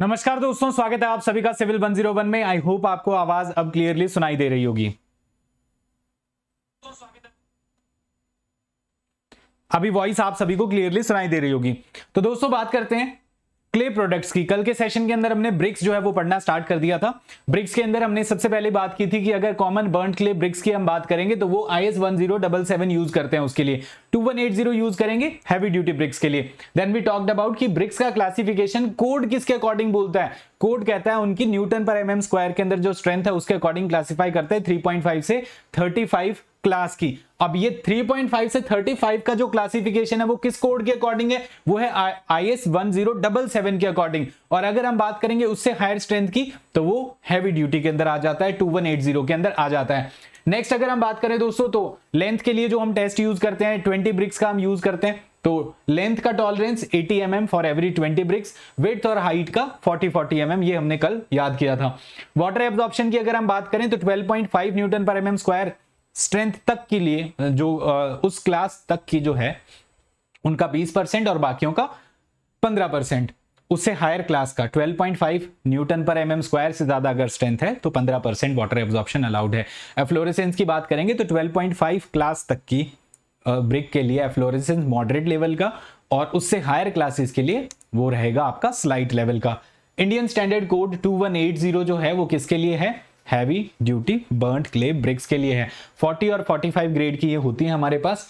नमस्कार दोस्तों स्वागत है आप सभी का सिविल वन जीरो वन में आई होप आपको आवाज अब क्लियरली सुनाई दे रही होगी अभी वॉइस आप सभी को क्लियरली सुनाई दे रही होगी तो दोस्तों बात करते हैं क्ले प्रोडक्ट्स की कल के सेशन के अंदर हमने ब्रिक्स जो है वो पढ़ना स्टार्ट कर दिया था ब्रिक्स के अंदर हमने सबसे पहले बात की थी कि अगर कॉमन बर्न क्ले ब्रिक्स की हम बात करेंगे तो वो I S one zero double seven use करते हैं उसके लिए two one eight zero use करेंगे हैवी ड्यूटी ब्रिक्स के लिए देन वी टॉक्ड अबाउट कि ब्रिक्स का क्लासिफिकेशन कोड किसके अकॉर्डिंग बोलता है कोड कहता है उनकी Newton per m m square के अंदर जो स्ट्रेंथ है उसके अकॉर्डिंग क्लासीफाई करते हैं थ्री पॉइंट फाइव से थर्टी फाइव क्लास की अब ये 3.5 से 35 का जो क्लासिफिकेशन है वो किस कोड के अकॉर्डिंग है वो है आई एस वन के अकॉर्डिंग और अगर हम बात करेंगे उससे हायर स्ट्रेंथ की तो वो हैवी ड्यूटी के अंदर आ जाता है 2180 के अंदर आ जाता है नेक्स्ट अगर हम बात करें दोस्तों तो लेंथ के लिए जो हम टेस्ट यूज करते हैं ट्वेंटी ब्रिक्स का हम यूज करते हैं तो लेंथ का tolerance 80 M M for every 20 bricks width और हाइट का 40 40 एम mm, ये हमने कल याद किया था वाटर एब्जॉर्प्शन की अगर हम बात करें तो 12.5 Newton per m m square strength तक के लिए जो उस क्लास तक की जो है उनका 20 परसेंट और बाकियों का 15 परसेंट उससे हायर क्लास का 12.5 न्यूटन पर एमएम स्क्वायर से ज्यादा अगर स्ट्रेंथ है तो 15 परसेंट वाटर एब्जॉर्प्शन अलाउड है एफ्लोरेसेंस की बात करेंगे तो 12.5 क्लास तक की ब्रिक के लिए एफ्लोरेसेंस मॉडरेट लेवल का और उससे हायर क्लासेस के लिए वो रहेगा आपका स्लाइट लेवल का इंडियन स्टैंडर्ड कोड टू जो है वो किसके लिए है heavy duty burn clay bricks के लिए है 40 और 45 ग्रेड की ये होती है हमारे पास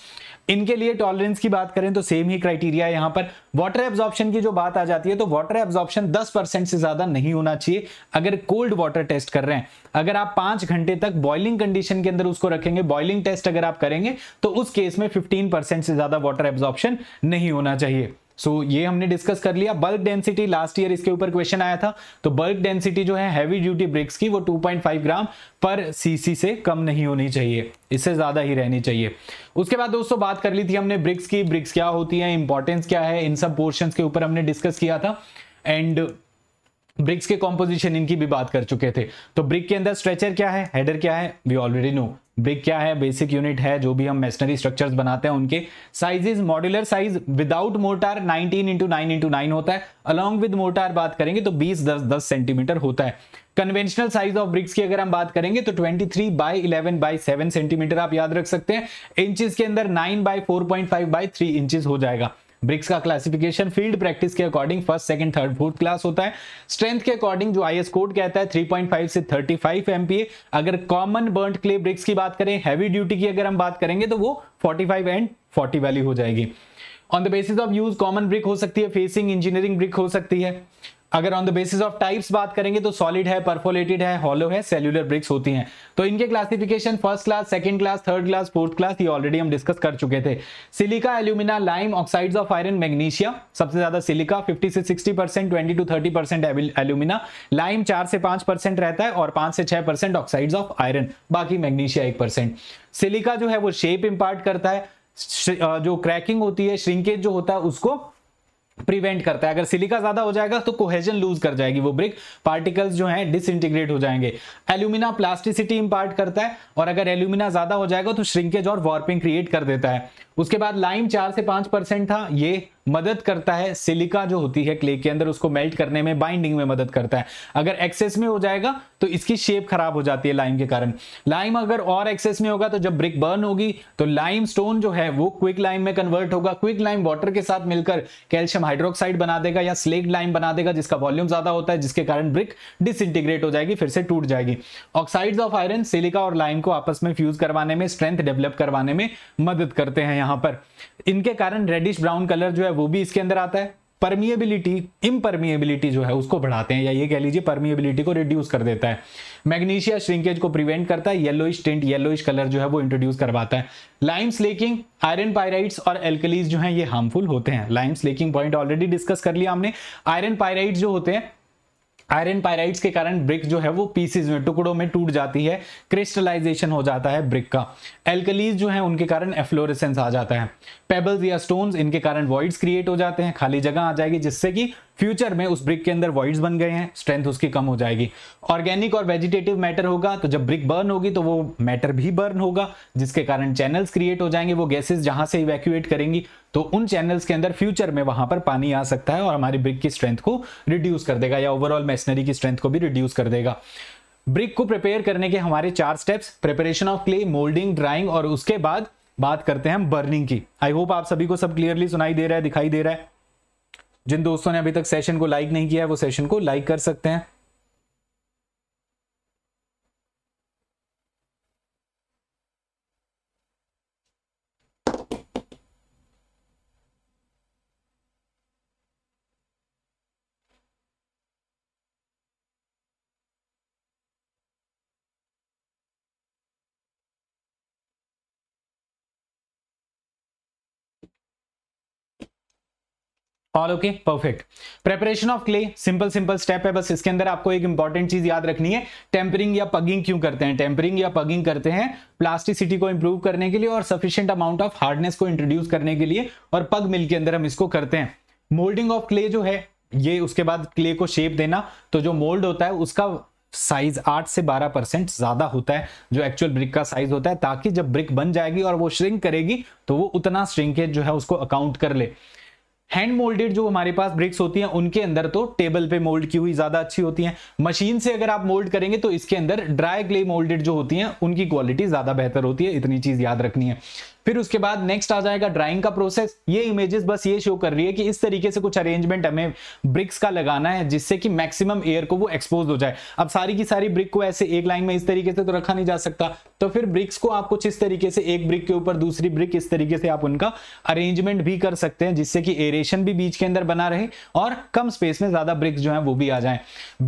इनके लिए टॉलरेंस की बात करें तो सेम ही क्राइटेरिया है यहां पर वाटर एब्जॉर्प्शन की जो बात आ जाती है तो वाटर एब्जॉर्प्शन 10 परसेंट से ज्यादा नहीं होना चाहिए अगर कोल्ड वाटर टेस्ट कर रहे हैं अगर आप पांच घंटे तक बॉइलिंग कंडीशन के अंदर उसको रखेंगे बॉइलिंग टेस्ट अगर आप करेंगे तो उस केस में फिफ्टीन से ज्यादा वाटर एब्जॉर्प्शन नहीं होना चाहिए सो so, ये हमने डिस्कस कर लिया बल्क डेंसिटी लास्ट ईयर इसके ऊपर क्वेश्चन आया था तो बल्क डेंसिटी जो है हैवी ड्यूटी ब्रिक्स की वो 2.5 ग्राम पर सीसी से कम नहीं होनी चाहिए इससे ज्यादा ही रहनी चाहिए उसके बाद दोस्तों बात कर ली थी हमने ब्रिक्स की ब्रिक्स क्या होती है इंपॉर्टेंस क्या है इन सब पोर्शन के ऊपर हमने डिस्कस किया था एंड ब्रिक्स के कॉम्पोजिशन इनकी भी बात कर चुके थे तो ब्रिक के अंदर स्ट्रेचर क्या है हेडर क्या है वी ऑलरेडी नो ब्रिक क्या है बेसिक यूनिट है जो भी हम मेसनरी स्ट्रक्चर्स बनाते हैं उनके sizes modular size without mortar 19 into nine into nine होता है अलॉन्ग विद मोटार बात करेंगे तो 20 10 10 सेंटीमीटर होता है कन्वेंशनल साइज ऑफ ब्रिक्स की अगर हम बात करेंगे तो 23 three by eleven by seven centimetre आप याद रख सकते हैं इंचज के अंदर 9 by five by three inches हो जाएगा ब्रिक्स का क्लासिफिकेशन फील्ड प्रैक्टिस के according first second third fourth class होता है स्ट्रेंथ के अकॉर्डिंग जो आईएस कोड कहता है 3.5 से 35 एमपीए अगर कॉमन बर्न क्ले ब्रिक्स की बात करें हैवी ड्यूटी की अगर हम बात करेंगे तो वो 45 एंड 40 वाली हो जाएगी on the basis of use common brick हो सकती है फेसिंग इंजीनियरिंग ब्रिक हो सकती है अगर on the basis of types बात करेंगे तो सॉलिड है परफोलेटेड है हॉलो है सेल्यूलर ब्रिक्स होती हैं तो इनके classification first class second class third class fourth class ये ऑलरेडी हम डिस्कस कर चुके थे silica alumina lime oxides of iron magnesium सबसे ज्यादा सिलिका 50 से 60 percent twenty two thirty percent alumina lime चार से पांच परसेंट रहता है और पांच से छह परसेंट ऑक्साइड्स ऑफ आयरन बाकी मैग्नीशिया एक परसेंट सिलिका जो है वो शेप इम्पार्ट करता है जो क्रैकिंग होती है श्रिंकेज जो होता है उसको प्रिवेंट करता है अगर सिलिका ज्यादा हो जाएगा तो कोहेजन लूज कर जाएगी वो ब्रिक पार्टिकल्स जो हैं डिसइंटीग्रेट हो जाएंगे एल्यूमिना प्लास्टिसिटी इंपार्ट करता है और अगर एल्यूमिना ज्यादा हो जाएगा तो श्रिंकेज और वार्पिंग क्रिएट कर देता है उसके बाद लाइम चार से पांच परसेंट था ये मदद करता है सिलिका जो होती है क्ले के अंदर उसको मेल्ट करने में बाइंडिंग में मदद करता है अगर एक्सेस में हो जाएगा तो इसकी शेप खराब हो जाती है लाइम के कारण लाइम अगर और एक्सेस में होगा तो जब ब्रिक बर्न होगी तो लाइम स्टोन जो है वो क्विक लाइम में कन्वर्ट होगा क्विक लाइम वाटर के साथ मिलकर कैल्शियम हाइड्रोक्साइड बना देगा या स्लेक्ट लाइम बना देगा जिसका वॉल्यूम ज्यादा होता है जिसके कारण ब्रिक डिसइंटीग्रेट हो जाएगी फिर से टूट जाएगी ऑक्साइड ऑफ आयरन सिलिका और लाइम को आपस में फ्यूज करवाने में स्ट्रेंथ डेवलप करवाने में मदद करते हैं यहां पर इनके कारण रेडिश ब्राउन कलर जो है है वो भी इसके अंदर आता है परमिएबिलिटी इम्परमिएबिलिटी जो है उसको बढ़ाते हैं या ये कह लीजिए परमिएबिलिटी को रिड्यूस कर देता है मैग्नीशिया श्रिंकेज को प्रिवेंट करता है येलोइश टेंट येलोइश कलर जो है वो इंट्रोड्यूस करवाता है लाइम स्लेकिंग आयरन पायराइड्स और एल्कलीज जो है ये हार्मफुल होते हैं lime slaking point already discuss कर लिया हमने आयरन पायराइड जो होते हैं आयरन पायराइड्स के कारण ब्रिक जो है वो पीसीज में टुकड़ों में टूट जाती है क्रिस्टलाइजेशन हो जाता है ब्रिक का एल्कलीज जो है उनके कारण एफ्लोरेसेंस आ जाता है पेबल्स या स्टोन्स इनके कारण वॉइड्स क्रिएट हो जाते हैं खाली जगह आ जाएगी जिससे कि फ्यूचर में उस ब्रिक के अंदर वॉइड्स बन गए हैं स्ट्रेंथ उसकी कम हो जाएगी ऑर्गेनिक और वेजिटेटिव मैटर होगा तो जब ब्रिक बर्न होगी तो वो मैटर भी बर्न होगा जिसके कारण चैनल्स क्रिएट हो जाएंगे वो गैसेस जहां से इवेक्यूएट करेंगी तो उन चैनल्स के अंदर फ्यूचर में वहां पर पानी आ सकता है और हमारी ब्रिक की स्ट्रेंथ को रिड्यूस कर देगा या ओवरऑल मेसनरी की स्ट्रेंथ को भी रिड्यूस कर देगा ब्रिक को प्रिपेयर करने के हमारे चार steps preparation of clay moulding drying और उसके बाद बात करते हैं बर्निंग की आई होप आप सभी को सब क्लियरली सुनाई दे रहा है दिखाई दे रहा है जिन दोस्तों ने अभी तक सेशन को लाइक नहीं किया है वो सेशन को लाइक कर सकते हैं all okay perfect preparation of clay simple simple step है बस इसके अंदर आपको एक इंपॉर्टेंट चीज याद रखनी है टेम्परिंग या पगिंग क्यों करते हैं टेम्परिंग या पगिंग करते हैं प्लास्टिसिटी को इंप्रूव करने के लिए और सफिशियंट अमाउंट ऑफ हार्डनेस को इंट्रोड्यूस करने के लिए और पग मिल के अंदर हम इसको करते हैं मोल्डिंग ऑफ क्ले जो है ये उसके बाद क्ले को शेप देना तो जो मोल्ड होता है उसका साइज आठ से बारह परसेंट ज्यादा होता है जो एक्चुअल ब्रिक का साइज होता है ताकि जब ब्रिक बन जाएगी और वो श्रिंक करेगी तो वो उतना श्रिंकेज जो है उसको अकाउंट कर ले हैंड मोल्डेड जो हमारे पास ब्रिक्स होती हैं उनके अंदर तो टेबल पे मोल्ड की हुई ज्यादा अच्छी होती हैं मशीन से अगर आप मोल्ड करेंगे तो इसके अंदर ड्राई क्ले मोल्डेड जो होती हैं उनकी क्वालिटी ज्यादा बेहतर होती है इतनी चीज याद रखनी है फिर उसके बाद नेक्स्ट आ जाएगा ड्राइंग का प्रोसेस ये इमेजेस बस ये शो कर रही है कि इस तरीके से कुछ अरेंजमेंट हमें ब्रिक्स का लगाना है जिससे कि मैक्सिमम एयर को वो एक्सपोज हो जाए अब सारी की सारी ब्रिक को ऐसे एक लाइन में इस तरीके से तो रखा नहीं जा सकता तो फिर ब्रिक्स को आप कुछ इस तरीके से एक ब्रिक के ऊपर दूसरी ब्रिक इस तरीके से आप उनका अरेंजमेंट भी कर सकते हैं जिससे कि एरेशन भी बीच के अंदर बना रहे और कम स्पेस में ज्यादा ब्रिक्स जो है वो भी आ जाए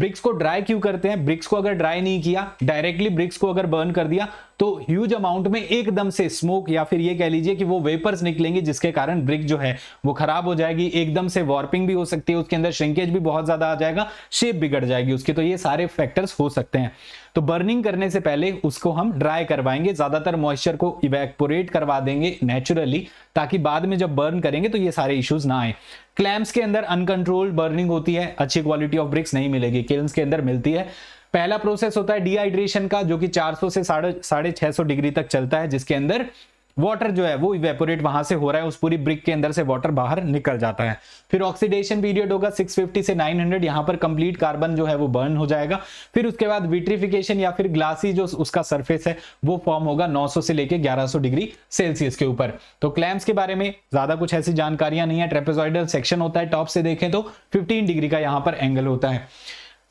ब्रिक्स को ड्राई क्यों करते हैं ब्रिक्स को अगर ड्राई नहीं किया डायरेक्टली ब्रिक्स को अगर बर्न कर दिया तो ह्यूज अमाउंट में एकदम से स्मोक या फिर ये कह लीजिए कि वो वेपर्स निकलेंगे जिसके कारण ब्रिक जो है वो खराब हो जाएगी एकदम से वार्पिंग भी हो सकती है उसके अंदर श्रिंकेज भी बहुत ज्यादा आ जाएगा शेप बिगड़ जाएगी उसके तो ये सारे फैक्टर्स हो सकते हैं तो बर्निंग करने से पहले उसको हम ड्राई करवाएंगे ज्यादातर मॉइस्चर को इवेपोरेट करवा देंगे नेचुरली ताकि बाद में जब बर्न करेंगे तो ये सारे इश्यूज ना आए क्लैम्स के अंदर अनकंट्रोल्ड बर्निंग होती है अच्छी क्वालिटी ऑफ ब्रिक्स नहीं मिलेगी किल्स के अंदर मिलती है पहला प्रोसेस होता है डिहाइड्रेशन का जो कि 400 से साढ़े साढ़े छह डिग्री तक चलता है जिसके अंदर वाटर जो है वो इवेपोरेट वहां से हो रहा है उस पूरी ब्रिक के अंदर से वाटर बाहर निकल जाता है फिर ऑक्सीडेशन पीरियड होगा 650 से 900 हंड्रेड यहाँ पर कंप्लीट कार्बन जो है वो बर्न हो जाएगा फिर उसके बाद विट्रीफिकेशन या फिर ग्लासी जो उसका सरफेस है वो फॉर्म होगा 900 से लेके 1100 डिग्री सेल्सियस के ऊपर तो क्लैम्स के बारे में ज्यादा कुछ ऐसी जानकारियां नहीं है ट्रेपेजॉइडल सेक्शन होता है टॉप से देखें तो फिफ्टीन डिग्री का यहाँ पर एंगल होता है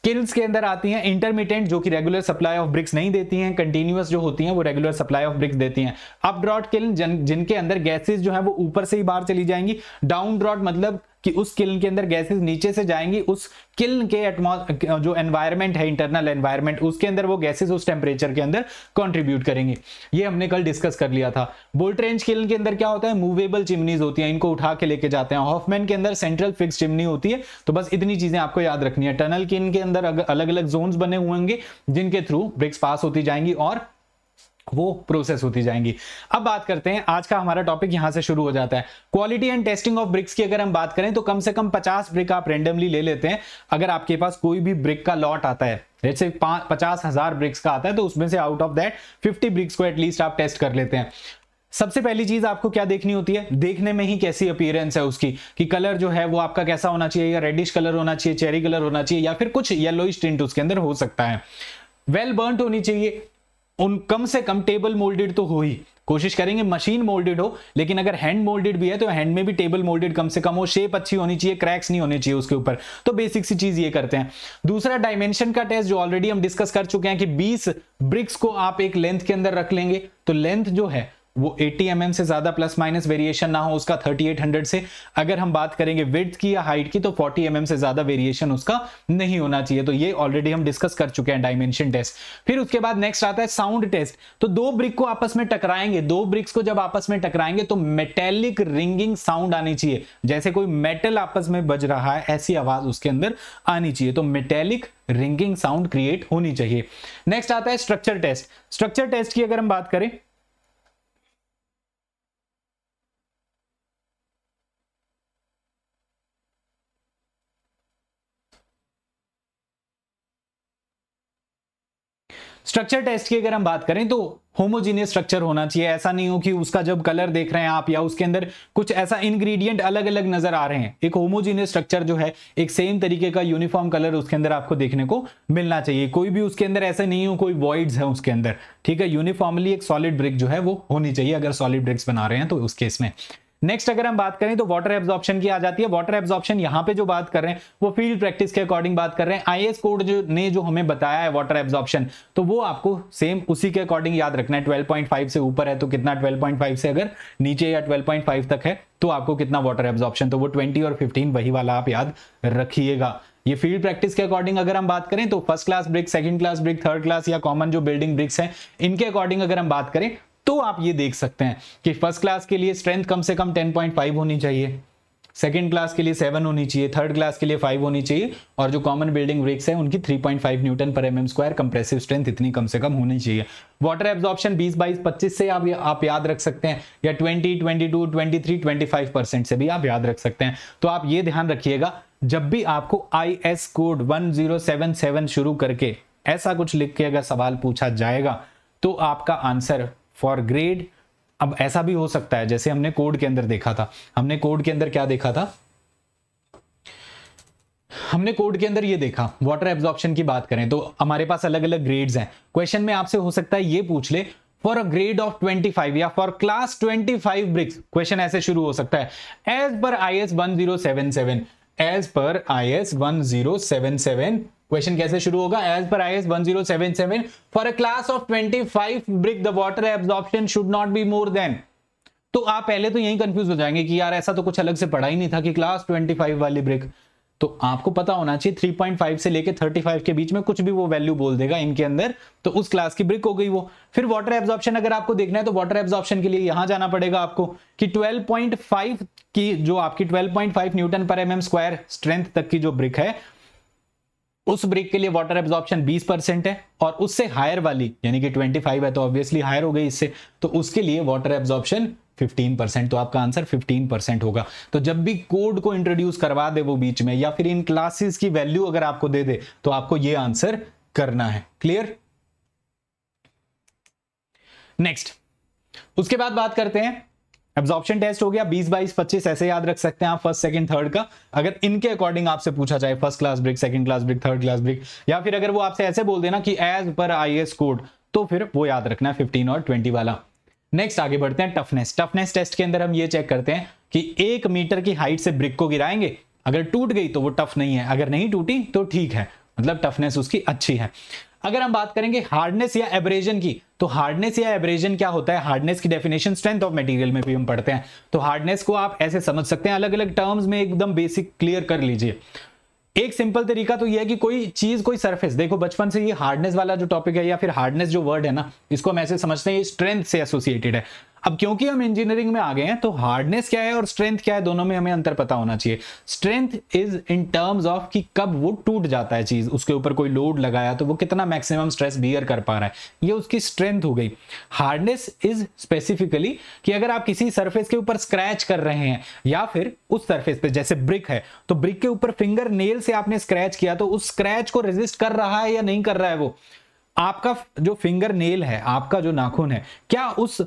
किल्स के अंदर आती हैं इंटरमीडिएट जो कि रेगुलर सप्लाई ऑफ ब्रिक्स नहीं देती हैं कंटिन्यूस जो होती हैं वो रेगुलर सप्लाई ऑफ ब्रिक्स देती हैं अप ड्रॉट किल जिनके अंदर गैसेस जो है वो ऊपर से ही बाहर चली जाएंगी डाउन ड्रॉट मतलब कि उस किल्न के अंदर गैसेस नीचे से जाएंगी उस किल्न के एटमोस जो एनवायरमेंट है इंटरनल एनवायरमेंट उसके अंदर वो गैसेस उस टेम्परेचर के अंदर कंट्रीब्यूट करेंगे ये हमने कल डिस्कस कर लिया था बोल्ट रेंज किल्न के अंदर क्या होता है मूवेबल चिमनीज होती है इनको उठा के लेके जाते हैं हॉफमैन के अंदर सेंट्रल फिक्स चिमनी होती है तो बस इतनी चीजें आपको याद रखनी है टनल किन के अंदर अलग अलग जोन बने हुएंगे जिनके थ्रू ब्रिक्स पास होती जाएंगी और वो प्रोसेस होती जाएंगी अब बात करते हैं आज का हमारा टॉपिक यहां से शुरू हो जाता है quality and testing of bricks की अगर हम बात करें तो कम से कम 50 ब्रिक आप रेंडमली ले लेते हैं अगर आपके पास कोई भी ब्रिक का लॉट आता है जैसे पचास हजार ब्रिक्स का आता है तो उसमें से out of that fifty bricks को एटलीस्ट आप टेस्ट कर लेते हैं सबसे पहली चीज आपको क्या देखनी होती है देखने में ही कैसी अपीयरेंस है उसकी कि कलर जो है वो आपका कैसा होना चाहिए या रेडिश कलर होना चाहिए चेरी कलर होना चाहिए या फिर कुछ येलोइ टिंट उसके अंदर हो सकता है वेल well बर्न होनी चाहिए उन कम से कम टेबल मोल्डेड तो हो ही कोशिश करेंगे मशीन मोल्डेड हो लेकिन अगर हैंड मोल्डेड भी है तो हैंड में भी टेबल मोल्डेड कम से कम हो शेप अच्छी होनी चाहिए क्रैक्स नहीं होने चाहिए उसके ऊपर तो बेसिक सी चीज ये करते हैं दूसरा डायमेंशन का टेस्ट जो ऑलरेडी हम डिस्कस कर चुके हैं कि 20 ब्रिक्स को आप एक लेंथ के अंदर रख लेंगे तो लेंथ जो है वो 80 एम mm से ज्यादा प्लस माइनस वेरिएशन ना हो उसका 3800 से अगर हम बात करेंगे विड्थ की या हाइट की तो 40 एम mm से ज्यादा वेरिएशन उसका नहीं होना चाहिए तो ये ऑलरेडी हम डिस्कस कर चुके हैं डायमेंशन टेस्ट फिर उसके बाद नेक्स्ट आता है साउंड टेस्ट तो दो ब्रिक को आपस में टकराएंगे दो ब्रिक्स को जब आपस में टकराएंगे तो मेटेलिक रिंगिंग साउंड आनी चाहिए जैसे कोई मेटल आपस में बज रहा है ऐसी आवाज उसके अंदर आनी चाहिए तो मेटेलिक रिंगिंग साउंड क्रिएट होनी चाहिए नेक्स्ट आता है स्ट्रक्चर टेस्ट स्ट्रक्चर टेस्ट की अगर हम बात करें स्ट्रक्चर टेस्ट की अगर हम बात करें तो होमोजीनियस स्ट्रक्चर होना चाहिए ऐसा नहीं हो कि उसका जब कलर देख रहे हैं आप या उसके अंदर कुछ ऐसा इंग्रेडिएंट अलग अलग नजर आ रहे हैं एक होमोजीनियस स्ट्रक्चर जो है एक सेम तरीके का यूनिफॉर्म कलर उसके अंदर आपको देखने को मिलना चाहिए कोई भी उसके अंदर ऐसे नहीं हो कोई वॉइड्स है उसके अंदर ठीक है यूनिफॉर्मली एक सॉलिड ब्रिक जो है वो होनी चाहिए अगर सॉलिड ब्रिक्स बना रहे हैं तो उस केस में नेक्स्ट अगर हम बात करें तो वाटर एब्जॉर्प्शन की आ जाती है वाटर एब्जॉर्प्शन यहाँ पे जो बात कर रहे हैं वो फील्ड प्रैक्टिस के अकॉर्डिंग बात कर रहे हैं आई कोड जो ने जो हमें बताया है वाटर एब्जॉर्प्शन तो वो आपको सेम उसी के अकॉर्डिंग याद रखना है 12.5 से ऊपर है तो कितना 12.5 से अगर नीचे या 12.5 तक है तो आपको कितना वाटर एब्जॉर्प्शन तो वो 20 और 15 वही वाला आप याद रखिएगा ये फील्ड प्रैक्टिस के अकॉर्डिंग अगर हम बात करें तो first class brick second class brick third class या कॉमन जो बिल्डिंग ब्रिक्स हैं इनके अकॉर्डिंग अगर हम बात करें तो आप ये देख सकते हैं कि फर्स्ट क्लास के लिए स्ट्रेंथ कम से कम 10.5 होनी चाहिए सेकेंड क्लास के लिए सेवन होनी चाहिए थर्ड क्लास के लिए फाइव होनी चाहिए और जो कॉमन बिल्डिंग ब्रेक्स है उनकी 3.5 newton per m m square compressive strength इतनी कम से कम होनी चाहिए वाटर एब्जॉर्प्शन 20 बाईस 25 से आप आप याद रख सकते हैं या 20, 22, 23, 25 परसेंट से भी आप याद रख सकते हैं तो आप ये ध्यान रखिएगा जब भी आपको आई एस कोड 1077 शुरू करके ऐसा कुछ लिख के अगर सवाल पूछा जाएगा तो आपका आंसर फॉर ग्रेड अब ऐसा भी हो सकता है जैसे हमने कोड के अंदर देखा था हमने कोड के अंदर क्या देखा था हमने कोड के अंदर ये देखा वाटर एब्जॉर्प्शन की बात करें तो हमारे पास अलग अलग ग्रेड्स हैं क्वेश्चन में आपसे हो सकता है ये पूछ ले फॉर अ ग्रेड ऑफ 25 या फॉर क्लास 25 ब्रिक्स क्वेश्चन ऐसे शुरू हो सकता है as per I S one zero seven seven as per I S one zero seven seven question कैसे शुरू होगा as per I S one zero seven seven for a class of twenty five brick the water absorption should not be more than तो आप पहले तो यही confuse हो जाएंगे कि यार ऐसा तो कुछ अलग से पढ़ा ही नहीं था कि क्लास ट्वेंटी फाइव वाली ब्रिक तो आपको पता होना चाहिए थ्री पॉइंट फाइव से लेकर थर्टी फाइव के बीच में कुछ भी वो वैल्यू बोल देगा इनके अंदर तो उस क्लास की ब्रिक हो गई वो फिर वाटर एब्जॉर्प्शन अगर आपको देखना है तो वाटर एब्जॉर्प्शन के लिए यहां जाना पड़ेगा आपको कि 12.5 की जो आपकी twelve point five newton per m m square strength तक की जो ब्रिक है उस ब्रेक के लिए वाटर एब्जॉर्प्शन 20 परसेंट है और उससे हायर वाली यानी कि 25 है तो ऑब्वियसली हायर हो गई इससे तो उसके लिए वाटर एब्जॉर्प्शन 15 परसेंट तो आपका आंसर 15 परसेंट होगा तो जब भी कोड को इंट्रोड्यूस करवा दे वो बीच में या फिर इन क्लासेस की वैल्यू अगर आपको दे दे तो आपको ये आंसर करना है क्लियर नेक्स्ट उसके बाद बात करते हैं एब्जॉर्प्शन टेस्ट हो गया 20 बाईस 25 ऐसे याद रख सकते हैं आप फर्स्ट सेकंड थर्ड का अगर इनके अकॉर्डिंग आपसे पूछा जाए first class brick second class brick third class brick या फिर अगर वो आपसे ऐसे बोल देना कि as per I S code तो फिर वो याद रखना है फिफ्टीन और ट्वेंटी वाला नेक्स्ट आगे बढ़ते हैं टफनेस टफनेस टेस्ट के अंदर हम ये चेक करते हैं कि एक मीटर की हाइट से ब्रिक को गिराएंगे अगर टूट गई तो वो टफ नहीं है अगर नहीं टूटी तो ठीक है मतलब टफनेस उसकी अच्छी है अगर हम बात करेंगे हार्डनेस या एब्रेजन की तो हार्डनेस या एब्रेजन क्या होता है हार्डनेस की डेफिनेशन स्ट्रेंथ ऑफ मटेरियल में भी हम पढ़ते हैं तो हार्डनेस को आप ऐसे समझ सकते हैं अलग अलग टर्म्स में एकदम बेसिक क्लियर कर लीजिए एक सिंपल तरीका तो यह है कि कोई चीज कोई सरफेस देखो बचपन से ये हार्डनेस वाला जो टॉपिक है या फिर हार्डनेस जो वर्ड है ना इसको हम ऐसे समझते हैं ये स्ट्रेंथ से एसोसिएटेड है अब क्योंकि हम इंजीनियरिंग में आ गए हैं तो हार्डनेस क्या है और स्ट्रेंथ क्या है दोनों में हमें अंतर पता होना चाहिए strength is in terms of कि कब वो टूट जाता है चीज उसके ऊपर कोई लोड लगाया तो वो कितना मैक्सिमम स्ट्रेस बियर कर पा रहा है ये उसकी स्ट्रेंथ हो गई हार्डनेस इज स्पेसिफिकली कि अगर आप किसी सर्फेस के ऊपर स्क्रैच कर रहे हैं या फिर उस सर्फेस पे जैसे ब्रिक है तो ब्रिक के ऊपर फिंगर नेल से आपने स्क्रैच किया तो उस स्क्रैच को रेजिस्ट कर रहा है या नहीं कर रहा है वो आपका जो फिंगर नेल है आपका जो नाखून है क्या उस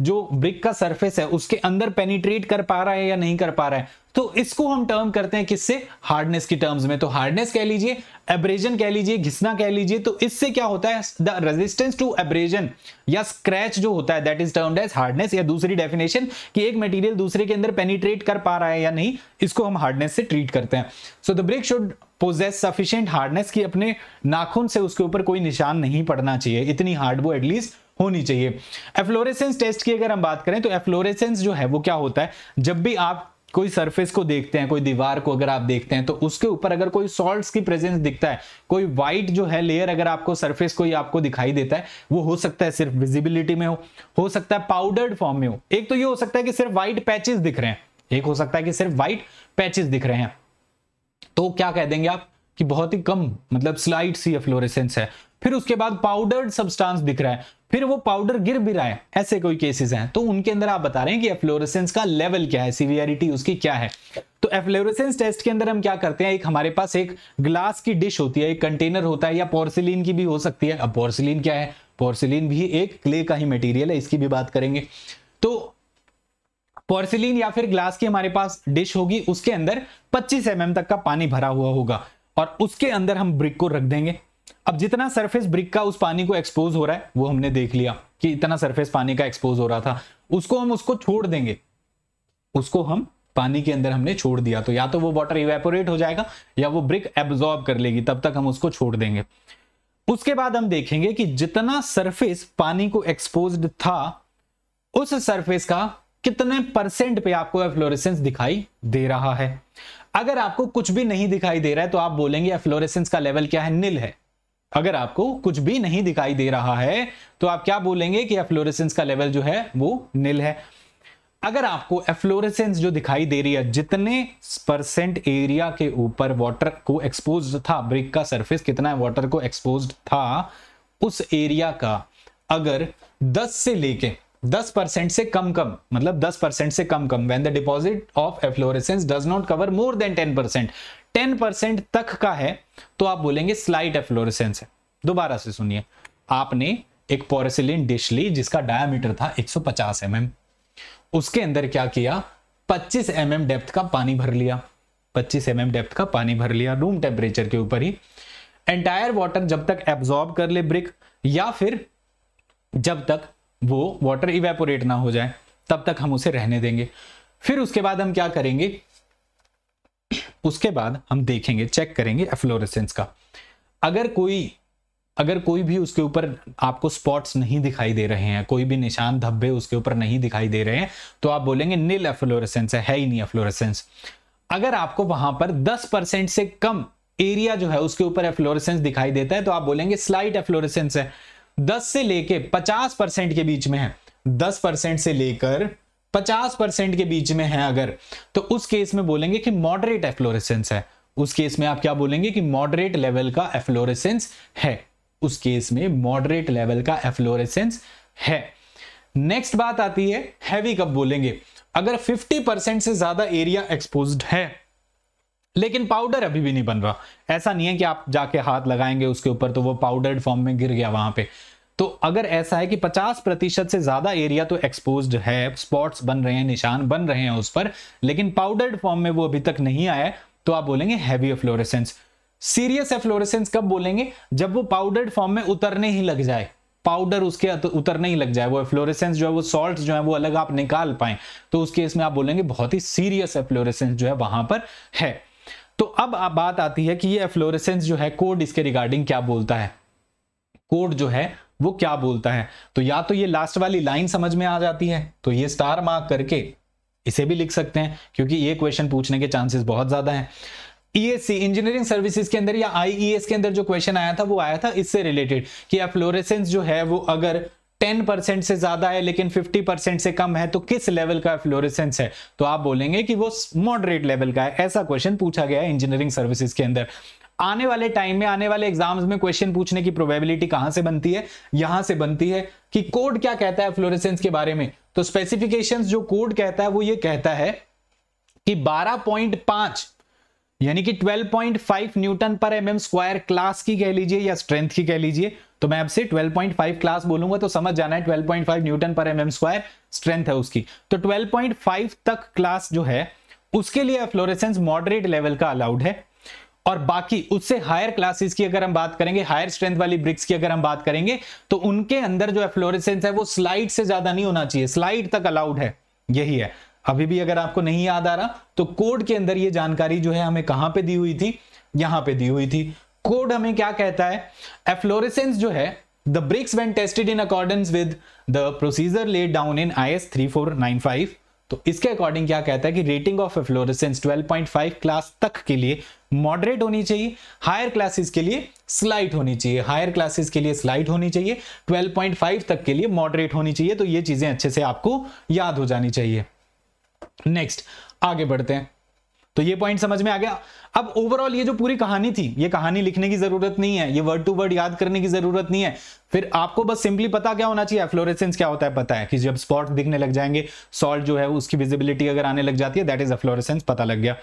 जो ब्रिक का सरफेस है उसके अंदर पेनिट्रेट कर पा रहा है या नहीं कर पा रहा है तो इसको हम टर्म करते हैं किससे हार्डनेस की टर्म्स में तो हार्डनेस कह लीजिए एब्रेजन कह लीजिए घिसना कह लीजिए तो इससे क्या होता है द रेजिस्टेंस टू एब्रेजन या स्क्रैच जो होता है that is termed as hardness या दूसरी डेफिनेशन कि एक मटेरियल दूसरे के अंदर पेनिट्रेट कर पा रहा है या नहीं इसको हम हार्डनेस से ट्रीट करते हैं so the brick should possess sufficient hardness की अपने नाखून से उसके ऊपर कोई निशान नहीं पड़ना चाहिए इतनी हार्ड वो एटलीस्ट होनी चाहिए एफ्लोरेसेंस टेस्ट की अगर हम बात करें तो एफ्लोरेसेंस जो है वो क्या होता है जब भी आप कोई सरफेस को देखते हैं कोई दीवार को अगर आप देखते हैं तो उसके ऊपर अगर कोई सॉल्ट्स की प्रेजेंस दिखता है कोई वाइट जो है लेयर अगर आपको सरफेस कोई आपको दिखाई देता है वो हो सकता है सिर्फ विजिबिलिटी में हो हो सकता है पाउडर्ड फॉर्म में हो एक तो ये हो सकता है कि सिर्फ व्हाइट पैचेस दिख रहे हैं एक हो सकता है कि सिर्फ व्हाइट पैचेस दिख रहे हैं तो क्या कह देंगे आप कि बहुत ही कम मतलब स्लाइट सी फ्लोरेसेंस है फिर उसके बाद पाउडर्ड सब्सटेंस दिख रहा है फिर वो पाउडर गिर भी रहा है ऐसे कोई केसेस हैं तो उनके अंदर आप बता रहे हैं कि एफ्लोरेसेंस का लेवल क्या है सीवियरिटी उसकी क्या है तो एफ्लोरेसेंस टेस्ट के अंदर हम क्या करते हैं एक हमारे पास एक ग्लास की डिश होती है एक कंटेनर होता है या पोर्सिलीन की भी हो सकती है अब पोर्सिलीन क्या है पोर्सिलीन भी एक क्ले का ही मटीरियल है इसकी भी बात करेंगे तो पोर्सिलीन या फिर ग्लास की हमारे पास डिश होगी उसके अंदर पच्चीस एम तक का पानी भरा हुआ होगा और उसके अंदर हम ब्रिक को रख देंगे अब जितना सरफेस ब्रिक का उस पानी को एक्सपोज हो रहा है वो हमने देख लिया कि इतना सरफेस पानी का एक्सपोज हो रहा था उसको हम उसको छोड़ देंगे उसको हम पानी के अंदर हमने छोड़ दिया तो या तो वो वाटर इवेपोरेट हो जाएगा या वो ब्रिक एब्जॉर्ब कर लेगी तब तक हम उसको छोड़ देंगे उसके बाद हम देखेंगे कि जितना सरफेस पानी को एक्सपोज था उस सरफेस का कितने परसेंट पे आपको एफ्लोरेसेंस दिखाई दे रहा है अगर आपको कुछ भी नहीं दिखाई दे रहा है तो आप बोलेंगे एफ्लोरेसेंस का लेवल क्या है नील है अगर आपको कुछ भी नहीं दिखाई दे रहा है तो आप क्या बोलेंगे कि एफ्लोरेसेंस का लेवल जो है वो नील है अगर आपको एफ्लोरेसेंस जो दिखाई दे रही है जितने परसेंट एरिया के ऊपर वाटर को एक्सपोज था ब्रिक का सरफेस कितना वाटर को एक्सपोज था उस एरिया का अगर 10 से लेके दस परसेंट से कम कम मतलब दस परसेंट से कम कम when the deposit of efflorescence does not cover more than ten percent ten percent तक का है तो आप बोलेंगे स्लाइट एफ्लोरेसेंस है दोबारा से सुनिए आपने एक पोरेसिलिन डिश ली जिसका डायमीटर था 150 एम mm. उसके अंदर क्या किया 25 एम mm डेप्थ का पानी भर लिया 25 एम mm डेप्थ का पानी भर लिया रूम टेम्परेचर के ऊपर ही एंटायर वाटर जब तक एब्जॉर्ब कर ले ब्रिक या फिर जब तक वो वाटर इवेपोरेट ना हो जाए तब तक हम उसे रहने देंगे फिर उसके बाद हम क्या करेंगे उसके बाद हम देखेंगे चेक करेंगे एफ्लोरेसेंस का अगर कोई अगर कोई भी उसके ऊपर आपको स्पॉट्स नहीं दिखाई दे रहे हैं कोई भी निशान धब्बे उसके ऊपर नहीं दिखाई दे रहे हैं तो आप बोलेंगे नील एफ्लोरेसेंस है, है ही नहीं एफ्लोरेसेंस अगर आपको वहां पर 10 परसेंट से कम एरिया जो है उसके ऊपर एफ्लोरेसेंस दिखाई देता है तो आप बोलेंगे स्लाइट एफ्लोरेसेंस है दस से लेके पचास परसेंट के बीच में है दस परसेंट से लेकर पचास परसेंट के बीच में है अगर तो उस केस में बोलेंगे कि मॉडरेट एफ्लोरेसेंस है उस केस में आप क्या बोलेंगे कि मॉडरेट लेवल का एफ्लोरेसेंस है उस केस में मॉडरेट लेवल का एफ्लोरेसेंस है नेक्स्ट बात आती है हैवी कब बोलेंगे अगर 50 परसेंट से ज्यादा एरिया एक्सपोज है लेकिन पाउडर अभी भी नहीं बन रहा ऐसा नहीं है कि आप जाके हाथ लगाएंगे उसके ऊपर तो वो पाउडर्ड फॉर्म में गिर गया वहां पे तो अगर ऐसा है कि 50 प्रतिशत से ज्यादा एरिया तो एक्सपोज है स्पॉट्स बन रहे हैं निशान बन रहे हैं उस पर लेकिन पाउडर्ड फॉर्म में वो अभी तक नहीं आया तो आप बोलेंगे हैवी फ्लोरेसेंस सीरियस एफ्लोरेसेंस कब बोलेंगे जब वो पाउडर्ड फॉर्म में उतरने ही लग जाए पाउडर उसके उतरने ही लग जाए वो एफ्लोरेसेंस जो है वो सॉल्ट जो है वो अलग आप निकाल पाए तो उस केस में आप बोलेंगे बहुत ही सीरियस एफ्लोरेसेंस जो है वहां पर है तो अब आप बात आती है कि ये एफ्लोरेसेंस जो है कोड इसके रिगार्डिंग क्या बोलता है कोड जो है वो क्या बोलता है तो या तो ये लास्ट वाली लाइन समझ में आ जाती है तो ये स्टार मार्क करके इसे भी लिख सकते हैं क्योंकि ये क्वेश्चन पूछने के चांसेस बहुत ज्यादा है ईएससी इंजीनियरिंग सर्विसेज के अंदर या आईईएस e के अंदर जो क्वेश्चन आया था वो आया था इससे रिलेटेड कि एफ्लोरेसेंस जो है वो अगर 10 परसेंट से ज्यादा है लेकिन 50 परसेंट से कम है तो किस लेवल का फ्लोरेसेंस है तो आप बोलेंगे कि वो मॉडरेट लेवल का है ऐसा क्वेश्चन पूछा गया है इंजीनियरिंग सर्विसेज के अंदर आने वाले टाइम में आने वाले एग्जाम्स में क्वेश्चन पूछने की प्रोबेबिलिटी कहां से बनती है यहां से बनती है कि कोड क्या कहता है फ्लोरेसेंस के बारे में तो स्पेसिफिकेशन जो कोड कहता है वो ये कहता है कि बारह यानी कि 12.5 Newton per m m square class की कह लीजिए या स्ट्रेंथ की कह लीजिए तो मैं आपसे 12.5 क्लास बोलूंगा तो समझ जाना है 12.5 Newton per m m square strength है उसकी तो 12.5 तक क्लास जो है उसके लिए फ्लोरेसेंस मॉडरेट लेवल का अलाउड है और बाकी उससे हायर क्लासेस की अगर हम बात करेंगे हायर स्ट्रेंथ वाली ब्रिक्स की अगर हम बात करेंगे तो उनके अंदर जो एफ्लोरेसेंस है वो स्लाइड से ज्यादा नहीं होना चाहिए स्लाइड तक अलाउड है यही है अभी भी अगर आपको नहीं याद आ रहा तो कोड के अंदर ये जानकारी जो है हमें कहां पे दी हुई थी यहां पे दी हुई थी कोड हमें क्या कहता है एफ्लोरेसेंस जो है the bricks when tested in accordance with the procedure laid down in I S three four nine five तो इसके अकॉर्डिंग क्या कहता है कि रेटिंग ऑफ एफ्लोरेसेंस 12.5 क्लास तक के लिए मॉडरेट होनी चाहिए हायर क्लासेस के लिए स्लाइट होनी चाहिए हायर क्लासेस के लिए स्लाइट होनी चाहिए 12.5 तक के लिए मॉडरेट होनी चाहिए तो ये चीजें अच्छे से आपको याद हो जानी चाहिए नेक्स्ट आगे बढ़ते हैं तो ये पॉइंट समझ में आ गया अब ओवरऑल ये जो पूरी कहानी थी ये कहानी लिखने की जरूरत नहीं है ये वर्ड टू वर्ड याद करने की जरूरत नहीं है फिर आपको बस सिंपली पता क्या होना चाहिए एफ्लोरेसेंस क्या होता है पता है कि जब स्पॉट दिखने लग जाएंगे सॉल्ट जो है उसकी विजिबिलिटी अगर आने लग जाती है दैट इज एफ्लोरेसेंस पता लग गया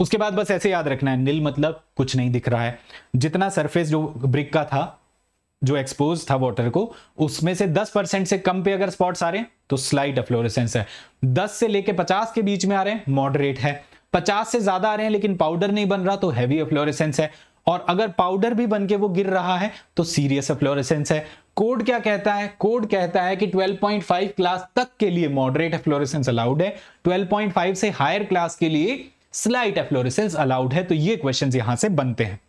उसके बाद बस ऐसे याद रखना है नील मतलब कुछ नहीं दिख रहा है जितना सरफेस जो ब्रिक का था जो एक्सपोज था वाटर को उसमें से 10 परसेंट से कम पे अगर स्पॉट्स आ रहे हैं तो स्लाइट अफ्लोरेसेंस है 10 से लेके 50 के बीच में आ रहे हैं मॉडरेट है 50 से ज्यादा आ रहे हैं लेकिन पाउडर नहीं बन रहा तो हैवी अफ्लोरेसेंस है और अगर पाउडर भी बन के वो गिर रहा है तो सीरियस अफ्लोरेसेंस है कोड क्या कहता है कोड कहता है कि 12.5 क्लास तक के लिए मॉडरेट एफ्लोरेसेंस अलाउड है 12.5 से हायर क्लास के लिए स्लाइट एफ्लोरेसेंस अलाउड है तो ये क्वेश्चन यहां से बनते हैं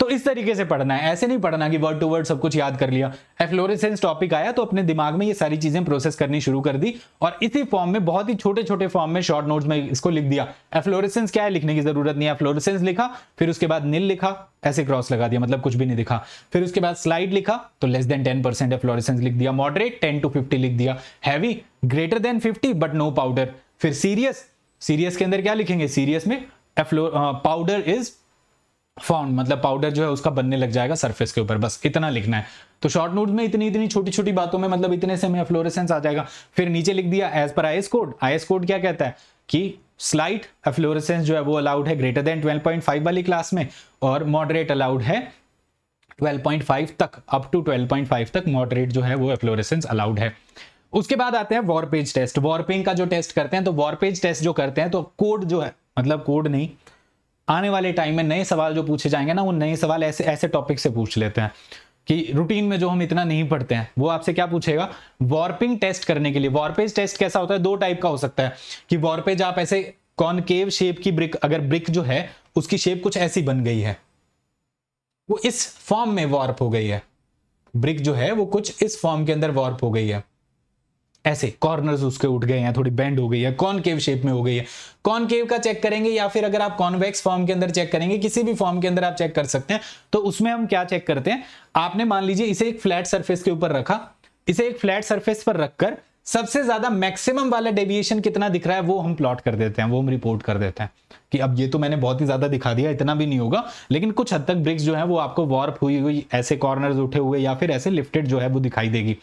तो इस तरीके से पढ़ना है ऐसे नहीं पढ़ना कि वर्ड टू वर्ड सब कुछ याद कर लिया एफ्लोरेसेंस टॉपिक आया तो अपने दिमाग में ये सारी चीजें प्रोसेस करनी शुरू कर दी और इसी फॉर्म में बहुत ही छोटे छोटे फॉर्म में शॉर्ट नोट्स में इसको लिख दिया एफ्लोरेसेंस क्या है लिखने की जरूरत नहीं है एफ्लोरेसेंस लिखा फिर उसके बाद नील लिखा ऐसे क्रॉस लगा दिया मतलब कुछ भी नहीं दिखा फिर उसके बाद स्लाइड लिखा तो less than ten percent efflorescence लिख दिया मॉडरेट टेन टू फिफ्टी लिख दिया heavy greater than fifty but no powder फिर सीरियस सीरियस के अंदर क्या लिखेंगे सीरियस में पाउडर इज फाउंड मतलब पाउडर जो है उसका बनने लग जाएगा सरफेस के ऊपर बस इतना लिखना है तो शॉर्ट नोट में इतनी इतनी छोटी छोटी बातों में मतलब इतने से हमें फ्लोरेसेंस आ जाएगा फिर नीचे लिख दिया as per IS code IS code क्या कहता है कि स्लाइट एफ्लोरेसेंस जो है वो अलाउड है ग्रेटर देन 12.5 वाली क्लास में और मॉडरेट अलाउड है 12.5 तक अप टू 12.5 तक मॉडरेट जो है वो एफ्लोरेसेंस अलाउड है उसके बाद आते हैं वॉरपेज टेस्ट वॉरपेंग का जो टेस्ट करते हैं तो वॉरपेज टेस्ट जो करते हैं तो कोड जो है मतलब कोड नहीं आने वाले टाइम में नए सवाल जो पूछे जाएंगे ना वो नए सवाल ऐसे ऐसे टॉपिक से पूछ लेते हैं कि रूटीन में जो हम इतना नहीं पढ़ते हैं वो आपसे क्या पूछेगा वॉर्पिंग टेस्ट करने के लिए वॉरपेज टेस्ट कैसा होता है दो टाइप का हो सकता है कि वॉरपेज आप ऐसे कॉनकेव शेप की ब्रिक अगर ब्रिक जो है उसकी शेप कुछ ऐसी बन गई है वो इस फॉर्म में वॉर्प हो गई है ब्रिक जो है वो कुछ इस फॉर्म के अंदर वॉर्प हो गई है ऐसे कॉर्नर्स उसके उठ गए हैं थोड़ी बेंड हो गई है कॉनकेव शेप में हो गई है कॉनकेव का चेक करेंगे या फिर अगर आप कॉन्वेक्स फॉर्म के अंदर चेक करेंगे किसी भी फॉर्म के अंदर आप चेक कर सकते हैं तो उसमें हम क्या चेक करते हैं आपने मान लीजिए इसे एक फ्लैट सर्फेस के ऊपर रखा इसे एक फ्लैट सर्फेस पर रखकर सबसे ज्यादा मैक्सिमम वाला डेविएशन कितना दिख रहा है वो हम प्लॉट कर देते हैं वो हम रिपोर्ट कर देते हैं कि अब ये तो मैंने बहुत ही ज्यादा दिखा दिया इतना भी नहीं होगा लेकिन कुछ हद तक ब्रिक्स जो है वो आपको वॉर्प हुई हुई ऐसे कॉर्नर्स उठे हुए या फिर ऐसे लिफ्टेड जो है वो दिखाई देगी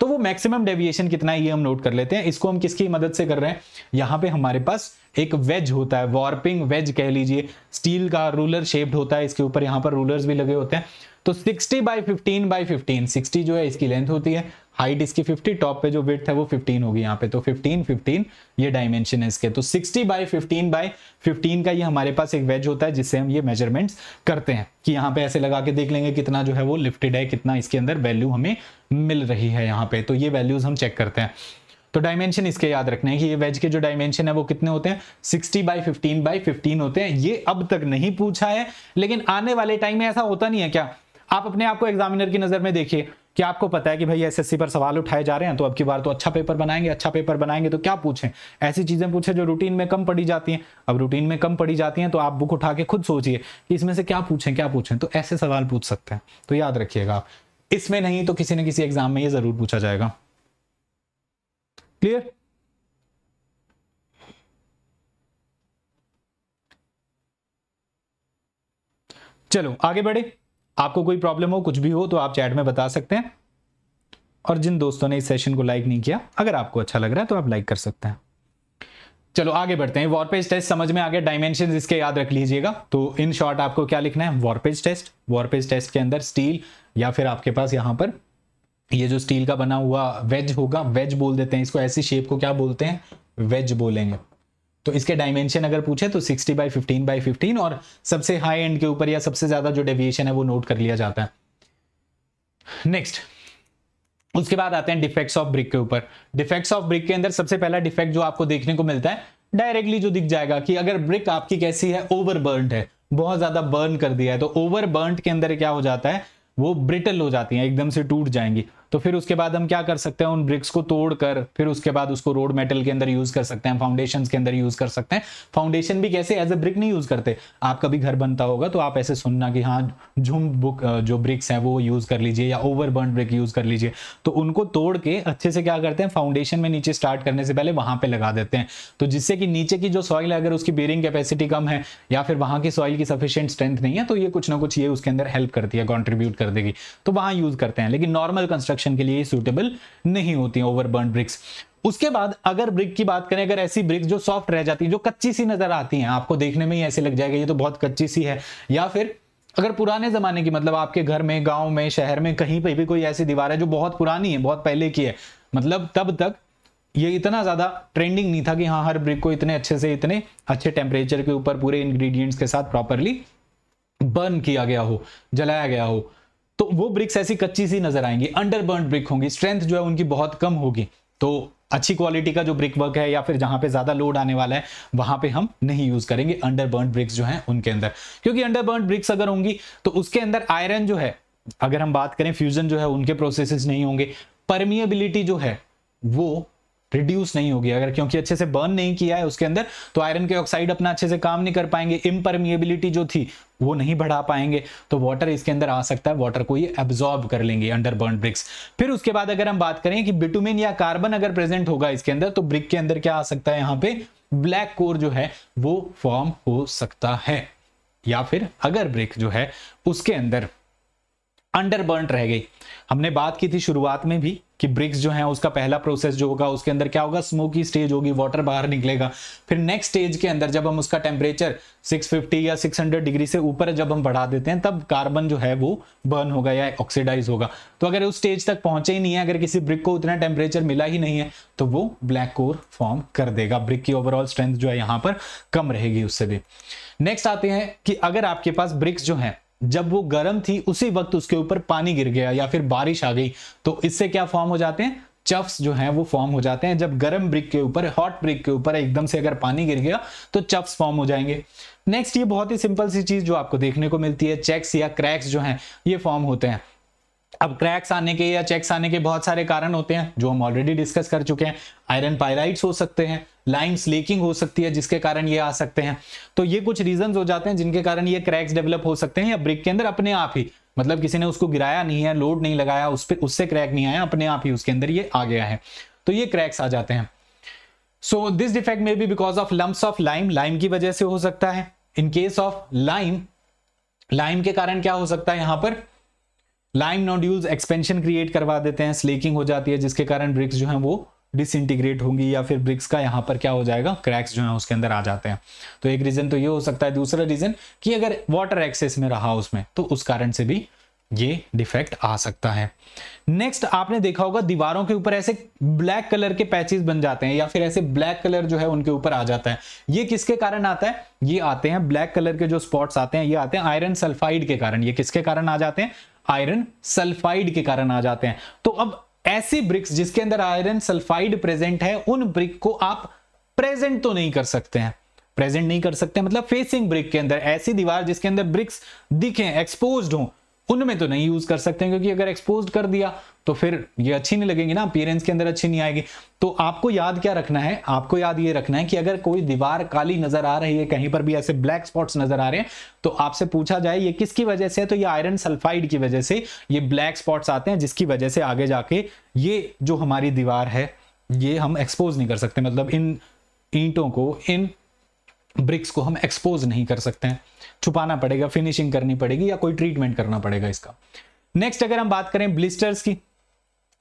तो वो मैक्सिमम डेविएशन कितना है ये हम नोट कर लेते हैं इसको हम किसकी मदद से कर रहे हैं यहाँ पे हमारे पास एक वेज होता है वार्पिंग वेज कह लीजिए स्टील का रूलर शेप्ड होता है इसके ऊपर यहाँ पर रूलर्स भी लगे होते हैं तो 60 बाई 15 बाई 15 60 जो है इसकी लेंथ होती है हाइट इसकी 50 टॉप पे जो विथ है वो 15 होगी यहाँ पे तो 15 15 ये डायमेंशन है इसके तो 60 बाय 15 बाय 15 का ये हमारे पास एक वेज होता है जिससे हम ये मेजरमेंट्स करते हैं कि यहाँ पे ऐसे लगा के देख लेंगे कितना जो है वो लिफ्टेड है कितना इसके अंदर वैल्यू हमें मिल रही है यहाँ पे तो ये वैल्यूज हम चेक करते हैं तो डायमेंशन इसके याद रखने हैं कि ये वेज के जो डायमेंशन है वो कितने होते हैं 60 बाई 15 बाई 15 होते हैं ये अब तक नहीं पूछा है लेकिन आने वाले टाइम में ऐसा होता नहीं है क्या आप अपने आप को एग्जामिनर की नजर में देखिए क्या आपको पता है कि भाई एसएससी पर सवाल उठाए जा रहे हैं तो अब की बार तो अच्छा पेपर बनाएंगे अच्छा पेपर बनाएंगे तो क्या पूछें ऐसी चीज़ें पूछें जो रूटीन में कम पड़ी जाती हैं अब रूटीन में कम पड़ी जाती हैं तो आप बुक उठा के खुद सोचिए कि इसमें से क्या पूछें क्या पूछें तो ऐसे सवाल पूछ सकते हैं तो याद रखिएगा आप इसमें नहीं तो किसी न किसी एग्जाम में ये जरूर पूछा जाएगा क्लियर चलो आगे बढ़े आपको कोई प्रॉब्लम हो कुछ भी हो तो आप चैट में बता सकते हैं और जिन दोस्तों ने इस सेशन को लाइक नहीं किया अगर आपको अच्छा लग रहा है तो आप लाइक कर सकते हैं चलो आगे बढ़ते हैं वॉरपेज टेस्ट समझ में आ गया डायमेंशन इसके याद रख लीजिएगा तो इन शॉर्ट आपको क्या लिखना है वॉरपेज टेस्ट वॉरपेज टेस्ट के अंदर स्टील या फिर आपके पास यहां पर ये जो स्टील का बना हुआ वेज होगा वेज बोल देते हैं इसको ऐसी शेप को क्या बोलते हैं वेज बोलेंगे तो इसके डायमेंशन अगर पूछे तो 60 बाई 15 बाई 15 और सबसे हाई एंड के ऊपर या सबसे ज्यादा जो डेविएशन है वो नोट कर लिया जाता है नेक्स्ट उसके बाद आते हैं डिफेक्ट्स ऑफ ब्रिक के ऊपर डिफेक्ट्स ऑफ ब्रिक के अंदर सबसे पहला डिफेक्ट जो आपको देखने को मिलता है डायरेक्टली जो दिख जाएगा कि अगर ब्रिक आपकी कैसी है ओवर है बहुत ज्यादा बर्न कर दिया है तो ओवर के अंदर क्या हो जाता है वो ब्रिटल हो जाती है एकदम से टूट जाएंगी तो फिर उसके बाद हम क्या कर सकते हैं उन ब्रिक्स को तोड़कर फिर उसके बाद उसको रोड मेटल के अंदर यूज कर सकते हैं फाउंडेशन के अंदर यूज कर सकते हैं फाउंडेशन भी कैसे एज ए ब्रिक नहीं यूज करते आपका भी घर बनता होगा तो आप ऐसे सुनना कि हाँ झुम बुक जो ब्रिक्स हैं वो यूज कर लीजिए या ओवर बर्न ब्रिक यूज कर लीजिए तो उनको तोड़ के अच्छे से क्या करते हैं फाउंडेशन में नीचे स्टार्ट करने से पहले वहां पे लगा देते हैं तो जिससे कि नीचे की जो सॉइल है अगर उसकी बेरिंग कैपेसिटी कम है या फिर वहां की सॉइल की सफिशियंट स्ट्रेंथ नहीं है तो ये कुछ ना कुछ ये उसके अंदर हेल्प करती है कॉन्ट्रीब्यूट कर देगी तो वहां यूज करते हैं लेकिन नॉर्मल कंस्ट्रक्शन कंस्ट्रक्शन के लिए सूटेबल नहीं होती ओवर बर्न ब्रिक्स उसके बाद अगर ब्रिक की बात करें अगर ऐसी ब्रिक्स जो सॉफ्ट रह जाती है जो कच्ची सी नजर आती हैं आपको देखने में ही ऐसे लग जाएगा ये तो बहुत कच्ची सी है या फिर अगर पुराने जमाने की मतलब आपके घर में गांव में शहर में कहीं पर भी कोई ऐसी दीवार है जो बहुत पुरानी है बहुत पहले की है मतलब तब तक ये इतना ज़्यादा ट्रेंडिंग नहीं था कि हाँ हर ब्रिक को इतने अच्छे से इतने अच्छे टेम्परेचर के ऊपर पूरे इंग्रेडिएंट्स के साथ प्रॉपरली बर्न किया गया हो जलाया गया हो तो वो ब्रिक्स ऐसी कच्ची सी नजर आएंगी अंडरबर्न ब्रिक होंगी स्ट्रेंथ जो है उनकी बहुत कम होगी तो अच्छी क्वालिटी का जो ब्रिक वर्क है या फिर जहां पे ज्यादा लोड आने वाला है वहां पे हम नहीं यूज करेंगे अंडरबर्न ब्रिक्स जो है उनके अंदर क्योंकि अंडरबर्न ब्रिक्स अगर होंगी तो उसके अंदर आयरन जो है अगर हम बात करें फ्यूजन जो है उनके प्रोसेसेस नहीं होंगे परमिएबिलिटी जो है वो रिड्यूस नहीं होगी अगर क्योंकि अच्छे से बर्न नहीं किया है उसके अंदर तो आयरन के ऑक्साइड अपना अच्छे से काम नहीं कर पाएंगे इम्परमिएबिलिटी जो थी वो नहीं बढ़ा पाएंगे तो वाटर इसके अंदर आ सकता है वाटर को ये एब्जॉर्ब कर लेंगे अंडर बर्न ब्रिक्स फिर उसके बाद अगर हम बात करें कि बिटुमिन या कार्बन अगर प्रेजेंट होगा इसके अंदर तो ब्रिक के अंदर क्या आ सकता है यहाँ पे ब्लैक कोर जो है वो फॉर्म हो सकता है या फिर अगर ब्रिक जो है उसके अंदर अंडरबर्न रह गई हमने बात की थी शुरुआत में भी कि ब्रिक्स जो है उसका पहला प्रोसेस जो होगा उसके अंदर क्या होगा स्मोकी स्टेज होगी वाटर बाहर निकलेगा फिर नेक्स्ट स्टेज के अंदर जब हम उसका टेम्परेचर 650 या 600 डिग्री से ऊपर जब हम बढ़ा देते हैं तब कार्बन जो है वो बर्न होगा या ऑक्सीडाइज होगा तो अगर उस स्टेज तक पहुंचे ही नहीं है अगर किसी ब्रिक को उतना टेम्परेचर मिला ही नहीं है तो वो ब्लैक कोर फॉर्म कर देगा ब्रिक की ओवरऑल स्ट्रेंथ जो है यहां पर कम रहेगी उससे भी नेक्स्ट आते हैं कि अगर आपके पास ब्रिक्स जो है जब वो गर्म थी उसी वक्त उसके ऊपर पानी गिर गया या फिर बारिश आ गई तो इससे क्या फॉर्म हो जाते हैं चफ्स जो हैं वो फॉर्म हो जाते हैं जब गर्म ब्रिक के ऊपर हॉट ब्रिक के ऊपर एकदम से अगर पानी गिर गया तो चफ्स फॉर्म हो जाएंगे नेक्स्ट ये बहुत ही सिंपल सी चीज जो आपको देखने को मिलती है चेक्स या क्रैक्स जो है ये फॉर्म होते हैं अब क्रैक्स आने के या चेक्स आने के बहुत सारे कारण होते हैं जो हम ऑलरेडी डिस्कस कर चुके हैं आयरन पायराइट्स हो सकते हैं लाइम्स लीकिंग हो सकती है जिसके कारण ये आ सकते हैं तो ये कुछ रीजन हो जाते हैं जिनके कारण ये क्रैक्स डेवलप हो सकते हैं या ब्रिक के अंदर अपने आप ही मतलब किसी ने उसको गिराया नहीं है लोड नहीं लगाया उस पर उससे क्रैक नहीं आया अपने आप ही उसके अंदर ये आ गया है तो ये क्रैक्स आ जाते हैं so this defect may be because of lumps of lime lime की वजह से हो सकता है in case of lime lime के कारण क्या हो सकता है यहां पर लाइम नोड्यूल्स एक्सपेंशन क्रिएट करवा देते हैं स्लेकिंग हो जाती है जिसके कारण ब्रिक्स जो हैं वो डिसइंटीग्रेट होंगी या फिर ब्रिक्स का यहाँ पर क्या हो जाएगा क्रैक्स जो है उसके अंदर आ जाते हैं तो एक रीजन तो ये हो सकता है दूसरा रीजन कि अगर वाटर एक्सेस में रहा उसमें तो उस कारण से भी ये डिफेक्ट आ सकता है नेक्स्ट आपने देखा होगा दीवारों के ऊपर ऐसे ब्लैक कलर के पैचेस बन जाते हैं या फिर ऐसे ब्लैक कलर जो है उनके ऊपर आ जाता है ये किसके कारण आता है ये आते हैं ब्लैक कलर के जो स्पॉट्स आते हैं ये आते हैं आयरन सल्फाइड के कारण ये किसके कारण आ जाते हैं आयरन सल्फाइड के कारण आ जाते हैं तो अब ऐसी ब्रिक्स जिसके अंदर आयरन सल्फाइड प्रेजेंट है उन ब्रिक को आप प्रेजेंट तो नहीं कर सकते हैं प्रेजेंट नहीं कर सकते मतलब फेसिंग ब्रिक के अंदर ऐसी दीवार जिसके अंदर ब्रिक्स दिखें एक्सपोज हों उनमें तो नहीं यूज कर सकते हैं क्योंकि अगर एक्सपोज कर दिया तो फिर ये अच्छी नहीं लगेगी ना अपीयरेंस के अंदर अच्छी नहीं आएगी तो आपको याद क्या रखना है आपको याद ये रखना है कि अगर कोई दीवार काली नजर आ रही है कहीं पर भी ऐसे ब्लैक स्पॉट्स नजर आ रहे हैं तो आपसे पूछा जाए ये किसकी वजह से है तो ये आयरन सल्फाइड की वजह से ये ब्लैक स्पॉट्स आते हैं जिसकी वजह से आगे जाके ये जो हमारी दीवार है ये हम एक्सपोज नहीं कर सकते मतलब इन ईंटों को इन ब्रिक्स को हम एक्सपोज नहीं कर सकते हैं छुपाना पड़ेगा फिनिशिंग करनी पड़ेगी या कोई ट्रीटमेंट करना पड़ेगा इसका नेक्स्ट अगर हम बात करें ब्लिस्टर्स की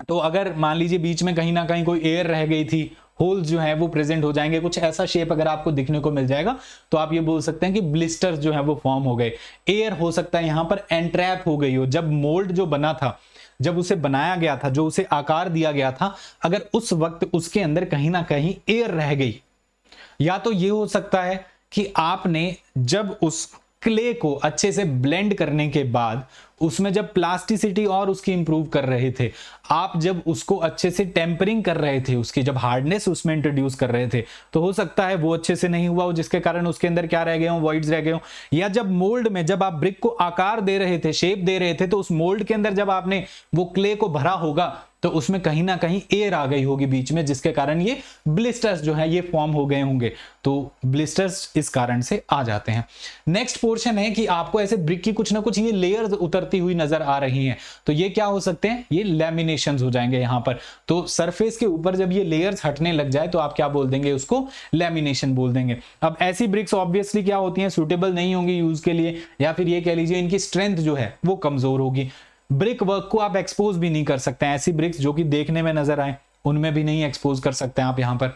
तो अगर मान लीजिए बीच में कहीं ना कहीं कोई एयर रह गई थी होल्स जो है वो प्रेजेंट हो जाएंगे कुछ ऐसा शेप अगर आपको दिखने को मिल जाएगा तो आप ये बोल सकते हैं कि ब्लिस्टर्स जो है वो फॉर्म हो गए एयर हो सकता है यहां पर एंट्रैप हो गई हो जब मोल्ड जो बना था जब उसे बनाया गया था जो उसे आकार दिया गया था अगर उस वक्त उसके अंदर कहीं ना कहीं एयर रह गई या तो ये हो सकता है कि आपने जब उस क्ले को अच्छे से ब्लेंड करने के बाद उसमें जब प्लास्टिसिटी और उसकी इंप्रूव कर रहे थे आप जब उसको अच्छे से टेम्परिंग कर रहे थे उसकी जब हार्डनेस उसमें इंट्रोड्यूस कर रहे थे तो हो सकता है वो अच्छे से नहीं हुआ हो जिसके कारण उसके अंदर क्या रह गए हो वॉइड्स रह गए हो या जब मोल्ड में जब आप ब्रिक को आकार दे रहे थे शेप दे रहे थे तो उस मोल्ड के अंदर जब आपने वो क्ले को भरा होगा तो उसमें कहीं ना कहीं एयर आ गई होगी बीच में जिसके कारण ये ब्लिस्टर्स जो है ये फॉर्म हो गए होंगे तो ब्लिस्टर्स इस कारण से आ जाते हैं नेक्स्ट पोर्शन है कि आपको ऐसे ब्रिक की कुछ ना कुछ ये लेयर्स उतर उभरती हुई नजर आ रही हैं तो ये क्या हो सकते हैं ये लेमिनेशन हो जाएंगे यहां पर तो सरफेस के ऊपर जब ये लेयर्स हटने लग जाए तो आप क्या बोल देंगे उसको लेमिनेशन बोल देंगे अब ऐसी ब्रिक्स ऑब्वियसली क्या होती है सुटेबल नहीं होंगी यूज के लिए या फिर ये कह लीजिए इनकी स्ट्रेंथ जो है वो कमजोर होगी ब्रिक वर्क को आप एक्सपोज भी नहीं कर सकते ऐसी ब्रिक्स जो कि देखने में नजर आए उनमें भी नहीं एक्सपोज कर सकते आप यहां पर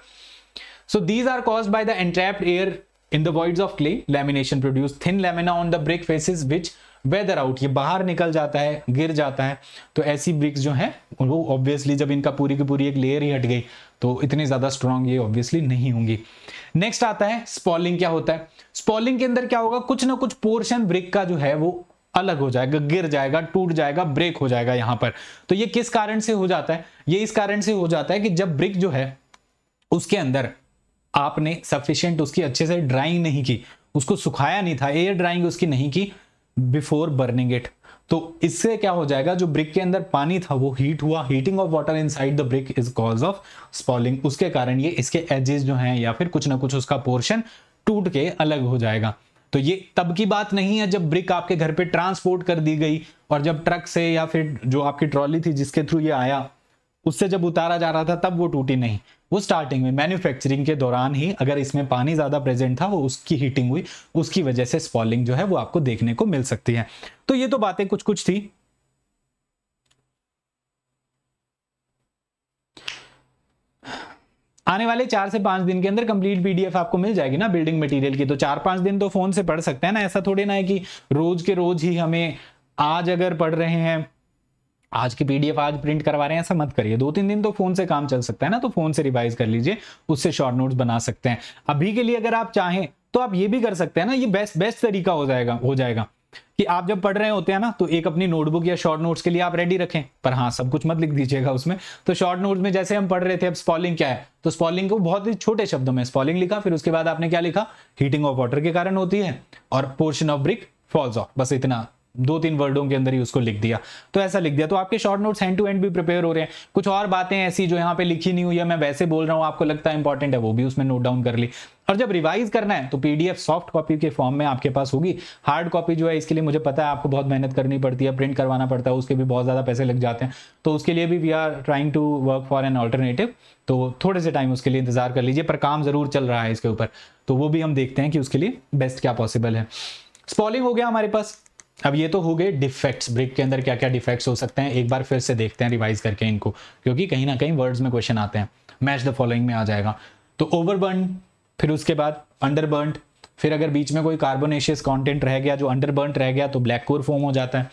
so these are caused by the entrapped air in the voids of clay lamination produce thin lamina on the brick faces which weather out ये बाहर निकल जाता है गिर जाता है तो ऐसी ब्रिक्स जो है वो ऑब्वियसली जब इनका पूरी की पूरी एक लेयर ही हट गई तो इतनी ज़्यादा स्ट्रांग ये ऑब्वियसली नहीं होंगी नेक्स्ट आता है स्पॉलिंग क्या होता है स्पॉलिंग के अंदर क्या होगा कुछ ना कुछ पोर्शन ब्रिक का जो है वो अलग हो जाएगा गिर जाएगा टूट जाएगा ब्रेक हो जाएगा यहां पर तो ये किस कारण से हो जाता है ये इस कारण से हो जाता है कि जब ब्रिक जो है उसके अंदर आपने सफिशियंट उसकी अच्छे से ड्राइंग नहीं की उसको सुखाया नहीं था एयर ड्राइंग उसकी नहीं की बिफोर बर्निंग इट तो इससे क्या हो जाएगा जो ब्रिक के अंदर पानी था वो हीट हुआ heating of water inside the brick is cause of spalling उसके कारण ये इसके एजेस जो हैं या फिर कुछ ना कुछ उसका पोर्शन टूट के अलग हो जाएगा तो ये तब की बात नहीं है जब ब्रिक आपके घर पे ट्रांसपोर्ट कर दी गई और जब ट्रक से या फिर जो आपकी ट्रॉली थी जिसके थ्रू ये आया उससे जब उतारा जा रहा था तब वो टूटी नहीं वो स्टार्टिंग में मैन्युफैक्चरिंग के दौरान ही अगर इसमें पानी ज़्यादा प्रेजेंट था वो उसकी हीटिंग हुई उसकी वजह से स्पॉलिंग जो है वो आपको देखने को मिल सकती है तो ये तो बातें कुछ कुछ थी आने वाले चार से पांच दिन के अंदर कंप्लीट पीडीएफ आपको मिल जाएगी ना बिल्डिंग मटेरियल की तो चार पांच दिन तो फोन से पढ़ सकते हैं ना ऐसा थोड़ी ना है कि रोज के रोज ही हमें आज अगर पढ़ रहे हैं आज की पीडीएफ आज प्रिंट करवा रहे हैं ऐसा मत करिए दो तीन दिन तो फोन से काम चल सकता है ना तो फोन से रिवाइज कर लीजिए उससे शॉर्ट नोट्स बना सकते हैं अभी के लिए अगर आप चाहें तो आप ये भी कर सकते हैं ना ये बेस्ट बेस्ट तरीका हो जाएगा हो जाएगा कि आप जब पढ़ रहे होते हैं ना तो एक अपनी नोटबुक या शॉर्ट नोट्स के लिए आप रेडी रखें पर हाँ सब कुछ मत लिख दीजिएगा उसमें तो शॉर्ट नोट्स में जैसे हम पढ़ रहे थे अब स्पॉलिंग क्या है तो स्पॉलिंग को बहुत ही छोटे शब्दों में स्पॉलिंग लिखा फिर उसके बाद आपने क्या लिखा हीटिंग ऑफ वाटर के कारण होती है और portion of brick falls off बस इतना दो तीन वर्डों के अंदर ही उसको लिख दिया तो ऐसा लिख दिया तो आपके short notes hand to hand भी प्रिपेयर हो रहे हैं कुछ और बातें ऐसी जो यहाँ पे लिखी नहीं हुई है मैं वैसे बोल रहा हूँ आपको लगता है इंपॉर्टेंट है वो भी उसमें नोट डाउन कर ली और जब रिवाइज करना है तो पीडीएफ सॉफ्ट कॉपी के फॉर्म में आपके पास होगी हार्ड कॉपी जो है इसके लिए मुझे पता है आपको बहुत मेहनत करनी पड़ती है प्रिंट करवाना पड़ता है उसके भी बहुत ज़्यादा पैसे लग जाते हैं तो उसके लिए भी we are trying to work for an alternative तो थोड़े से टाइम उसके लिए इंतजार कर लीजिए पर काम ज़रूर चल रहा है इसके ऊपर तो वो भी हम देखते हैं कि उसके लिए बेस्ट क्या पॉसिबल है स्पॉलिंग हो गया हमारे पास अब ये तो हो गए डिफेक्ट्स ब्रिक के अंदर क्या क्या डिफेक्ट्स हो सकते हैं एक बार फिर से देखते हैं रिवाइज करके इनको क्योंकि कहीं ना कहीं वर्ड्स में क्वेश्चन आते हैं मैच द फॉलोइंग में आ जाएगा तो ओवरबर्न फिर उसके बाद अंडरबर्न फिर अगर बीच में कोई कार्बोनेशियस कंटेंट रह गया जो अंडरबर्न रह गया तो ब्लैक कोर फॉर्म हो जाता है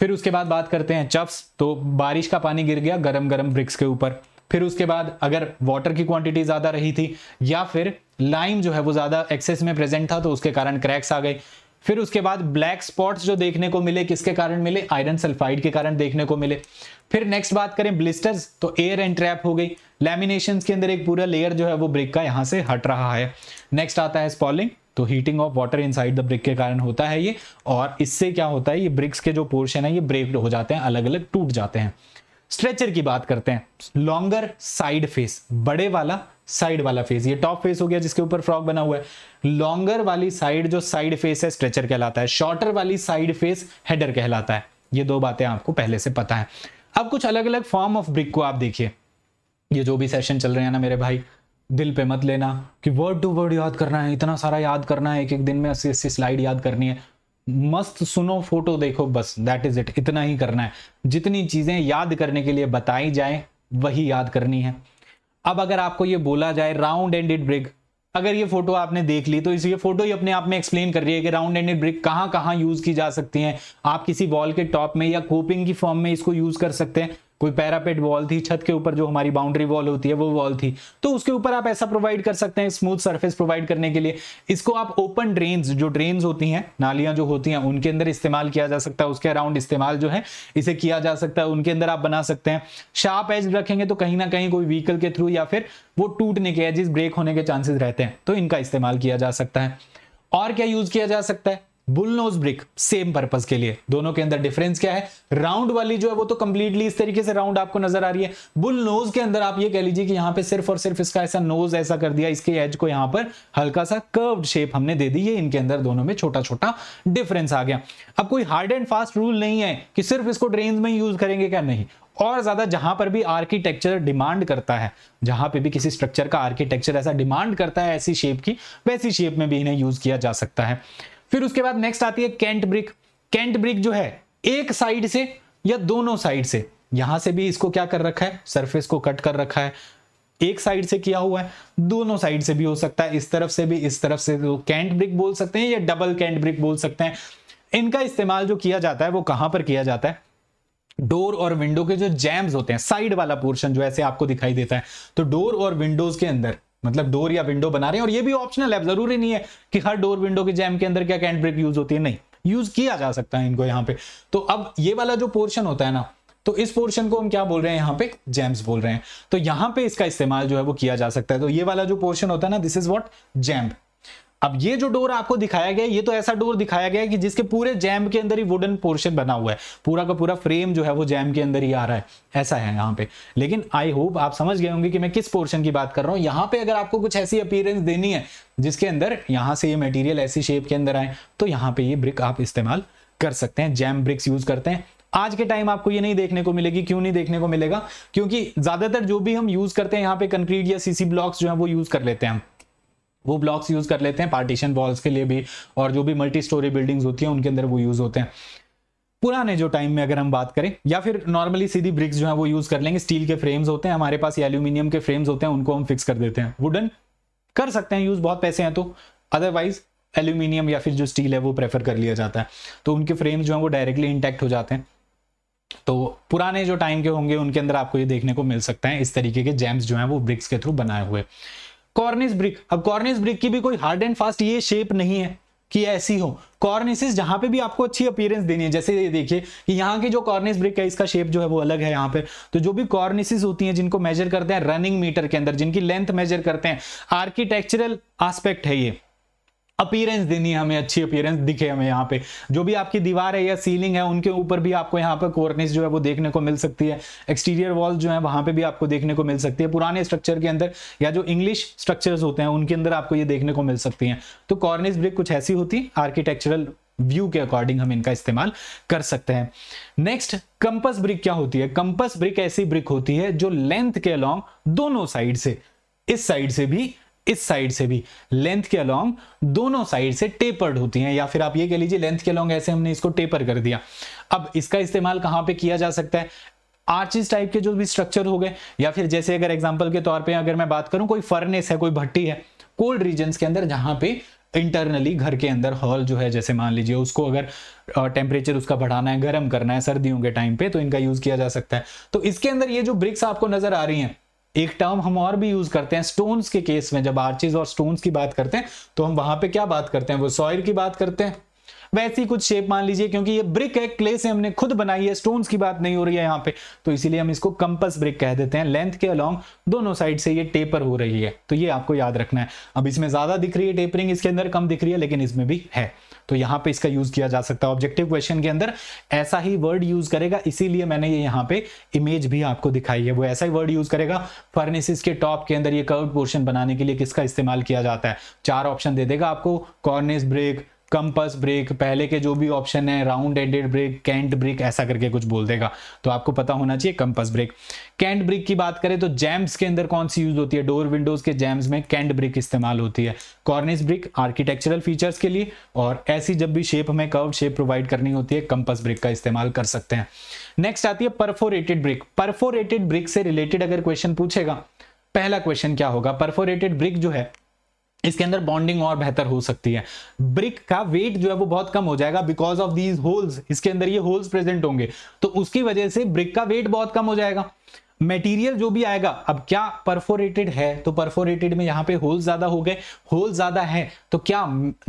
फिर उसके बाद बात करते हैं चप्स तो बारिश का पानी गिर गया गर्म गर्म ब्रिक्स के ऊपर फिर उसके बाद अगर वाटर की क्वांटिटी ज़्यादा रही थी या फिर लाइम जो है वो ज़्यादा एक्सेस में प्रेजेंट था तो उसके कारण क्रैक्स आ गए फिर उसके बाद ब्लैक स्पॉट्स जो देखने को मिले किसके कारण मिले आयरन सल्फाइड के कारण देखने को मिले फिर नेक्स्ट बात करें ब्लिस्टर्स तो एयर एंड ट्रैप हो गई लेमिनेशन के अंदर एक पूरा लेयर जो है वो ब्रिक का यहाँ से हट रहा है नेक्स्ट आता है स्पॉलिंग तो heating of water inside the brick के कारण होता है ये और इससे क्या होता है ये ब्रिक्स के जो पोर्शन है ये ब्रेक हो जाते हैं अलग अलग टूट जाते हैं स्ट्रेचर की बात करते हैं लॉन्गर साइड फेस बड़े वाला साइड वाला फेस ये टॉप फेस हो गया जिसके ऊपर फ्रॉक बना हुआ है लॉन्गर वाली साइड जो साइड फेस है स्ट्रेचर कहलाता है शॉर्टर वाली साइड फेस हेडर कहलाता है ये दो बातें आपको पहले से पता है अब कुछ अलग अलग फॉर्म ऑफ ब्रिक को आप देखिए ये जो भी सेशन चल रहे हैं ना मेरे भाई दिल पे मत लेना कि वर्ड टू वर्ड याद करना है इतना सारा याद करना है एक एक दिन में अस्सी अस्सी स्लाइड याद करनी है मस्त सुनो फोटो देखो बस दैट इज इट इतना ही करना है जितनी चीजें याद करने के लिए बताई जाए वही याद करनी है अब अगर आपको ये बोला जाए राउंड एंडेड ब्रिग अगर ये फोटो आपने देख ली तो इस ये फोटो ही अपने आप में एक्सप्लेन कर रही है कि राउंड एंडेड ब्रिक कहाँ कहाँ यूज की जा सकती हैं आप किसी वॉल के टॉप में या कोपिंग की फॉर्म में इसको यूज कर सकते हैं कोई पैरापेट वॉल थी छत के ऊपर जो हमारी बाउंड्री वॉल होती है वो वॉल थी तो उसके ऊपर आप ऐसा प्रोवाइड कर सकते हैं स्मूथ सर्फेस प्रोवाइड करने के लिए इसको आप ओपन ड्रेन्स जो ड्रेन्स होती हैं नालियां जो होती हैं उनके अंदर इस्तेमाल किया जा सकता है उसके अराउंड इस्तेमाल जो है इसे किया जा सकता है उनके अंदर आप बना सकते हैं शार्प एज रखेंगे तो कहीं ना कहीं कोई व्हीकल के थ्रू या फिर वो टूटने के एजिस ब्रेक होने के चांसेस रहते हैं तो इनका इस्तेमाल किया जा सकता है और क्या यूज किया जा सकता है बुलनोज ब्रिक सेम पर्पज के लिए दोनों के अंदर डिफरेंस क्या है राउंड वाली जो है वो तो कंप्लीटली इस तरीके से राउंड आपको नजर आ रही है बुल नोज के अंदर आप ये कह लीजिए कि यहां पे सिर्फ और सिर्फ इसका ऐसा नोज ऐसा कर दिया इसके एज को यहां पर हल्का सा कर्व्ड शेप हमने दे दी है इनके अंदर दोनों में छोटा छोटा डिफरेंस आ गया अब कोई हार्ड एंड फास्ट रूल नहीं है कि सिर्फ इसको ड्रेन में यूज करेंगे क्या नहीं और ज्यादा जहां पर भी आर्किटेक्चर डिमांड करता है जहां पे भी किसी स्ट्रक्चर का आर्किटेक्चर ऐसा डिमांड करता है ऐसी शेप की वैसी शेप में भी इन्हें यूज किया जा सकता है फिर उसके बाद नेक्स्ट आती है कैंट ब्रिक कैंट ब्रिक जो है एक साइड से या दोनों साइड से यहां से भी इसको क्या कर रखा है सरफेस को कट कर रखा है एक साइड से किया हुआ है दोनों साइड से भी हो सकता है इस तरफ से भी इस तरफ से तो कैंट ब्रिक बोल सकते हैं या डबल कैंट ब्रिक बोल सकते हैं इनका इस्तेमाल जो किया जाता है वो कहां पर किया जाता है डोर और विंडो के जो जैम्स होते हैं साइड वाला पोर्शन जो ऐसे आपको दिखाई देता है तो डोर और विंडोज के अंदर मतलब डोर या विंडो बना रहे हैं और ये भी ऑप्शनल है जरूरी नहीं है कि हर डोर विंडो के जैम के अंदर क्या कैंड ब्रेक यूज होती है नहीं यूज किया जा सकता है इनको यहाँ पे तो अब ये वाला जो पोर्शन होता है ना तो इस पोर्शन को हम क्या बोल रहे हैं यहाँ पे जैम्स बोल रहे हैं तो यहाँ पे इसका इस्तेमाल जो है वो किया जा सकता है तो ये वाला जो पोर्शन होता है ना दिस इज वॉट जैम्प अब ये जो डोर आपको दिखाया गया ये तो ऐसा डोर दिखाया गया कि जिसके पूरे जैम के अंदर ही वुडन पोर्शन बना हुआ है पूरा का पूरा फ्रेम जो है वो जैम के अंदर ही आ रहा है ऐसा है यहाँ पे लेकिन आई होप आप समझ गए होंगे कि मैं किस पोर्शन की बात कर रहा हूँ यहाँ पे अगर आपको कुछ ऐसी अपीयरेंस देनी है जिसके अंदर यहाँ से ये मटीरियल ऐसी शेप के अंदर आए तो यहाँ पे ये ब्रिक आप इस्तेमाल कर सकते हैं जैम ब्रिक्स यूज करते हैं आज के टाइम आपको ये नहीं देखने को मिलेगी क्यों नहीं देखने को मिलेगा क्योंकि ज्यादातर जो भी हम यूज करते हैं यहाँ पे कंक्रीट या सीसी ब्लॉक्स जो है वो यूज कर लेते हैं हम वो ब्लॉक्स यूज़ कर लेते हैं पार्टीशन वॉल्स के लिए भी और जो भी मल्टी स्टोरी बिल्डिंग्स होती हैं उनके अंदर वो यूज़ होते हैं पुराने जो टाइम में अगर हम बात करें या फिर नॉर्मली सीधी ब्रिक्स जो है वो यूज़ कर लेंगे स्टील के फ्रेम्स होते हैं हमारे पास एल्यूमिनियम के फ्रेम्स होते हैं उनको हम फिक्स कर देते हैं वुडन कर सकते हैं यूज़ बहुत पैसे हैं तो अदरवाइज एल्यूमिनियम या फिर जो स्टील है वो प्रेफर कर लिया जाता है तो उनके फ्रेम्स जो है वो डायरेक्टली इंटैक्ट हो जाते हैं तो पुराने जो टाइम के होंगे उनके अंदर आपको ये देखने को मिल सकता है इस तरीके के जैम्स जो है वो ब्रिक्स के थ्रू बनाए हुए कॉर्निस ब्रिक अब कॉर्निस ब्रिक की भी कोई हार्ड एंड फास्ट ये शेप नहीं है कि ऐसी हो कॉर्निसेस जहां पे भी आपको अच्छी अपीयरेंस देनी है जैसे ये देखिए कि यहाँ की जो कॉर्निस ब्रिक है इसका शेप जो है वो अलग है यहाँ पे तो जो भी कॉर्निसेस होती हैं जिनको मेजर करते हैं रनिंग मीटर के अंदर जिनकी लेंथ मेजर करते हैं आर्किटेक्चरल आस्पेक्ट है ये अपीयरेंस देनी है हमें अच्छी अपीयरेंस दिखे हमें यहाँ पे जो भी आपकी दीवार है या सीलिंग है उनके ऊपर भी आपको यहाँ पर कोर्निस जो है वो देखने को मिल सकती है एक्सटीरियर वॉल जो है वहां पे भी आपको देखने को मिल सकती है पुराने स्ट्रक्चर के अंदर या जो इंग्लिश स्ट्रक्चर्स होते हैं उनके अंदर आपको ये देखने को मिल सकती है तो कॉर्निस ब्रिक कुछ ऐसी होती आर्किटेक्चरल व्यू के अकॉर्डिंग हम इनका इस्तेमाल कर सकते हैं नेक्स्ट कंपस ब्रिक क्या होती है कंपस ब्रिक ऐसी ब्रिक होती है जो लेंथ के अलॉन्ग दोनों साइड से इस साइड से भी इस साइड से भी लेंथ के अलोंग दोनों साइड से टेपर्ड होती हैं या फिर आप ये कह लीजिए लेंथ के अलोंग ऐसे हमने इसको टेपर कर दिया अब इसका इस्तेमाल कहां पे किया जा सकता है आर्चिस टाइप के जो भी स्ट्रक्चर हो गए या फिर जैसे अगर एग्जाम्पल के तौर पे अगर मैं बात करूं कोई फर्नेस है कोई भट्टी है कोल्ड रीजन के अंदर जहां पे इंटरनली घर के अंदर हॉल जो है जैसे मान लीजिए उसको अगर टेम्परेचर उसका बढ़ाना है गर्म करना है सर्दियों के टाइम पे तो इनका यूज किया जा सकता है तो इसके अंदर ये जो ब्रिक्स आपको नजर आ रही है एक टर्म हम और भी यूज करते हैं स्टोन्स के केस में जब आर्चिज और स्टोन्स की बात करते हैं तो हम वहां पे क्या बात करते हैं वो सॉइल की बात करते हैं वैसी कुछ शेप मान लीजिए क्योंकि ये ब्रिक है क्ले से हमने खुद बनाई है स्टोन्स की बात नहीं हो रही है यहाँ पे तो इसीलिए हम इसको कंपस ब्रिक कह देते हैं लेंथ के अलोंग दोनों साइड से ये टेपर हो रही है तो ये आपको याद रखना है अब इसमें ज्यादा दिख रही है टेपरिंग इसके अंदर कम दिख रही है लेकिन इसमें भी है तो यहां पे इसका यूज किया जा सकता है ऑब्जेक्टिव क्वेश्चन के अंदर ऐसा ही वर्ड यूज करेगा इसीलिए मैंने ये यहां पे इमेज भी आपको दिखाई है वो ऐसा ही वर्ड यूज करेगा फर्नेसिस के टॉप के अंदर ये कर्व पोर्शन बनाने के लिए किसका इस्तेमाल किया जाता है चार ऑप्शन दे देगा आपको कॉर्नेस ब्रेक कंपस ब्रेक पहले के जो भी ऑप्शन है round ended brick cant brick ऐसा करके कुछ बोल देगा तो आपको पता होना चाहिए कंपस ब्रेक कैंट ब्रेक की बात करें तो जैम्स के अंदर कौन सी यूज होती है डोर विंडोज के जैम्स में कैंट ब्रेक इस्तेमाल होती है कॉर्निस ब्रिक आर्किटेक्चरल फीचर्स के लिए और ऐसी जब भी शेप हमें कर्व शेप प्रोवाइड करनी होती है कंपस ब्रिक का इस्तेमाल कर सकते हैं नेक्स्ट आती है परफोरेटेड ब्रिक परफोरेटेड ब्रिक से रिलेटेड अगर क्वेश्चन पूछेगा पहला क्वेश्चन क्या होगा परफोरेटेड ब्रिक जो है इसके अंदर बॉन्डिंग और बेहतर हो सकती है ब्रिक का वेट जो है वो बहुत कम हो जाएगा बिकॉज ऑफ दीज होल्स इसके अंदर ये होल्स प्रेजेंट होंगे तो उसकी वजह से ब्रिक का वेट बहुत कम हो जाएगा मटेरियल जो भी आएगा अब क्या परफोरेटेड है तो परफोरेटेड में यहाँ पे होल्स ज्यादा हो गए होल्स ज्यादा है तो क्या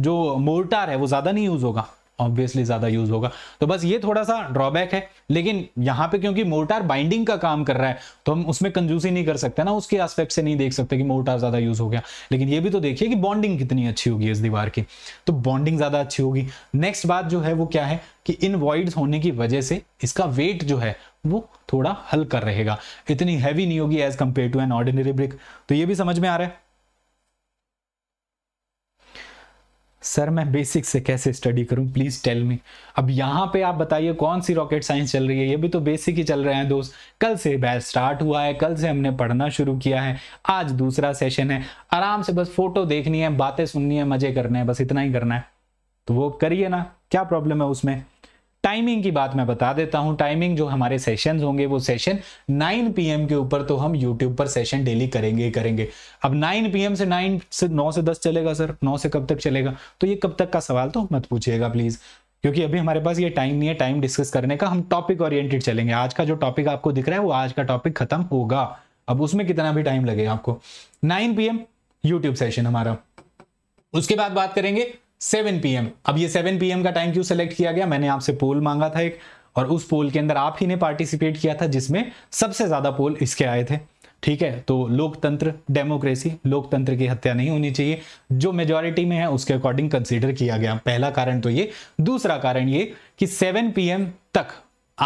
जो मोर्टार है वो ज्यादा नहीं यूज होगा ऑब्वियसली ज़्यादा यूज़ होगा तो बस ये थोड़ा सा ड्रॉबैक है लेकिन यहाँ पे क्योंकि मोर्टार बाइंडिंग का काम कर रहा है तो हम उसमें कंजूसी नहीं कर सकते ना उसके एस्पेक्ट से नहीं देख सकते कि मोर्टार ज़्यादा यूज़ हो गया लेकिन ये भी तो देखिए कि बॉन्डिंग कितनी अच्छी होगी इस दीवार की तो बॉन्डिंग ज़्यादा अच्छी होगी नेक्स्ट बात जो है वो क्या है कि इन वॉइड्स होने की वजह से इसका वेट जो है वो थोड़ा हल्का रहेगा इतनी हैवी नहीं होगी as compare to an ordinary brick तो ये भी समझ में आ रहा है सर मैं बेसिक से कैसे स्टडी करूं प्लीज़ टेल मी अब यहाँ पे आप बताइए कौन सी रॉकेट साइंस चल रही है ये भी तो बेसिक ही चल रहे हैं दोस्त कल से बैच स्टार्ट हुआ है कल से हमने पढ़ना शुरू किया है आज दूसरा सेशन है आराम से बस फोटो देखनी है बातें सुननी है मजे करने हैं बस इतना ही करना है तो वो करिए ना क्या प्रॉब्लम है उसमें टाइमिंग की बात मैं बता देता हूं टाइमिंग जो हमारे सेशन होंगे वो सेशन 9 पीएम के ऊपर तो हम यूट्यूब पर सेशन डेली करेंगे करेंगे अब 9 पीएम से 9 से 9 से 10 चलेगा सर 9 से कब तक चलेगा तो ये कब तक का सवाल तो मत पूछिएगा प्लीज क्योंकि अभी हमारे पास ये टाइम नहीं है टाइम डिस्कस करने का हम टॉपिक ओरिएंटेड चलेंगे आज का जो टॉपिक आपको दिख रहा है वो आज का टॉपिक खत्म होगा अब उसमें कितना भी टाइम लगेगा आपको 9 पीएम यूट्यूब सेशन हमारा उसके बाद बात करेंगे 7 पीएम अब ये 7 पीएम का टाइम क्यों सेलेक्ट किया गया मैंने आपसे पोल मांगा था एक और उस पोल के अंदर आप ही ने पार्टिसिपेट किया था जिसमें सबसे ज्यादा पोल इसके आए थे ठीक है तो लोकतंत्र डेमोक्रेसी लोकतंत्र की हत्या नहीं होनी चाहिए जो मेजोरिटी में है उसके अकॉर्डिंग कंसीडर किया गया पहला कारण तो ये दूसरा कारण ये कि 7 पीएम तक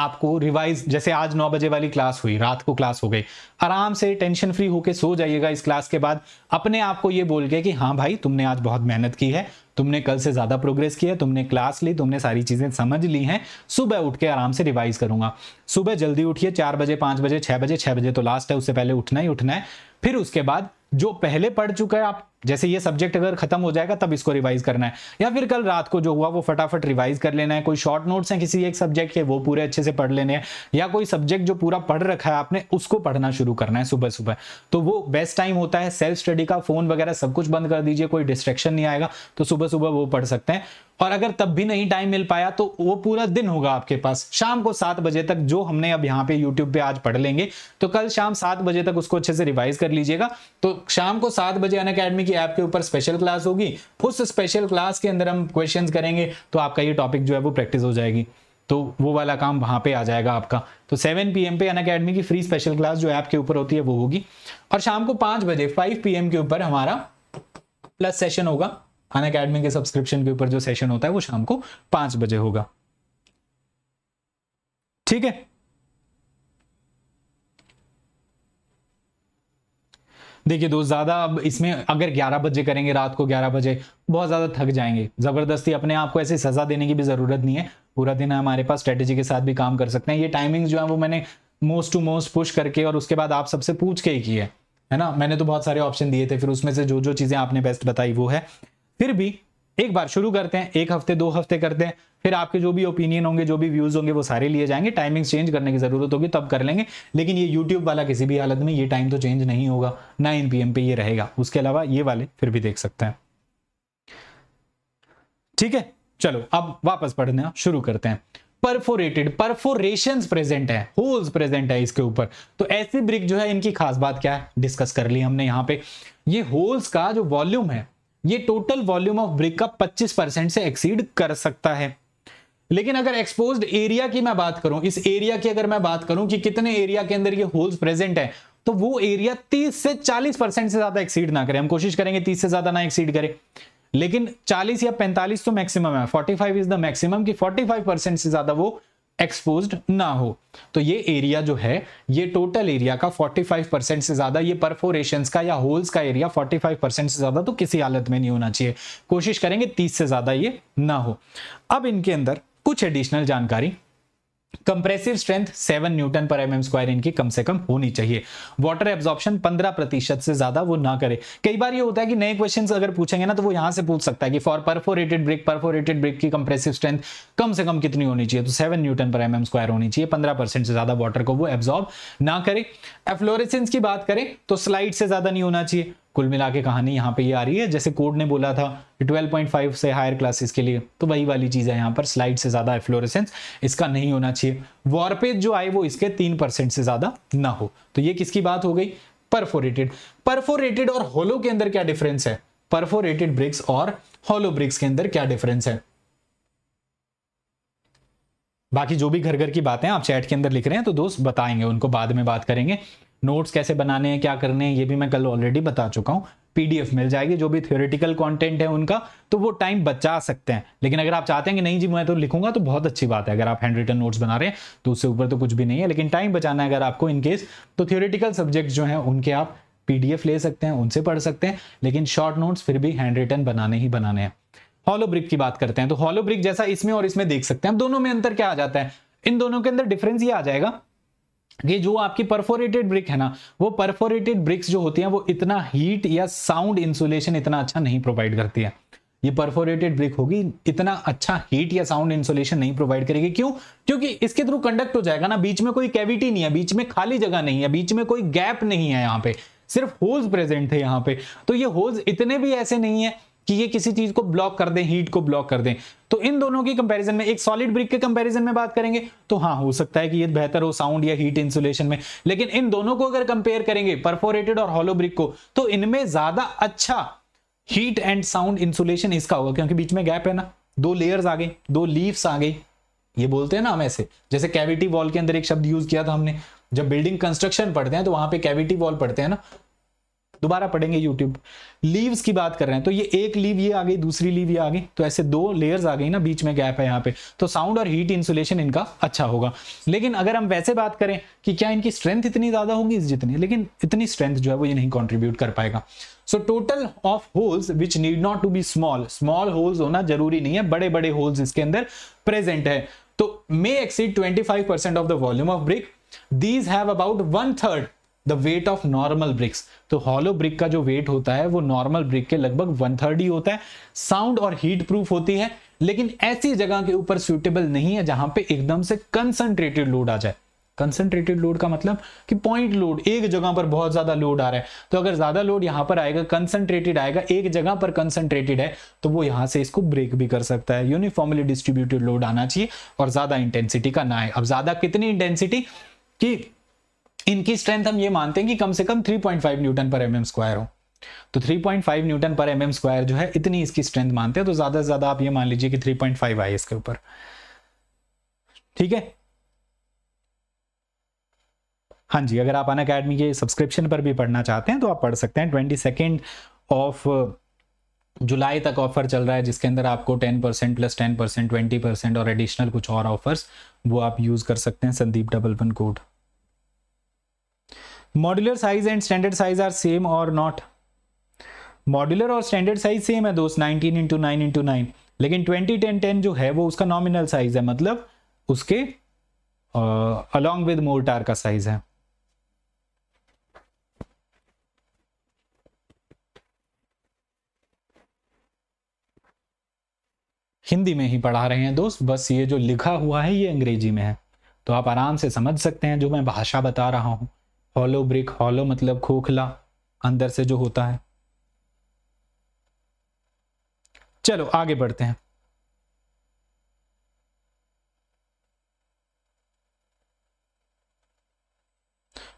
आपको रिवाइज जैसे आज नौ बजे वाली क्लास हुई रात को क्लास हो गई आराम से टेंशन फ्री होके सो जाइएगा इस क्लास के बाद अपने आप को ये बोल के कि हाँ भाई तुमने आज बहुत मेहनत की है तुमने कल से ज़्यादा प्रोग्रेस किया तुमने क्लास ली तुमने सारी चीज़ें समझ ली हैं सुबह उठ के आराम से रिवाइज करूंगा सुबह जल्दी उठिए चार बजे पांच बजे छह बजे छह बजे तो लास्ट है उससे पहले उठना ही उठना है फिर उसके बाद जो पहले पढ़ चुका है आप जैसे ये सब्जेक्ट अगर खत्म हो जाएगा तब इसको रिवाइज करना है या फिर कल रात को जो हुआ वो फटाफट रिवाइज कर लेना है कोई शॉर्ट नोट्स हैं किसी एक सब्जेक्ट के वो पूरे अच्छे से पढ़ लेने हैं या कोई सब्जेक्ट जो पूरा पढ़ रखा है आपने उसको पढ़ना शुरू करना है सुबह सुबह तो वो बेस्ट टाइम होता है सेल्फ स्टडी का फोन वगैरह सब कुछ बंद कर दीजिए कोई डिस्ट्रेक्शन नहीं आएगा तो सुबह सुबह वो पढ़ सकते हैं और अगर तब भी नहीं टाइम मिल पाया तो वो पूरा दिन होगा आपके पास शाम को सात बजे तक जो हमने अब यहाँ पे यूट्यूब पे आज पढ़ लेंगे तो कल शाम सात बजे तक उसको अच्छे से रिवाइज कर लीजिएगा तो शाम को सात बजे अन अकेडमी की ऐप के ऊपर स्पेशल क्लास होगी उस स्पेशल क्लास के अंदर हम क्वेश्चन करेंगे तो आपका ये टॉपिक जो है वो प्रैक्टिस हो जाएगी तो वो वाला काम वहां पर आ जाएगा आपका तो सेवन पी पे अन अकेडमी की फ्री स्पेशल क्लास जो ऐप के ऊपर होती है वो होगी और शाम को पांच बजे फाइव पी के ऊपर हमारा प्लस सेशन होगा अन अकेडमी के सब्सक्रिप्शन के ऊपर जो सेशन होता है वो शाम को पांच बजे होगा ठीक है देखिए दोस्त ज़्यादा अब इसमें अगर 11 बजे करेंगे रात को 11 बजे बहुत ज़्यादा थक जाएंगे ज़बरदस्ती अपने आप को ऐसी सज़ा देने की भी ज़रूरत नहीं है पूरा दिन हमारे पास स्ट्रेटेजी के साथ भी काम कर सकते हैं ये टाइमिंग्स जो है वो मैंने मोस्ट टू मोस्ट पुश करके और उसके बाद आप सबसे पूछ के ही की है ना मैंने तो बहुत सारे ऑप्शन दिए थे फिर उसमें से जो जो चीज़ें आपने बेस्ट बताई वो है फिर भी एक बार शुरू करते हैं एक हफ्ते दो हफ्ते करते हैं फिर आपके जो भी ओपिनियन होंगे जो भी व्यूज होंगे वो सारे लिए जाएंगे टाइमिंग्स चेंज करने की जरूरत होगी तब कर लेंगे लेकिन ये यूट्यूब वाला किसी भी हालत में ये टाइम तो चेंज नहीं होगा नाइन पी पे ये रहेगा उसके अलावा ये वाले फिर भी देख सकते हैं ठीक है चलो अब वापस पढ़ना शुरू करते हैं परफोरेटेड परफोरेशन प्रेजेंट है होल्स प्रेजेंट है इसके ऊपर तो ऐसी ब्रिक जो है इनकी खास बात क्या है डिस्कस कर ली हमने यहां पे ये होल्स का जो वॉल्यूम है ये टोटल वॉल्यूम ऑफ ब्रिक का 25 परसेंट से एक्सीड कर सकता है लेकिन अगर एक्सपोज्ड एरिया की मैं बात करूं इस एरिया की अगर मैं बात करूं कि कितने एरिया के अंदर ये होल्स प्रेजेंट है तो वो एरिया 30 से 40 परसेंट से ज्यादा एक्सीड ना करें हम कोशिश करेंगे 30 से ज्यादा ना एक्सीड करें लेकिन 40 या 45 तो मैक्सिमम है 45 इज द मैक्सिमम कि 45 परसेंट से ज्यादा वो एक्सपोज ना हो तो ये एरिया जो है ये टोटल एरिया का 45 परसेंट से ज्यादा ये परफोरेशन का या होल्स का एरिया 45 परसेंट से ज्यादा तो किसी हालत में नहीं होना चाहिए कोशिश करेंगे 30 से ज्यादा ये ना हो अब इनके अंदर कुछ एडिशनल जानकारी compressive strength seven newton per m m square इनकी कम से कम होनी चाहिए वाटर एब्जॉर्प्शन पंद्रह प्रतिशत से ज्यादा वो ना करे कई बार ये होता है कि नए क्वेश्चन अगर पूछेंगे ना तो वो यहां से पूछ सकता है कि for perforated brick perforated brick की कंप्रेसिव स्ट्रेंथ कम से कम कितनी होनी चाहिए तो seven newton per m m square होनी चाहिए पंद्रह परसेंट से ज्यादा वाटर को वो एब्जॉर्ब ना करे एफ्लोरेसेंस की बात करें तो स्लाइड से ज्यादा नहीं होना चाहिए कुल मिला के कहानी यहाँ पे ये आ रही है जैसे कोड ने बोला था 12.5 से हायर क्लासेस के लिए तो वही वाली चीज़ है यहाँ पर स्लाइड से ज़्यादा एफ्लोरेसेंस इसका नहीं होना चाहिए वॉरपेज जो आए वो इसके तीन परसेंट से ज़्यादा ना हो तो ये किसकी बात हो गई परफोरेटेड परफोरेटेड और होलो के अंदर क्या डिफरेंस है परफोरेटेड ब्रिक्स और होलो ब्रिक्स के अंदर क्या डिफरेंस है बाकी जो भी घर घर की बातें आप चैट के अंदर लिख रहे हैं तो दोस्त बताएंगे उनको बाद में बात करेंगे नोट्स कैसे बनाने हैं क्या करने हैं ये भी मैं कल ऑलरेडी बता चुका हूँ पीडीएफ मिल जाएगी जो भी थियोरिटिकल कंटेंट है उनका तो वो टाइम बचा सकते हैं लेकिन अगर आप चाहते हैं कि नहीं जी मैं तो लिखूंगा तो बहुत अच्छी बात है अगर आप हैंड रिटन नोट्स बना रहे हैं तो उससे ऊपर तो कुछ भी नहीं है लेकिन टाइम बचाना है अगर आपको इनकेस तो थियोरिटिकल सब्जेक्ट जो है उनके आप पीडीएफ ले सकते हैं उनसे पढ़ सकते हैं लेकिन शॉर्ट नोट्स फिर भी हैंड रिटन बनाने ही बनाने हैं हॉलो ब्रिक की बात करते हैं तो हॉलो ब्रिक जैसा इसमें और इसमें देख सकते हैं दोनों में अंतर क्या आ जाता है इन दोनों के अंदर डिफरेंस ये आ जाएगा कि जो आपकी परफोरेटेड ब्रिक है ना वो परफोरेटेड ब्रिक्स जो होती हैं वो इतना हीट या साउंड इंसुलेशन इतना अच्छा नहीं प्रोवाइड करती है ये परफोरेटेड ब्रिक होगी इतना अच्छा हीट या साउंड इंसुलेशन नहीं प्रोवाइड करेगी क्यों क्योंकि इसके थ्रू कंडक्ट हो जाएगा ना बीच में कोई कैविटी नहीं है बीच में खाली जगह नहीं है बीच में कोई गैप नहीं है यहाँ पे सिर्फ होल्स प्रेजेंट थे यहाँ पे तो ये होल्स इतने भी ऐसे नहीं है कि ये किसी चीज को ब्लॉक कर दें हीट को ब्लॉक कर दें तो इन दोनों की कंपैरिजन में एक सॉलिड ब्रिक के कंपैरिजन में बात करेंगे तो हाँ हो सकता है कि ये बेहतर हो साउंड या हीट इंसुलेशन में लेकिन इन दोनों को अगर कंपेयर करेंगे परफोरेटेड और हॉलो ब्रिक को तो इनमें ज्यादा अच्छा हीट एंड साउंड इंसुलेशन इसका होगा क्योंकि बीच में गैप है ना दो लेयर्स आ गई दो लीव्स आ गई ये बोलते हैं ना हम ऐसे जैसे कैविटी वॉल के अंदर एक शब्द यूज किया था हमने जब बिल्डिंग कंस्ट्रक्शन पढ़ते हैं तो वहां पे कैविटी वॉल पढ़ते हैं ना दोबारा पढ़ेंगे यूट्यूब लीव्स की बात कर रहे हैं तो ये एक लीव ये आ गई दूसरी लीव ये आ गई तो ऐसे दो लेयर्स आ गई ना बीच में गैप है यहाँ पे तो साउंड और हीट इंसुलेशन इनका अच्छा होगा लेकिन अगर हम वैसे बात करें कि क्या इनकी स्ट्रेंथ इतनी ज्यादा होगी इस जितनी लेकिन इतनी स्ट्रेंथ जो है वो ये नहीं कॉन्ट्रीब्यूट कर पाएगा so total of holes which need not to be small small holes होना जरूरी नहीं है बड़े बड़े होल्स इसके अंदर प्रेजेंट है तो may exceed twenty five percent of the volume of brick these have about one third the weight of normal bricks तो हॉलो ब्रिक का जो वेट होता है वो नॉर्मल ब्रिक के लगभग वन थर्ड ही होता है साउंड और हीट प्रूफ होती है लेकिन ऐसी जगह के ऊपर सुटेबल नहीं है जहां पे एकदम से कंसंट्रेटेड लोड आ जाए कंसंट्रेटेड लोड का मतलब कि पॉइंट लोड एक जगह पर बहुत ज्यादा लोड आ रहा है तो अगर ज्यादा लोड यहां पर आएगा कंसंट्रेटेड आएगा एक जगह पर कंसंट्रेटेड है तो वो यहां से इसको ब्रेक भी कर सकता है यूनिफॉर्मली डिस्ट्रीब्यूटेड लोड आना चाहिए और ज्यादा इंटेंसिटी का ना है अब ज्यादा कितनी इंटेंसिटी कि इनकी स्ट्रेंथ हम ये मानते हैं कि कम से कम 3.5 newton per m m square हो तो 3.5 newton per m m square जो है इतनी इसकी स्ट्रेंथ मानते हैं तो ज्यादा से ज्यादा आप ये मान लीजिए कि 3.5 आए इसके ऊपर ठीक है हाँ जी अगर आप अन अकेडमी के सब्सक्रिप्शन पर भी पढ़ना चाहते हैं तो आप पढ़ सकते हैं ट्वेंटी सेकेंड ऑफ जुलाई तक ऑफर चल रहा है जिसके अंदर आपको ten percent plus ten percent twenty percent और एडिशनल कुछ और ऑफर्स वो आप यूज़ कर सकते हैं Sandeep double one code modular size and standard size are same और नॉट मॉड्यूलर और स्टैंडर्ड साइज सेम है दोस्त 19 इंटू नाइन इंटू नाइन लेकिन 20 10 10 जो है वो उसका नॉमिनल साइज है मतलब उसके अलॉन्ग विद मोर्टार का साइज है हिंदी में ही पढ़ा रहे हैं दोस्त बस ये जो लिखा हुआ है ये अंग्रेजी में है तो आप आराम से समझ सकते हैं जो मैं भाषा बता रहा हूं हॉलो ब्रिक हॉलो मतलब खोखला अंदर से जो होता है चलो आगे बढ़ते हैं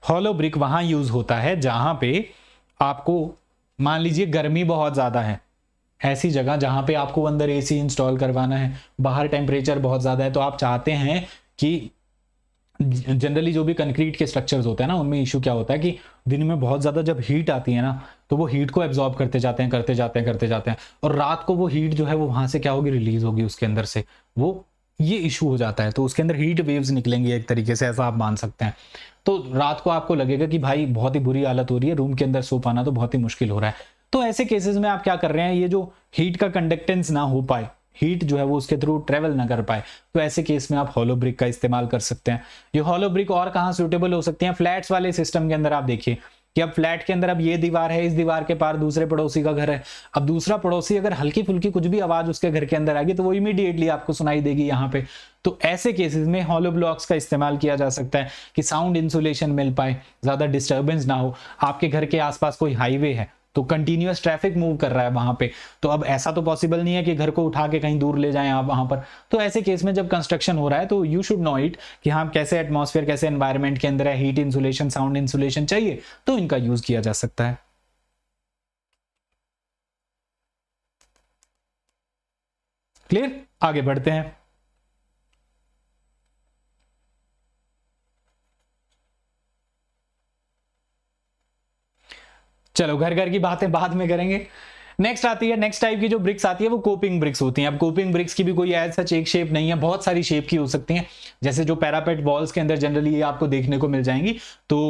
हॉलो ब्रिक वहां यूज होता है जहां पे आपको मान लीजिए गर्मी बहुत ज्यादा है ऐसी जगह जहां पे आपको अंदर एसी इंस्टॉल करवाना है बाहर टेम्परेचर बहुत ज्यादा है तो आप चाहते हैं कि जनरली जो भी कंक्रीट के स्ट्रक्चर्स होते हैं ना उनमें इशू क्या होता है कि दिन में बहुत ज़्यादा जब हीट आती है ना तो वो हीट को एब्जॉर्ब करते जाते हैं करते जाते हैं करते जाते हैं और रात को वो हीट जो है वो वहाँ से क्या होगी रिलीज होगी उसके अंदर से वो ये इशू हो जाता है तो उसके अंदर हीट वेव्स निकलेंगे एक तरीके से ऐसा आप मान सकते हैं तो रात को आपको लगेगा कि भाई बहुत ही बुरी हालत हो रही है रूम के अंदर सो पाना तो बहुत ही मुश्किल हो रहा है तो ऐसे केसेस में आप क्या कर रहे हैं ये जो हीट का कंडक्टेंस ना हो पाए हीट जो है वो उसके थ्रू ट्रेवल ना कर पाए तो ऐसे केस में आप हॉलो ब्रिक का इस्तेमाल कर सकते हैं ये हॉलो ब्रिक और कहाँ सुटेबल हो सकते हैं फ्लैट्स वाले सिस्टम के अंदर आप देखिए कि अब फ्लैट के अंदर अब ये दीवार है इस दीवार के पार दूसरे पड़ोसी का घर है अब दूसरा पड़ोसी अगर हल्की फुल्की कुछ भी आवाज उसके घर के अंदर आएगी तो वो इमीडिएटली आपको सुनाई देगी यहाँ पे तो ऐसे केसेस में हॉलो ब्लॉक्स का इस्तेमाल किया जा सकता है कि साउंड इंसुलेशन मिल पाए ज्यादा डिस्टर्बेंस ना हो आपके घर के आसपास कोई हाईवे है तो कंटिन्यूस ट्रैफिक मूव कर रहा है वहां पे तो अब ऐसा तो पॉसिबल नहीं है कि घर को उठा के कहीं दूर ले जाएं आप वहां पर तो ऐसे केस में जब कंस्ट्रक्शन हो रहा है तो यू शुड नो इट कि हाँ कैसे एटमॉस्फेयर कैसे एनवायरमेंट के अंदर है हीट इंसुलेशन साउंड इंसुलेशन चाहिए तो इनका यूज किया जा सकता है क्लियर आगे बढ़ते हैं चलो घर घर की बातें बाद में करेंगे नेक्स्ट आती है नेक्स्ट टाइप की जो ब्रिक्स आती है वो कोपिंग ब्रिक्स होती हैं अब कोपिंग ब्रिक्स की भी कोई एज सच एक शेप नहीं है बहुत सारी शेप की हो सकती हैं जैसे जो पैरापेट वॉल्स के अंदर जनरली ये आपको देखने को मिल जाएंगी तो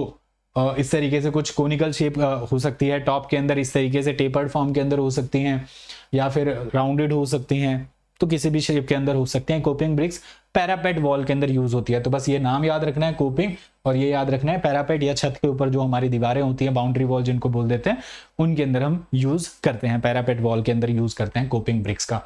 इस तरीके से कुछ कोनिकल शेप हो सकती है टॉप के अंदर इस तरीके से टेपर्ड फॉर्म के अंदर हो सकती हैं या फिर राउंडेड हो सकती हैं तो किसी भी शेप के अंदर हो सकते हैं कोपिंग ब्रिक्स पैरापेट वॉल के अंदर यूज होती है तो बस ये नाम याद रखना है कोपिंग और ये याद रखना है पैरापेट या छत के ऊपर जो हमारी दीवारें होती हैं बाउंड्री वॉल जिनको बोल देते हैं उनके अंदर हम यूज करते हैं पैरापेट वॉल के अंदर यूज करते हैं कोपिंग ब्रिक्स का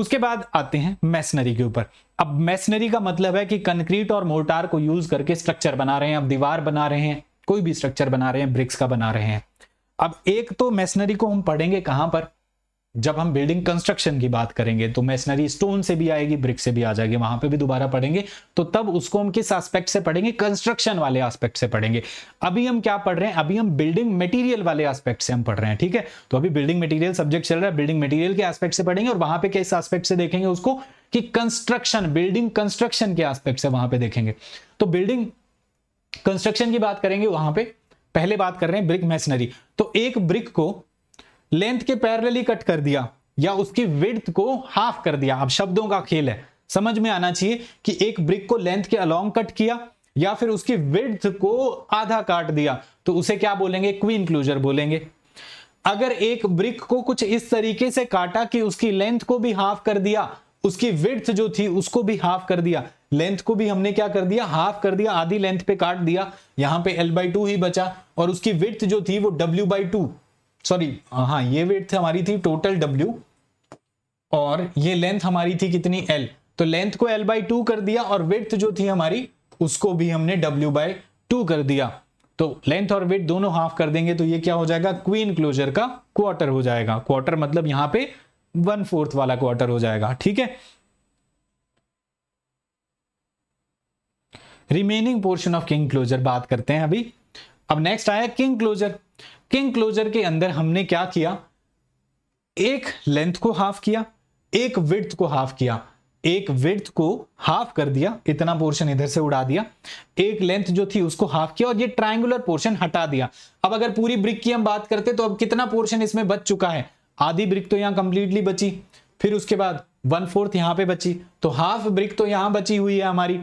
उसके बाद आते हैं मैसनरी के ऊपर अब मैसनरी का मतलब है कि कंक्रीट और मोर्टार को यूज करके स्ट्रक्चर बना रहे हैं अब दीवार बना रहे हैं कोई भी स्ट्रक्चर बना रहे हैं ब्रिक्स का बना रहे हैं अब एक तो मैसनरी को हम पढ़ेंगे कहां पर जब हम बिल्डिंग कंस्ट्रक्शन की बात करेंगे तो मैशनरी स्टोन से भी आएगी ब्रिक से भी आ जाएगी वहां पे भी दोबारा पढ़ेंगे तो तब उसको हम किस एस्पेक्ट से पढ़ेंगे कंस्ट्रक्शन वाले एस्पेक्ट से पढ़ेंगे अभी हम क्या पढ़ रहे हैं अभी हम बिल्डिंग मटेरियल वाले एस्पेक्ट से हम पढ़ रहे हैं ठीक है तो अभी बिल्डिंग मटीरियल सब्जेक्ट चल रहा है बिल्डिंग मटीरियल के एस्पेक्ट से पढ़ेंगे और वहां पर किस एस्पेक्ट से देखेंगे उसको कि कंस्ट्रक्शन बिल्डिंग कंस्ट्रक्शन के एस्पेक्ट से वहां पर देखेंगे तो बिल्डिंग कंस्ट्रक्शन की बात करेंगे वहां पर पहले बात कर रहे हैं ब्रिक मेसनरी तो एक ब्रिक को लेंथ के पैरेलली कट कर दिया या उसकी विड्थ को हाफ कर दिया अब शब्दों का खेल है समझ में आना चाहिए कि एक ब्रिक को लेंथ के अलोंग कट किया या फिर उसकी विड्थ को आधा काट दिया तो उसे क्या बोलेंगे क्वीन क्लूजर बोलेंगे अगर एक ब्रिक को कुछ इस तरीके से काटा कि उसकी लेंथ को भी हाफ कर दिया उसकी विड्थ जो थी उसको भी हाफ कर दिया लेंथ को भी हमने क्या कर दिया हाफ कर दिया आधी लेंथ पे काट दिया यहां पे एल बाई टू ही बचा और उसकी विड्थ जो थी वो W by two sorry uh, हाँ ये वेट थी हमारी थी टोटल डब्ल्यू और ये लेंथ हमारी थी कितनी एल तो लेंथ को एल बाई टू कर दिया और वेथ जो थी हमारी उसको भी हमने डब्ल्यू बाई टू कर दिया तो लेंथ और वेट दोनों हाफ कर देंगे तो ये क्या हो जाएगा क्वीन क्लोजर का क्वार्टर हो जाएगा क्वार्टर मतलब यहां पे वन फोर्थ वाला क्वार्टर हो जाएगा ठीक है remaining portion of king closer बात करते हैं अभी अब नेक्स्ट आया किंग क्लोजर किंग क्लोजर के अंदर हमने क्या किया एक लेंथ को हाफ किया एक विड्थ को हाफ किया एक विड्थ को हाफ कर दिया इतना पोर्शन इधर से उड़ा दिया एक लेंथ जो थी उसको हाफ किया और ये ट्रायंगुलर पोर्शन हटा दिया अब अगर पूरी ब्रिक की हम बात करते तो अब कितना पोर्शन इसमें बच चुका है आधी ब्रिक तो यहां कंप्लीटली बची फिर उसके बाद वन फोर्थ यहां पे बची तो हाफ ब्रिक तो यहां बची हुई है हमारी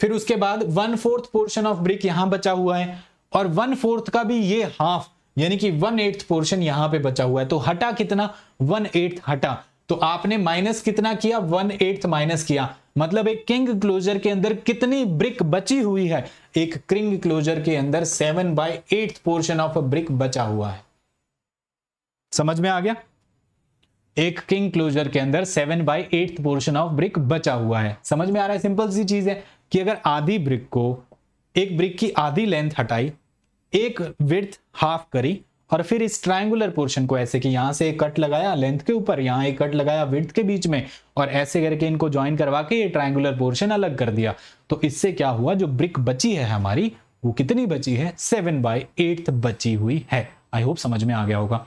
फिर उसके बाद one fourth portion of brick यहां बचा हुआ है और वन फोर्थ का भी ये हाफ यानी कि वन एट्थ पोर्शन यहां पे बचा हुआ है तो हटा कितना वन एट्थ हटा तो आपने माइनस कितना किया वन एट्थ माइनस किया मतलब एक किंग क्लोजर के अंदर कितनी ब्रिक बची हुई है एक किंग क्लोजर के अंदर seven by eight portion of brick बचा हुआ है समझ में आ गया एक किंग क्लोजर के अंदर seven by eight portion of brick बचा हुआ है समझ में आ रहा है सिंपल सी चीज है कि अगर आधी ब्रिक को एक ब्रिक की आधी लेंथ हटाई एक विर्थ हाफ करी और फिर इस ट्राइंगुलर पोर्शन को ऐसे कि यहां से एक कट लगाया लेंथ के ऊपर यहां एक कट लगाया विर्थ के बीच में और ऐसे करके इनको ज्वाइन करवा के ये ट्राइंगुलर पोर्शन अलग कर दिया तो इससे क्या हुआ जो ब्रिक बची है हमारी वो कितनी बची है सेवन बाई एट्थ बची हुई है आई होप समझ में आ गया होगा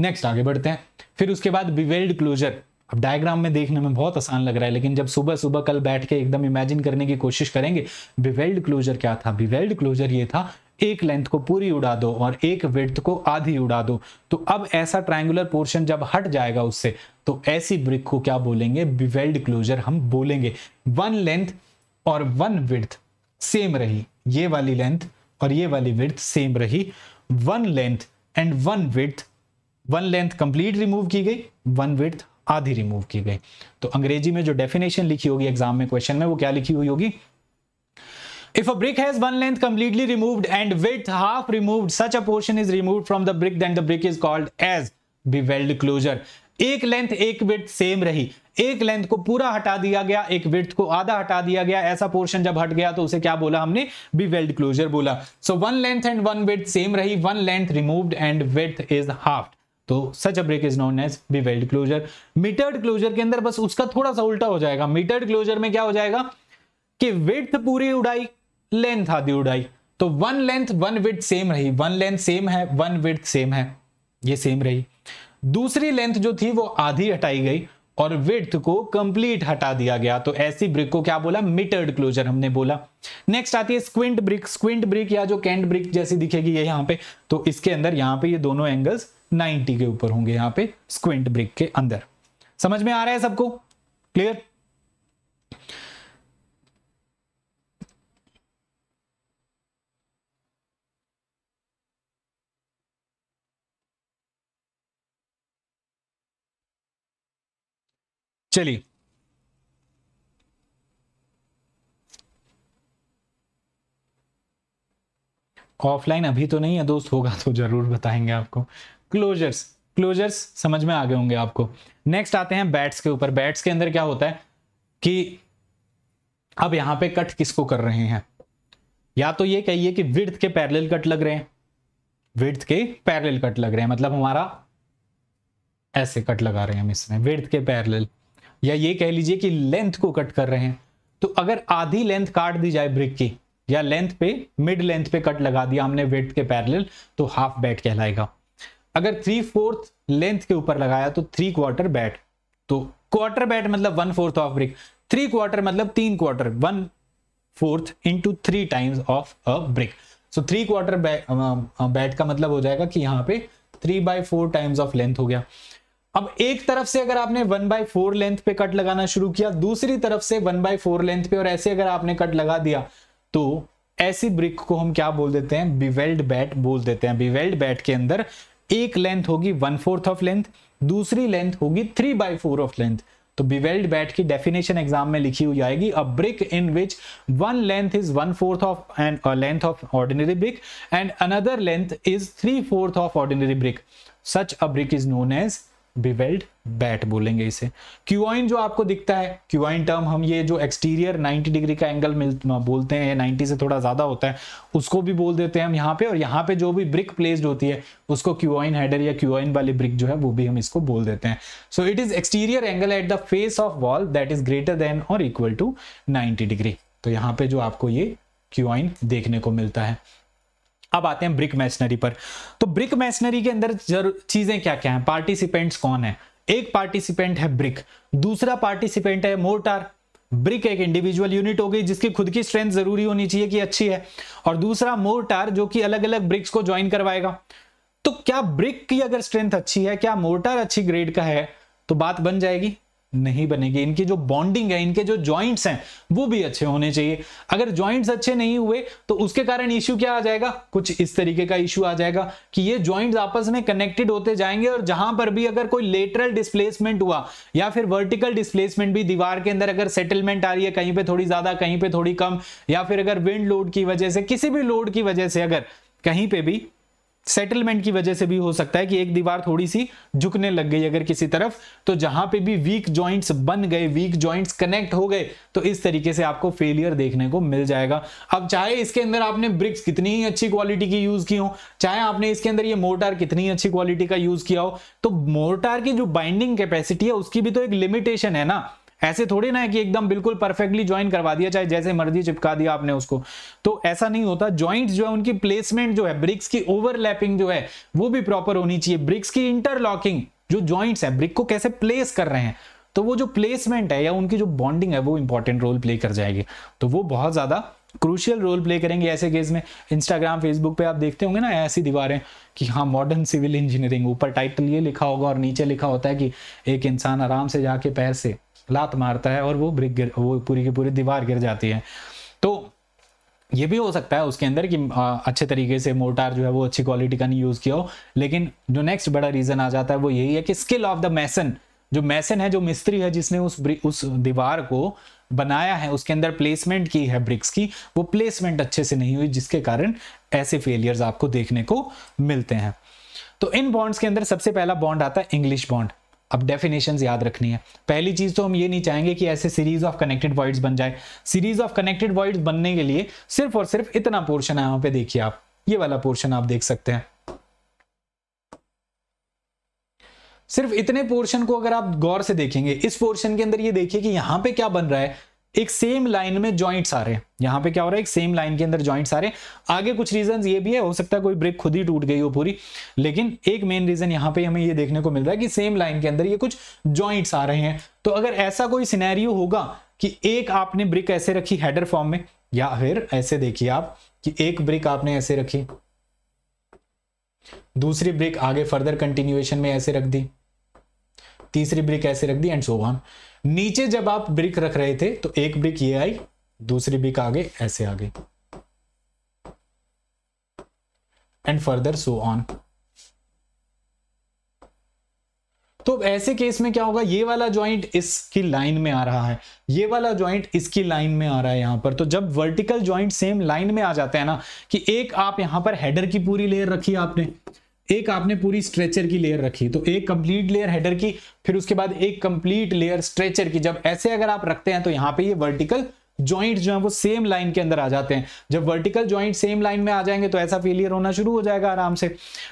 नेक्स्ट आगे बढ़ते हैं फिर उसके बाद बिवेल्ड क्लोजर अब डायग्राम में देखने में बहुत आसान लग रहा है लेकिन जब सुबह सुबह कल बैठ के एकदम इमेजिन करने की कोशिश करेंगे बिवेल्ड क्लोजर क्या था बिवेल्ड क्लोजर ये था एक लेंथ को पूरी उड़ा दो और एक विड्थ को आधी उड़ा दो तो अब ऐसा ट्रायंगुलर पोर्शन जब हट जाएगा उससे तो ऐसी ब्रिक को क्या बोलेंगे बिवेल्ड क्लोजर हम बोलेंगे वन लेंथ और वन विड्थ सेम रही ये वाली लेंथ और ये वाली विड्थ सेम रही one length and one width one length complete remove की गई वन विड्थ आधी रिमूव की गई तो अंग्रेजी में जो डेफिनेशन लिखी होगी एग्जाम में क्वेश्चन में वो क्या लिखी हुई होगी If a brick has one length completely removed and width half removed, such a portion is removed from the brick, then the brick is called as beveled closure. एक लेंथ एक width same रही एक length को पूरा हटा दिया गया एक विथ को आधा हटा दिया गया ऐसा पोर्शन जब हट गया तो उसे क्या बोला हमने बी वेल्ड क्लोजर बोला so one length and one width same रही one length removed and width is half तो such a brick is known as bevelled closer mitred closer के अंदर बस उसका थोड़ा सा उल्टा हो जाएगा मीटर्ड क्लोजर में क्या हो जाएगा कि विथ पूरी उड़ाई लेंथ आदि उड़ाई तो one length one width same रही वन लेंथ सेम है वन विथ सेम है ये सेम रही दूसरी लेंथ जो थी वो आधी हटाई गई और विथ को कंप्लीट हटा दिया गया तो ऐसी ब्रिक को क्या बोला मिटर्ड क्लोजर हमने बोला नेक्स्ट आती है स्क्विंट ब्रिक स्क्विंट ब्रिक या जो कैंट ब्रिक जैसी दिखेगी ये यहां पे तो इसके अंदर यहां पे ये दोनों एंगल्स 90 के ऊपर होंगे यहां पे स्क्विंट ब्रिक के अंदर समझ में आ रहा है सबको क्लियर चलिए ऑफलाइन अभी तो नहीं है दोस्त होगा तो जरूर बताएंगे आपको क्लोजर्स क्लोजर्स समझ में आ गए होंगे आपको नेक्स्ट आते हैं बैट्स के ऊपर बैट्स के अंदर क्या होता है कि अब यहां पे कट किसको कर रहे हैं या तो ये कहिए कि विर्थ के पैरेलल कट लग रहे हैं विर्थ के पैरेलल कट लग रहे हैं मतलब हमारा ऐसे कट लगा रहे हैं हम इसमें विर्थ के पैरेलल या ये कह लीजिए कि लेंथ को कट कर रहे हैं तो अगर आधी लेंथ काट दी जाए ब्रिक की या लेंथ पे मिड लेंथ पे कट लगा दिया हमने वेट के पैरेलल तो हाफ बैट कहलाएगा अगर थ्री फोर्थ लेंथ के ऊपर लगाया तो थ्री क्वार्टर बैट तो क्वार्टर बैट मतलब one fourth of brick three quarter मतलब तीन quarter one fourth into three times of a brick so three quarter bat का मतलब हो जाएगा कि यहाँ पे three by four times of length हो गया अब एक तरफ से अगर आपने वन बाई फोर लेंथ पे कट लगाना शुरू किया दूसरी तरफ से वन बाई फोर लेंथ पे और ऐसे अगर आपने कट लगा दिया तो ऐसी ब्रिक को हम क्या बोल देते हैं बिवेल्ड बैट बोल देते हैं बिवेल्ड बैट के अंदर एक लेंथ होगी वन फोर्थ ऑफ लेंथ दूसरी लेंथ होगी three by four of length तो बिवेल्ड बैट की डेफिनेशन एग्जाम में लिखी हुई आएगी a brick in which one length is one fourth of and length of ordinary brick and another length is three fourth of ordinary brick such a brick is known as bevelled bat बोलेंगे इसे क्यूआइन जो आपको दिखता है क्यूआइन term हम ये जो exterior 90 degree का एंगल मिल बोलते हैं 90 से थोड़ा ज्यादा होता है उसको भी बोल देते हैं हम यहाँ पे और यहाँ पे जो भी ब्रिक प्लेस्ड होती है उसको क्यूआइन हेडर या क्यूआइन वाली ब्रिक जो है वो भी हम इसको बोल देते हैं so it is exterior angle at the face of wall that is greater than और इक्वल टू नाइनटी डिग्री तो यहाँ पे जो आपको ये क्यूआइन देखने को मिलता है अब आते हैं ब्रिक मैशनरी पर तो ब्रिक मैशनरी के अंदर चीजें क्या क्या हैं पार्टिसिपेंट्स कौन है एक पार्टिसिपेंट है ब्रिक दूसरा पार्टिसिपेंट है मोर्टार ब्रिक एक इंडिविजुअल यूनिट हो गई जिसकी खुद की स्ट्रेंथ जरूरी होनी चाहिए कि अच्छी है और दूसरा मोर्टार जो कि अलग अलग ब्रिक्स को ज्वाइन करवाएगा तो क्या ब्रिक की अगर स्ट्रेंथ अच्छी है क्या मोर्टार अच्छी ग्रेड का है तो बात बन जाएगी नहीं बनेगी इनकी जो बॉन्डिंग है इनके जो ज्वाइंट्स हैं वो भी अच्छे होने चाहिए अगर ज्वाइंट्स अच्छे नहीं हुए तो उसके कारण इश्यू क्या आ जाएगा कुछ इस तरीके का इश्यू आ जाएगा कि ये ज्वाइंट्स आपस में कनेक्टेड होते जाएंगे और जहां पर भी अगर कोई लेटरल डिस्प्लेसमेंट हुआ या फिर वर्टिकल डिस्प्लेसमेंट भी दीवार के अंदर अगर सेटलमेंट आ रही है कहीं पर थोड़ी ज्यादा कहीं पर थोड़ी कम या फिर अगर विंड लोड की वजह से किसी भी लोड की वजह से अगर कहीं पर भी सेटलमेंट की वजह से भी हो सकता है कि एक दीवार थोड़ी सी झुकने लग गई अगर किसी तरफ तो जहां पे भी वीक ज्वाइंट्स बन गए वीक ज्वाइंट्स कनेक्ट हो गए तो इस तरीके से आपको फेलियर देखने को मिल जाएगा अब चाहे इसके अंदर आपने ब्रिक्स कितनी ही अच्छी क्वालिटी की यूज की हो चाहे आपने इसके अंदर ये मोर्टार कितनी अच्छी क्वालिटी का यूज किया हो तो मोर्टार की जो बाइंडिंग कैपेसिटी है उसकी भी तो एक लिमिटेशन है ना ऐसे थोड़ी ना है कि एकदम बिल्कुल परफेक्टली ज्वाइन करवा दिया चाहे जैसे मर्जी चिपका दिया आपने उसको तो ऐसा नहीं होता ज्वाइंट जो है उनकी प्लेसमेंट जो है ब्रिक्स की ओवरलैपिंग जो है वो भी प्रॉपर होनी चाहिए ब्रिक्स की इंटरलॉकिंग जो ज्वाइंट्स है ब्रिक को कैसे प्लेस कर रहे हैं तो वो जो प्लेसमेंट है या उनकी जो बॉन्डिंग है वो इंपॉर्टेंट रोल प्ले कर जाएगी तो वो बहुत ज्यादा क्रूशियल रोल प्ले करेंगे ऐसे केस में इंस्टाग्राम फेसबुक पे आप देखते होंगे ना ऐसी दीवारें कि हाँ मॉडर्न सिविल इंजीनियरिंग ऊपर टाइटल ये लिखा होगा और नीचे लिखा होता है कि एक इंसान आराम से जाके पैर से लात मारता है और वो ब्रिक गिर वो पूरी की पूरी दीवार गिर जाती है तो ये भी हो सकता है उसके अंदर कि अच्छे तरीके से मोटार जो है वो अच्छी क्वालिटी का नहीं यूज़ किया हो लेकिन जो नेक्स्ट बड़ा रीज़न आ जाता है वो यही है कि स्किल ऑफ द मैसन जो मैसन है जो मिस्त्री है जिसने उस उस दीवार को बनाया है उसके अंदर प्लेसमेंट की है ब्रिक्स की वो प्लेसमेंट अच्छे से नहीं हुई जिसके कारण ऐसे फेलियर्स आपको देखने को मिलते हैं तो इन बॉन्ड्स के अंदर सबसे पहला बॉन्ड आता है इंग्लिश बॉन्ड अब डेफिनेशन याद रखनी है पहली चीज तो हम ये नहीं चाहेंगे कि ऐसे सीरीज ऑफ कनेक्टेड वर्ड्स बन जाए सीरीज ऑफ कनेक्टेड वर्ड्स बनने के लिए सिर्फ और सिर्फ इतना पोर्शन है यहाँ पे देखिए आप ये वाला पोर्शन आप देख सकते हैं सिर्फ इतने पोर्शन को अगर आप गौर से देखेंगे इस पोर्शन के अंदर ये देखिए कि यहां पे क्या बन रहा है एक सेम लाइन में जॉइंट्स आ रहे हैं यहां पे क्या हो रहा है एक सेम लाइन के अंदर जॉइंट्स आ रहे हैं आगे कुछ रीजंस ये भी है हो सकता है कोई ब्रेक खुद ही टूट गई हो पूरी लेकिन एक मेन रीजन यहां पे हमें ये देखने को मिल रहा है कि सेम लाइन के अंदर ये कुछ जॉइंट्स आ रहे हैं तो अगर ऐसा कोई सिनेरियो होगा कि एक आपने ब्रिक ऐसे रखी हेडर फॉर्म में या फिर ऐसे देखिए आप कि एक ब्रिक आपने ऐसे रखी दूसरी ब्रिक आगे फर्दर कंटिन्यूएशन में ऐसे रख दी तीसरी ब्रिक ऐसे रख दी एंड सो ऑन नीचे जब आप ब्रिक रख रहे थे तो एक ब्रिक ये आई दूसरी ब्रिक आगे ऐसे आगे एंड फर्दर सो ऑन तो ऐसे केस में क्या होगा ये वाला ज्वाइंट इसकी लाइन में आ रहा है ये वाला ज्वाइंट इसकी लाइन में आ रहा है यहां पर तो जब वर्टिकल ज्वाइंट सेम लाइन में आ जाते हैं ना कि एक आप यहां पर हेडर की पूरी लेयर रखी आपने एक आपने पूरी स्ट्रेचर की लेयर रखी तो एक कंप्लीट लेयर हेडर की फिर उसके बाद एक कंप्लीट लेयर स्ट्रेचर की जब ऐसे अगर आप रखते हैं तो यहां पे ये वर्टिकल ज्वाइंट जो है वो सेम लाइन के अंदर आ जाते हैं जब वर्टिकल ज्वाइंट सेम लाइन में आ जाएंगे तो ऐसा फेलियर होना शुरू हो जाएगा आराम से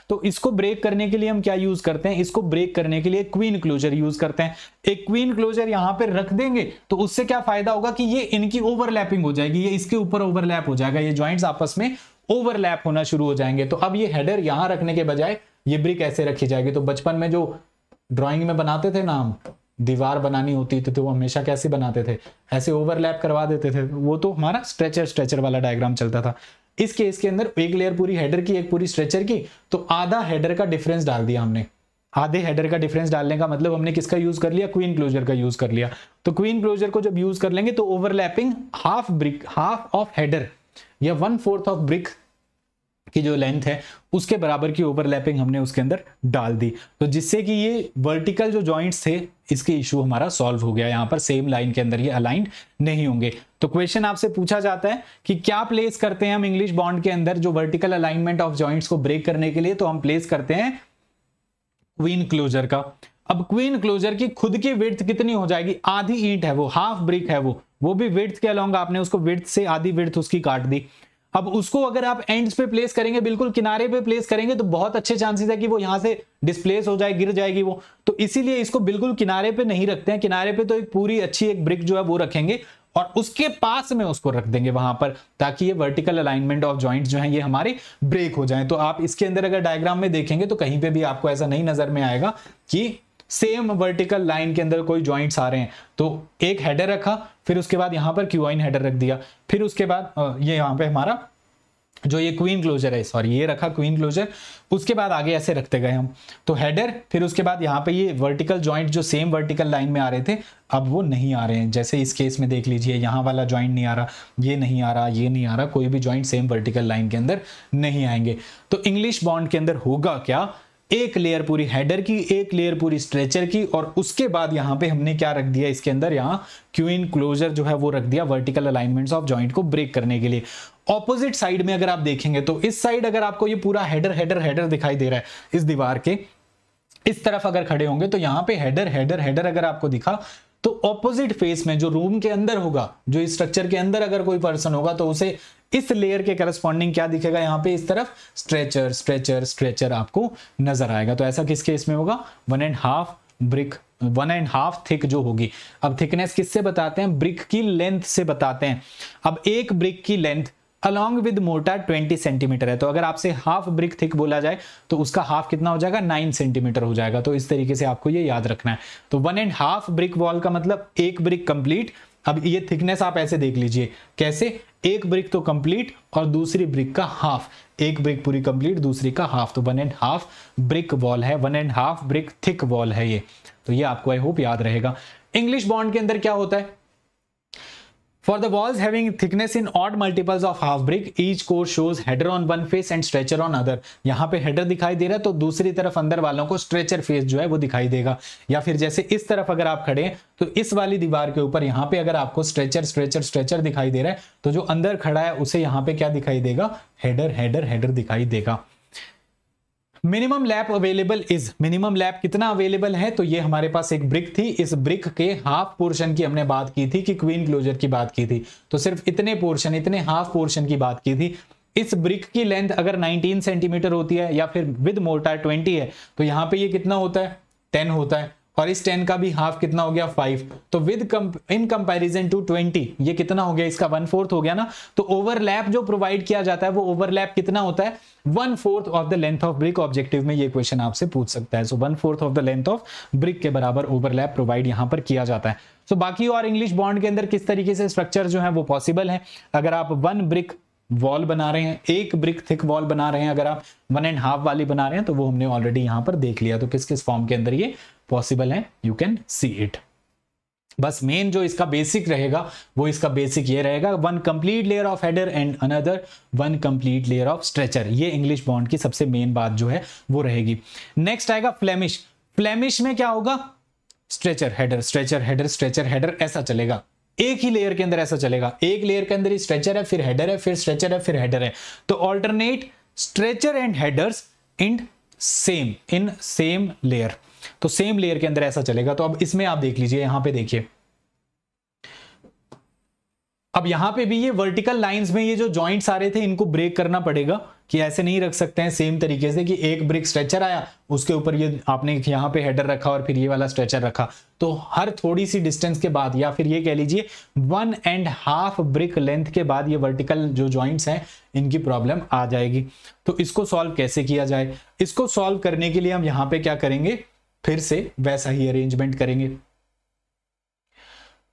तो इसको ब्रेक करने के लिए हम क्या यूज करते हैं इसको ब्रेक करने के लिए क्वीन क्लोजर यूज करते हैं एक क्वीन क्लोजर यहां पर रख देंगे तो उससे क्या फायदा होगा कि ये इनकी ओवरलैपिंग हो जाएगी ये इसके ऊपर ओवरलैप हो जाएगा ये ज्वाइंट आपस में ओवरलैप होना शुरू हो जाएंगे तो अब ये हेडर यहां रखने के बजाय ये ब्रिक ऐसे रखी जाएगी तो बचपन में जो ड्राइंग में बनाते थे ना हम दीवार बनानी होती थी तो वो हमेशा कैसे बनाते थे ऐसे ओवरलैप करवा देते थे वो तो हमारा स्ट्रेचर स्ट्रेचर वाला डायग्राम चलता था इस केस के अंदर एक लेयर पूरी हेडर की एक पूरी स्ट्रेचर की तो आधा हेडर का डिफरेंस डाल दिया हमने आधे हेडर का डिफरेंस डालने का मतलब हमने किसका यूज कर लिया क्वीन क्लोजर का यूज कर लिया तो क्वीन क्लोजर को जब यूज कर लेंगे तो overlapping half brick half of header या वन फोर्थ ऑफ ब्रिक की जो लेंथ है उसके बराबर की ओवरलैपिंग हमने उसके अंदर डाल दी तो जिससे कि ये वर्टिकल जो जॉइंट्स थे इसके इशू हमारा सॉल्व हो गया यहाँ पर सेम लाइन के अंदर ये अलाइंड नहीं होंगे तो क्वेश्चन आपसे पूछा जाता है कि क्या प्लेस करते हैं हम इंग्लिश बॉन्ड के अंदर जो वर्टिकल अलाइनमेंट ऑफ ज्वाइंट्स को ब्रेक करने के लिए तो हम प्लेस करते हैं क्वीन क्लोजर का अब क्वीन क्लोजर की खुद की विर्थ कितनी हो जाएगी आधी ईंट है वो हाफ ब्रिक है वो वो भी विर्थ के अलॉन्ग आपने उसको विर्थ से आधी विर्थ उसकी काट दी अब उसको अगर आप एंड्स पे प्लेस करेंगे बिल्कुल किनारे पे प्लेस करेंगे तो बहुत अच्छे चांसेस है कि वो यहां से डिस्प्लेस हो जाए गिर जाएगी वो तो इसीलिए इसको बिल्कुल किनारे पे नहीं रखते हैं किनारे पे तो एक पूरी अच्छी एक ब्रिक जो है वो रखेंगे और उसके पास में उसको रख देंगे वहां पर ताकि ये वर्टिकल अलाइनमेंट ऑफ ज्वाइंट जो है ये हमारे ब्रेक हो जाए तो आप इसके अंदर अगर डायग्राम में देखेंगे तो कहीं पर भी आपको ऐसा नहीं नजर में आएगा कि सेम वर्टिकल लाइन के अंदर कोई ज्वाइंट्स आ रहे हैं तो एक हेडर रखा फिर उसके बाद यहां पर क्यूआइन हेडर रख दिया फिर उसके बाद ये यहां पे हमारा जो ये क्वीन क्लोजर है सॉरी ये रखा क्वीन क्लोजर उसके बाद आगे ऐसे रखते गए हम तो हेडर फिर उसके बाद यहाँ पे ये वर्टिकल जॉइंट जो सेम वर्टिकल लाइन में आ रहे थे अब वो नहीं आ रहे हैं जैसे इस केस में देख लीजिए यहाँ वाला जॉइंट नहीं आ रहा ये नहीं आ रहा ये नहीं आ रहा कोई भी ज्वाइंट सेम वर्टिकल लाइन के अंदर नहीं आएंगे तो इंग्लिश बॉन्ड के अंदर होगा क्या एक लेयर पूरी हेडर की एक लेयर पूरी स्ट्रेचर की और उसके बाद यहां पे हमने क्या रख दिया इसके अंदर यहाँ क्यू इन क्लोजर जो है वो रख दिया वर्टिकल अलाइनमेंट्स ऑफ जॉइंट को ब्रेक करने के लिए ऑपोजिट साइड में अगर आप देखेंगे तो इस साइड अगर आपको ये पूरा हेडर हेडर हेडर दिखाई दे रहा है इस दीवार के इस तरफ अगर खड़े होंगे तो यहां पे हेडर हेडर हेडर अगर आपको दिखा तो ऑपोजिट फेस में जो रूम के अंदर होगा जो स्ट्रक्चर के अंदर अगर कोई पर्सन होगा तो उसे इस लेयर के करस्पॉन्डिंग क्या दिखेगा यहां पे इस तरफ स्ट्रेचर स्ट्रेचर स्ट्रेचर आपको नजर आएगा तो ऐसा किस केस में होगा one and half brick one and half thick जो होगी अब थिकनेस किससे बताते हैं ब्रिक की लेंथ से बताते हैं अब एक ब्रिक की लेंथ अलॉन्ग विद मोटा 20 सेंटीमीटर है तो अगर आपसे हाफ ब्रिक थिक बोला जाए तो उसका हाफ कितना हो जाएगा 9 सेंटीमीटर हो जाएगा तो इस तरीके से आपको ये याद रखना है तो one and half brick wall का मतलब एक ब्रिक कंप्लीट अब ये थिकनेस आप ऐसे देख लीजिए कैसे एक ब्रिक तो कंप्लीट और दूसरी ब्रिक का हाफ एक ब्रिक पूरी कंप्लीट दूसरी का हाफ तो one and half brick wall है one and half brick thick wall है ये तो ये आपको आई होप याद रहेगा इंग्लिश बॉन्ड के अंदर क्या होता है For the walls having thickness in odd multiples of half brick, each core shows header on one face and stretcher on other. यहाँ पे header दिखाई दे रहा है तो दूसरी तरफ अंदर वालों को stretcher face जो है वो दिखाई देगा या फिर जैसे इस तरफ अगर आप खड़े हैं तो इस वाली दीवार के ऊपर यहाँ पे अगर आपको stretcher, stretcher, stretcher दिखाई दे रहा है तो जो अंदर खड़ा है उसे यहाँ पे क्या दिखाई देगा header, header, header दिखाई देगा minimum lap available is minimum lap कितना अवेलेबल है तो ये हमारे पास एक ब्रिक थी इस ब्रिक के हाफ पोर्शन की हमने बात की थी कि क्वीन क्लोजर की बात की थी तो सिर्फ इतने पोर्शन इतने हाफ पोर्शन की बात की थी इस ब्रिक की लेंथ अगर 19 सेंटीमीटर होती है या फिर विद मोर्टार 20 है तो यहाँ पे ये कितना होता है 10 होता है और इस टेन का भी हाफ कितना हो गया फाइव तो with in comparison to twenty ये कितना हो गया इसका वन फोर्थ हो गया ना तो ओवरलैप जो प्रोवाइड किया जाता है वो ओवरलैप कितना होता है one fourth of the length of brick objective में ये क्वेश्चन आपसे पूछ सकता है so one fourth of the length of brick के बराबर ओवरलैप प्रोवाइड यहां पर किया जाता है सो so, बाकी और इंग्लिश बॉन्ड के अंदर किस तरीके से स्ट्रक्चर जो है वो पॉसिबल है अगर आप वन ब्रिक वॉल बना रहे हैं एक ब्रिक थिक वॉल बना रहे हैं अगर आप वन एंड हाफ वाली बना रहे हैं तो वो हमने ऑलरेडी यहां पर देख लिया तो किस किस फॉर्म के अंदर ये पॉसिबल है यू कैन सी इट बस मेन जो इसका बेसिक रहेगा वो इसका बेसिक ये रहेगा one complete layer of header and another one complete layer of stretcher ये इंग्लिश बॉन्ड की सबसे मेन बात जो है वो रहेगी नेक्स्ट आएगा फ्लेमिश फ्लेमिश में क्या होगा stretcher header stretcher header stretcher header ऐसा चलेगा एक ही लेयर के अंदर ऐसा चलेगा एक लेयर के अंदर ही स्ट्रेचर है फिर हेडर है फिर स्ट्रेचर है फिर हेडर है तो alternate stretcher and headers in same in same layer तो सेम लेयर के अंदर ऐसा चलेगा तो अब इसमें आप देख लीजिए यहां पे देखिए अब यहां पे भी ये वर्टिकल लाइंस में ये जो जॉइंट्स आ रहे थे इनको ब्रेक करना पड़ेगा कि ऐसे नहीं रख सकते हैं सेम तरीके से कि एक ब्रिक स्ट्रेचर आया उसके ऊपर ये आपने यहाँ पे हेडर रखा और फिर ये वाला स्ट्रेचर रखा तो हर थोड़ी सी डिस्टेंस के बाद या फिर ये कह लीजिए one and half brick length के बाद ये वर्टिकल जो जॉइंट्स हैं इनकी प्रॉब्लम आ जाएगी तो इसको सॉल्व कैसे किया जाए इसको सॉल्व करने के लिए हम यहाँ पे क्या करेंगे फिर से वैसा ही अरेंजमेंट करेंगे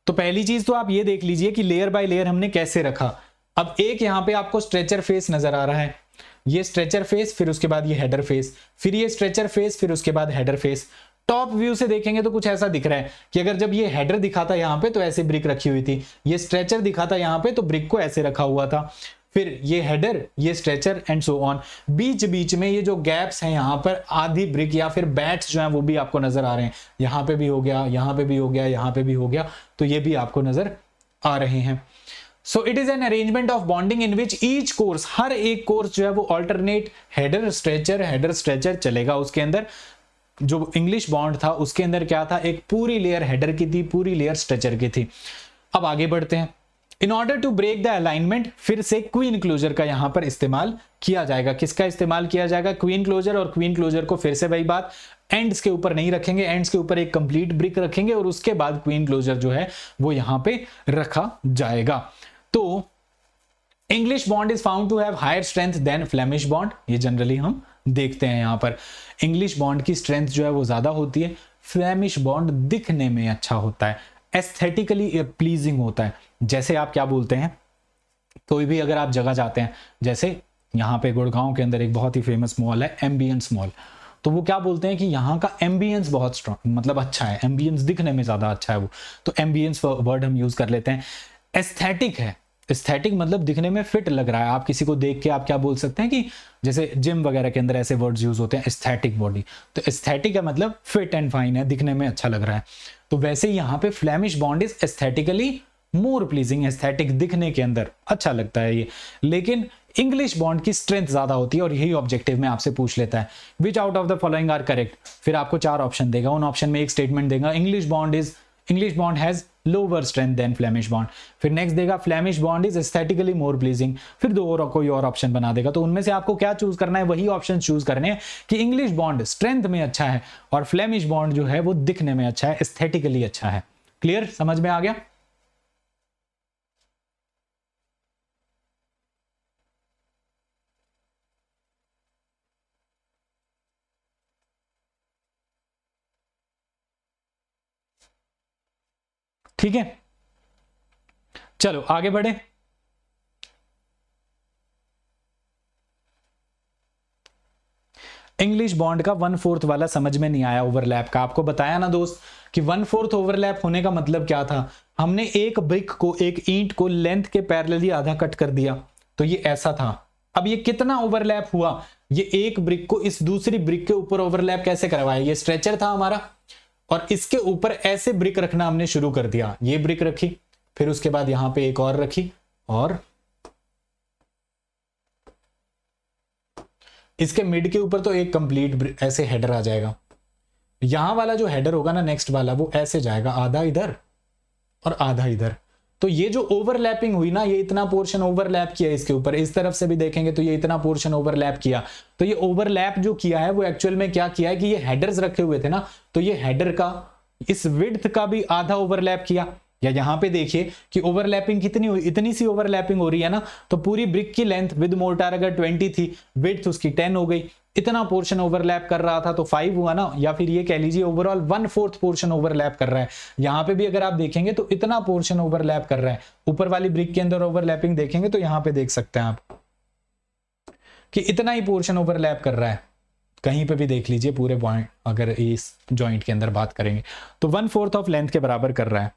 तो पहली चीज तो आप ये देख लीजिए कि लेयर बाय लेयर हमने कैसे रखा अब एक यहां पे आपको स्ट्रेचर फेस नजर आ रहा है ये स्ट्रेचर फेस फिर उसके बाद ये हेडर फेस फिर ये स्ट्रेचर फेस फिर उसके बाद हेडर फेस टॉप व्यू से देखेंगे तो कुछ ऐसा दिख रहा है कि अगर जब ये हेडर दिखा था यहाँ पे तो ऐसे ब्रिक रखी हुई थी ये स्ट्रेचर दिखा था यहाँ पे तो ब्रिक को ऐसे रखा हुआ था फिर ये हेडर ये स्ट्रेचर एंड सो ऑन बीच बीच में ये जो गैप्स हैं यहाँ पर आधी ब्रिक या फिर बैट्स जो हैं वो भी आपको नजर आ रहे हैं यहाँ पे भी हो गया यहाँ पे भी हो गया यहाँ पे भी हो गया तो ये भी आपको नजर आ रहे हैं so it is an arrangement of bonding in which each course हर एक कोर्स जो है वो alternate header stretcher header stretcher चलेगा उसके अंदर जो इंग्लिश बॉन्ड था उसके अंदर क्या था एक पूरी लेयर हेडर की थी पूरी लेयर स्ट्रेचर की थी अब आगे बढ़ते हैं in order to break the alignment फिर से क्वीन क्लोजर का यहां पर इस्तेमाल किया जाएगा किसका इस्तेमाल किया जाएगा क्वीन क्लोजर और क्वीन क्लोजर को फिर से वही बात एंड्स के ऊपर नहीं रखेंगे एंड्स के ऊपर एक कंप्लीट ब्रिक रखेंगे और उसके बाद क्वीन क्लोजर जो है वो यहां पे रखा जाएगा तो English bond is found to have higher strength than Flemish bond ये जनरली हम देखते हैं यहां पर इंग्लिश बॉन्ड की स्ट्रेंथ जो है वो ज़्यादा होती है फ्लेमिश बॉन्ड दिखने में अच्छा होता है एस्थेटिकली प्लीजिंग होता है जैसे आप क्या बोलते हैं कोई भी अगर आप जगह जाते हैं जैसे यहाँ पे गुड़गांव के अंदर एक बहुत ही फेमस मॉल है एम्बियंस मॉल तो वो क्या बोलते हैं कि यहाँ का एम्बियंस बहुत स्ट्रॉन्ग मतलब अच्छा है एम्बियंस दिखने में ज़्यादा अच्छा है वो तो एम्बियंस वर्ड हम यूज़ कर लेते हैं एस्थेटिक है एस्थेटिक मतलब दिखने में फिट लग रहा है आप किसी को देख के आप क्या बोल सकते हैं कि जैसे जिम वगैरह के अंदर ऐसे वर्ड्स यूज होते हैं एस्थेटिक बॉडी तो एस्थेटिक का मतलब फिट एंड फाइन है दिखने में अच्छा लग रहा है तो वैसे यहाँ पे Flemish bond is aesthetically more pleasing aesthetic दिखने के अंदर अच्छा लगता है ये लेकिन इंग्लिश बॉन्ड की स्ट्रेंथ ज्यादा होती है और यही ऑब्जेक्टिव में आपसे पूछ लेता है which out of the following are correct फिर आपको चार ऑप्शन देगा उन ऑप्शन में एक स्टेटमेंट देगा English bond is English bond has lower strength than Flemish bond फिर नेक्स्ट देगा Flemish bond is aesthetically more pleasing फिर दो और कोई और ऑप्शन बना देगा तो उनमें से आपको क्या चूज करना है वही ऑप्शन चूज करने हैं कि इंग्लिश बॉन्ड स्ट्रेंथ में अच्छा है और फ्लेमिश बॉन्ड जो है वो दिखने में अच्छा है एस्थेटिकली अच्छा है क्लियर समझ में आ गया ठीक है चलो आगे बढ़े इंग्लिश बॉन्ड का वन फोर्थ वाला समझ में नहीं आया ओवरलैप का आपको बताया ना दोस्त कि वन फोर्थ ओवरलैप होने का मतलब क्या था हमने एक ब्रिक को एक ईंट को लेंथ के पैरेलली आधा कट कर दिया तो ये ऐसा था अब ये कितना ओवरलैप हुआ ये एक ब्रिक को इस दूसरी ब्रिक के ऊपर ओवरलैप कैसे करवाया ये स्ट्रेचर था हमारा और इसके ऊपर ऐसे ब्रिक रखना हमने शुरू कर दिया ये ब्रिक रखी फिर उसके बाद यहां पे एक और रखी और इसके मिड के ऊपर तो एक कंप्लीट ऐसे हेडर आ जाएगा यहां वाला जो हेडर होगा ना नेक्स्ट वाला वो ऐसे जाएगा आधा इधर और आधा इधर तो ये जो ओवरलैपिंग हुई ना ये इतना पोर्शन ओवरलैप किया इसके ऊपर इस तरफ से भी देखेंगे तो ये इतना पोर्शन ओवरलैप किया तो ये ओवरलैप जो किया है वो एक्चुअल में क्या किया है कि ये हेडर्स रखे हुए थे ना तो ये हेडर का इस विड्थ का भी आधा ओवरलैप किया या यहां पे देखिए कि ओवरलैपिंग कितनी हुई इतनी सी ओवरलैपिंग हो रही है ना तो पूरी ब्रिक की लेंथ विद मोर्टार अगर 20 थी विड्थ उसकी 10 हो गई इतना पोर्शन ओवरलैप कर रहा था तो फाइव हुआ ना या फिर ये कह लीजिए overall one fourth portion overlap कर रहा है यहां पे भी अगर आप देखेंगे तो इतना पोर्शन ओवरलैप कर रहा है ऊपर वाली ब्रिक के अंदर ओवरलैपिंग देखेंगे तो यहां पे देख सकते हैं आप कि इतना ही पोर्शन ओवरलैप कर रहा है कहीं पे भी देख लीजिए पूरे पॉइंट अगर इस ज्वाइंट के अंदर बात करेंगे तो वन फोर्थ ऑफ लेंथ के बराबर कर रहा है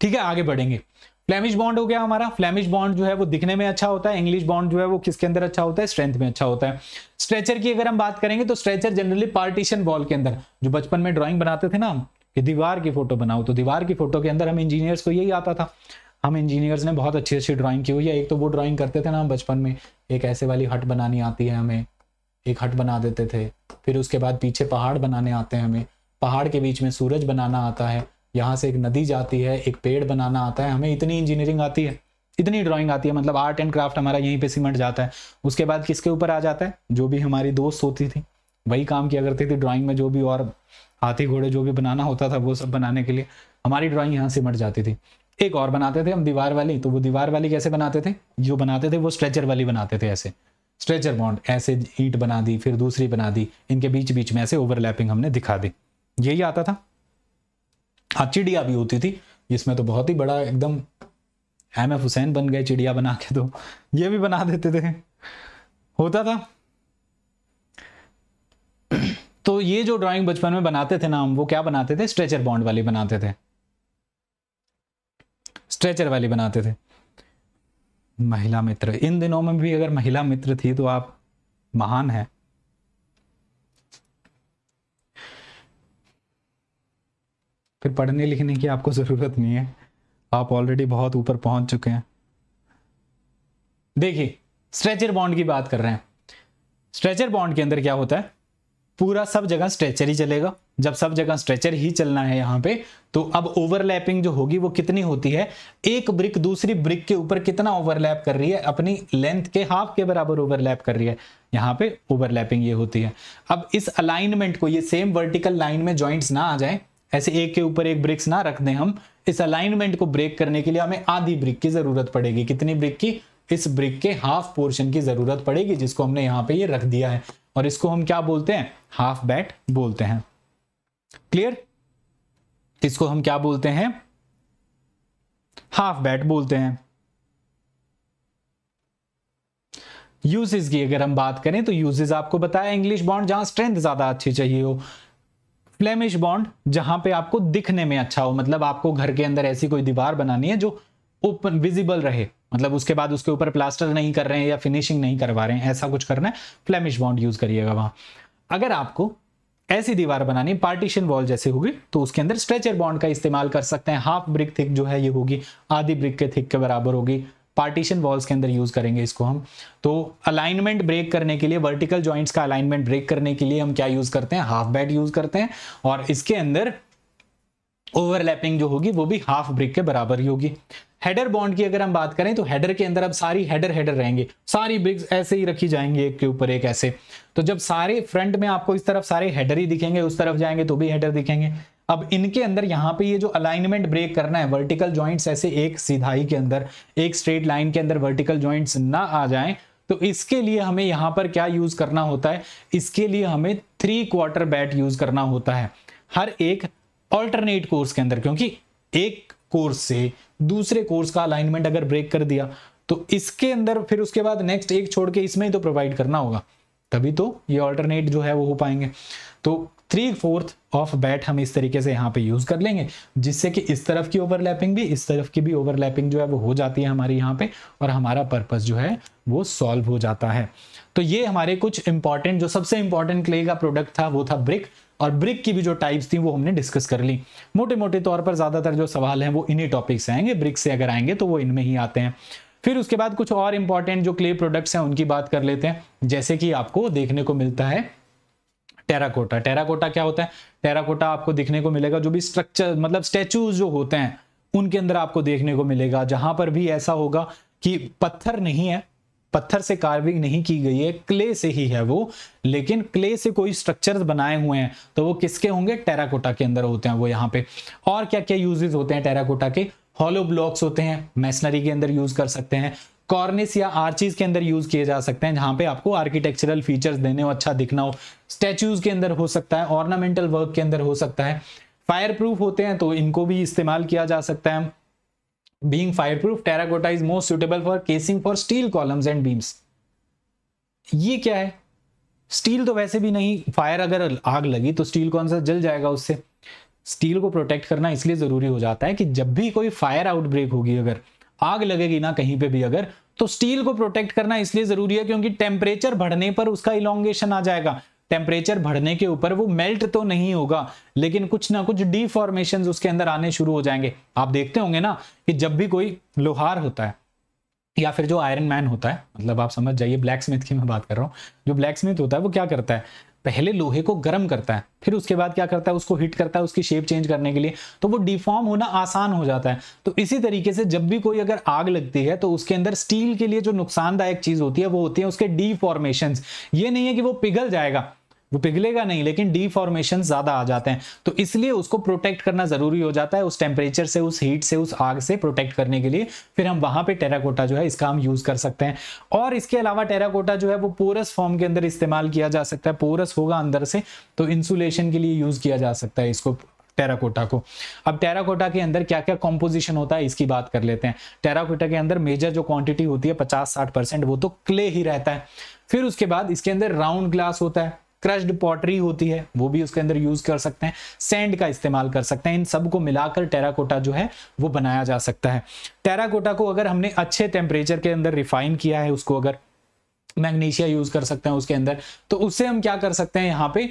ठीक है आगे बढ़ेंगे फ्लेमिश बॉन्ड हो गया हमारा फ्लेमिश बॉन्ड जो है वो दिखने में अच्छा होता है इंग्लिश बॉन्ड जो है वो किसके अंदर अच्छा होता है स्ट्रेंथ में अच्छा होता है स्ट्रेचर की अगर हम बात करेंगे तो स्ट्रेचर जनरली पार्टीशन वॉल के अंदर जो बचपन में ड्रॉइंग बनाते थे ना कि दीवार की फोटो बनाओ तो दीवार की फोटो के अंदर हम इंजीनियर्स को यही आता था हम इंजीनियर्स ने बहुत अच्छी अच्छी ड्राइंग की हुई है एक तो वो ड्राइंग करते थे ना हम बचपन में एक ऐसे वाली हट बनानी आती है हमें एक हट बना देते थे फिर उसके बाद पीछे पहाड़ बनाने आते हैं हमें पहाड़ के बीच में सूरज बनाना आता है यहाँ से एक नदी जाती है एक पेड़ बनाना आता है हमें इतनी इंजीनियरिंग आती है इतनी ड्राइंग आती है मतलब आर्ट एंड क्राफ्ट हमारा यहीं पे सिमट जाता है उसके बाद किसके ऊपर आ जाता है जो भी हमारी दोस्त होती थी वही काम किया करती थी ड्राइंग में जो भी और हाथी घोड़े जो भी बनाना होता था वो सब बनाने के लिए हमारी ड्राइंग यहाँ सिमट जाती थी एक और बनाते थे हम दीवार वाली तो वो दीवार वाली कैसे बनाते थे जो बनाते थे वो स्ट्रेचर वाली बनाते थे ऐसे स्ट्रेचर बॉन्ड ऐसे ईट बना दी फिर दूसरी बना दी इनके बीच बीच में ऐसे ओवरलैपिंग हमने दिखा दी यही आता था हाँ चिड़िया भी होती थी जिसमें तो बहुत ही बड़ा एकदम एम एफ हुसैन बन गए चिड़िया बना के तो ये भी बना देते थे होता था तो ये जो ड्राइंग बचपन में बनाते थे ना हम वो क्या बनाते थे स्ट्रेचर बॉन्ड वाली बनाते थे स्ट्रेचर वाली बनाते थे महिला मित्र इन दिनों में भी अगर महिला मित्र थी तो आप महान हैं फिर पढ़ने लिखने की आपको ज़रूरत नहीं है आप ऑलरेडी बहुत ऊपर पहुंच चुके हैं देखिए स्ट्रेचर बॉन्ड की बात कर रहे हैं स्ट्रेचर बॉन्ड के अंदर क्या होता है पूरा सब जगह स्ट्रेचर ही चलेगा जब सब जगह स्ट्रेचर ही चलना है यहाँ पे तो अब ओवरलैपिंग जो होगी वो कितनी होती है एक ब्रिक दूसरी ब्रिक के ऊपर कितना ओवरलैप कर रही है अपनी लेंथ के हाफ के बराबर ओवरलैप कर रही है यहाँ पे ओवरलैपिंग ये होती है अब इस अलाइनमेंट को ये सेम वर्टिकल लाइन में ज्वाइंट्स ना आ जाए ऐसे एक के ऊपर एक ब्रिक्स ना रख दें हम इस अलाइनमेंट को ब्रेक करने के लिए हमें आधी ब्रिक की जरूरत पड़ेगी कितनी ब्रिक की इस ब्रिक के हाफ पोर्शन की जरूरत पड़ेगी जिसको हमने यहाँ पे ये रख दिया है और इसको हम क्या बोलते हैं हाफ बैट बोलते हैं क्लियर इसको हम क्या बोलते हैं हाफ बैट बोलते हैं यूजेस की अगर हम बात करें तो यूजेस आपको बताया इंग्लिश बॉन्ड जहां स्ट्रेंथ ज्यादा अच्छी चाहिए हो फ्लेमिश बॉन्ड जहां पे आपको दिखने में अच्छा हो मतलब आपको घर के अंदर ऐसी कोई दीवार बनानी है जो ओपन विजिबल रहे मतलब उसके बाद उसके ऊपर प्लास्टर नहीं कर रहे हैं या फिनिशिंग नहीं करवा रहे हैं ऐसा कुछ करना है फ्लेमिश बॉन्ड यूज करिएगा वहां अगर आपको ऐसी दीवार बनानी पार्टीशन वॉल जैसे होगी तो उसके अंदर स्ट्रेचर बॉन्ड का इस्तेमाल कर सकते हैं हाफ ब्रिक थिक जो है ये होगी आधी ब्रिक के थिक के बराबर होगी पार्टीशन वॉल्स के अंदर यूज करेंगे इसको हम तो अलाइनमेंट ब्रेक करने के लिए वर्टिकल ज्वाइंट्स का अलाइनमेंट ब्रेक करने के लिए हम क्या यूज करते हैं हाफ बैट यूज करते हैं और इसके अंदर ओवरलैपिंग जो होगी वो भी हाफ ब्रिक के बराबर ही होगी हेडर बॉन्ड की अगर हम बात करें तो हेडर के अंदर अब सारी हेडर हेडर रहेंगे सारी ब्रिक्स ऐसे ही रखी जाएंगी एक के ऊपर एक ऐसे तो जब सारे फ्रंट में आपको इस तरफ सारे हेडर ही दिखेंगे उस तरफ जाएंगे तो भी हेडर दिखेंगे अब इनके अंदर यहां पे ये जो अलाइनमेंट ब्रेक करना है वर्टिकल जॉइंट्स ऐसे एक सीधाई के अंदर एक स्ट्रेट लाइन के अंदर वर्टिकल जॉइंट्स ना आ जाएं तो इसके लिए हमें यहां पर क्या यूज करना होता है इसके लिए हमें थ्री क्वार्टर बैट यूज करना होता है हर एक ऑल्टरनेट कोर्स के अंदर क्योंकि एक कोर्स से दूसरे कोर्स का अलाइनमेंट अगर ब्रेक कर दिया तो इसके अंदर फिर उसके बाद नेक्स्ट एक छोड़ के इसमें ही तो प्रोवाइड करना होगा तभी तो ये ऑल्टरनेट जो है वो हो पाएंगे तो थ्री फोर्थ ऑफ बैट हम इस तरीके से यहाँ पे यूज कर लेंगे जिससे कि इस तरफ की ओवरलैपिंग भी इस तरफ की भी ओवरलैपिंग जो है वो हो जाती है हमारे यहाँ पे और हमारा पर्पज जो है वो सॉल्व हो जाता है तो ये हमारे कुछ इंपॉर्टेंट जो सबसे इंपॉर्टेंट क्ले का प्रोडक्ट था वो था ब्रिक और ब्रिक की भी जो टाइप्स थी वो हमने डिस्कस कर ली मोटे मोटे तौर पर ज्यादातर जो सवाल हैं वो इन्हीं टॉपिक से आएंगे ब्रिक से अगर आएंगे तो वो इनमें ही आते हैं फिर उसके बाद कुछ और इंपॉर्टेंट जो क्ले प्रोडक्ट्स हैं उनकी बात कर लेते हैं जैसे कि आपको देखने को मिलता है टेराकोटा टेराकोटा क्या होता है टेराकोटा आपको दिखने को मिलेगा जो भी स्ट्रक्चर मतलब स्टेचूज जो होते हैं उनके अंदर आपको देखने को मिलेगा जहां पर भी ऐसा होगा कि पत्थर नहीं है पत्थर से कार्विंग नहीं की गई है क्ले से ही है वो लेकिन क्ले से कोई स्ट्रक्चर बनाए हुए हैं तो वो किसके होंगे टेराकोटा के अंदर होते हैं वो यहाँ पे और क्या क्या यूजेज होते हैं टेराकोटा के हॉलो ब्लॉक्स होते हैं मैसनरी के अंदर यूज कर सकते हैं कॉर्निस या आर्चीज के अंदर यूज किए जा सकते हैं जहां पे आपको आर्किटेक्चरल फीचर्स देने हो अच्छा दिखना हो स्टैचूज के अंदर हो सकता है ऑर्नामेंटल वर्क के अंदर हो सकता है फायर प्रूफ होते हैं तो इनको भी इस्तेमाल किया जा सकता है being fire proof terracotta is most suitable for casing for steel columns and beams ये क्या है स्टील तो वैसे भी नहीं फायर अगर आग लगी तो स्टील कौन सा जल जाएगा उससे स्टील को प्रोटेक्ट करना इसलिए जरूरी हो जाता है कि जब भी कोई फायर आउटब्रेक होगी अगर आग लगेगी ना कहीं पे भी अगर तो स्टील को प्रोटेक्ट करना इसलिए जरूरी है क्योंकि टेम्परेचर बढ़ने पर उसका इलांगेशन आ जाएगा टेम्परेचर बढ़ने के ऊपर वो मेल्ट तो नहीं होगा लेकिन कुछ ना कुछ डिफॉर्मेशन उसके अंदर आने शुरू हो जाएंगे आप देखते होंगे ना कि जब भी कोई लोहार होता है या फिर जो आयरन मैन होता है मतलब आप समझ जाइए ब्लैक स्मिथ की मैं बात कर रहा हूँ जो ब्लैक स्मिथ होता है वो क्या करता है पहले लोहे को गर्म करता है फिर उसके बाद क्या करता है उसको हीट करता है उसकी शेप चेंज करने के लिए तो वो डिफॉर्म होना आसान हो जाता है तो इसी तरीके से जब भी कोई अगर आग लगती है तो उसके अंदर स्टील के लिए जो नुकसानदायक चीज होती है वो होती है उसके डिफॉर्मेशन ये नहीं है कि वो पिघल जाएगा वो पिघलेगा नहीं लेकिन डिफॉर्मेशन ज्यादा आ जाते हैं तो इसलिए उसको प्रोटेक्ट करना जरूरी हो जाता है उस टेम्परेचर से उस हीट से उस आग से प्रोटेक्ट करने के लिए फिर हम वहां पे टेराकोटा जो है इसका हम यूज कर सकते हैं और इसके अलावा टेराकोटा जो है वो पोरस फॉर्म के अंदर इस्तेमाल किया जा सकता है पोरस होगा अंदर से तो इंसुलेशन के लिए यूज किया जा सकता है इसको टेराकोटा को अब टेराकोटा के अंदर क्या क्या कॉम्पोजिशन होता है इसकी बात कर लेते हैं टेराकोटा के अंदर मेजर जो क्वांटिटी होती है पचास साठ परसेंट वो तो क्ले ही रहता है फिर उसके बाद इसके अंदर राउंड ग्लास होता है क्रश्ड पॉटरी होती है वो भी उसके अंदर यूज कर सकते हैं सैंड का इस्तेमाल कर सकते हैं इन सब को मिलाकर टेराकोटा जो है वो बनाया जा सकता है टेराकोटा को अगर हमने अच्छे टेम्परेचर के अंदर रिफाइन किया है उसको अगर मैग्नीशिया यूज कर सकते हैं उसके अंदर तो उससे हम क्या कर सकते हैं यहाँ पे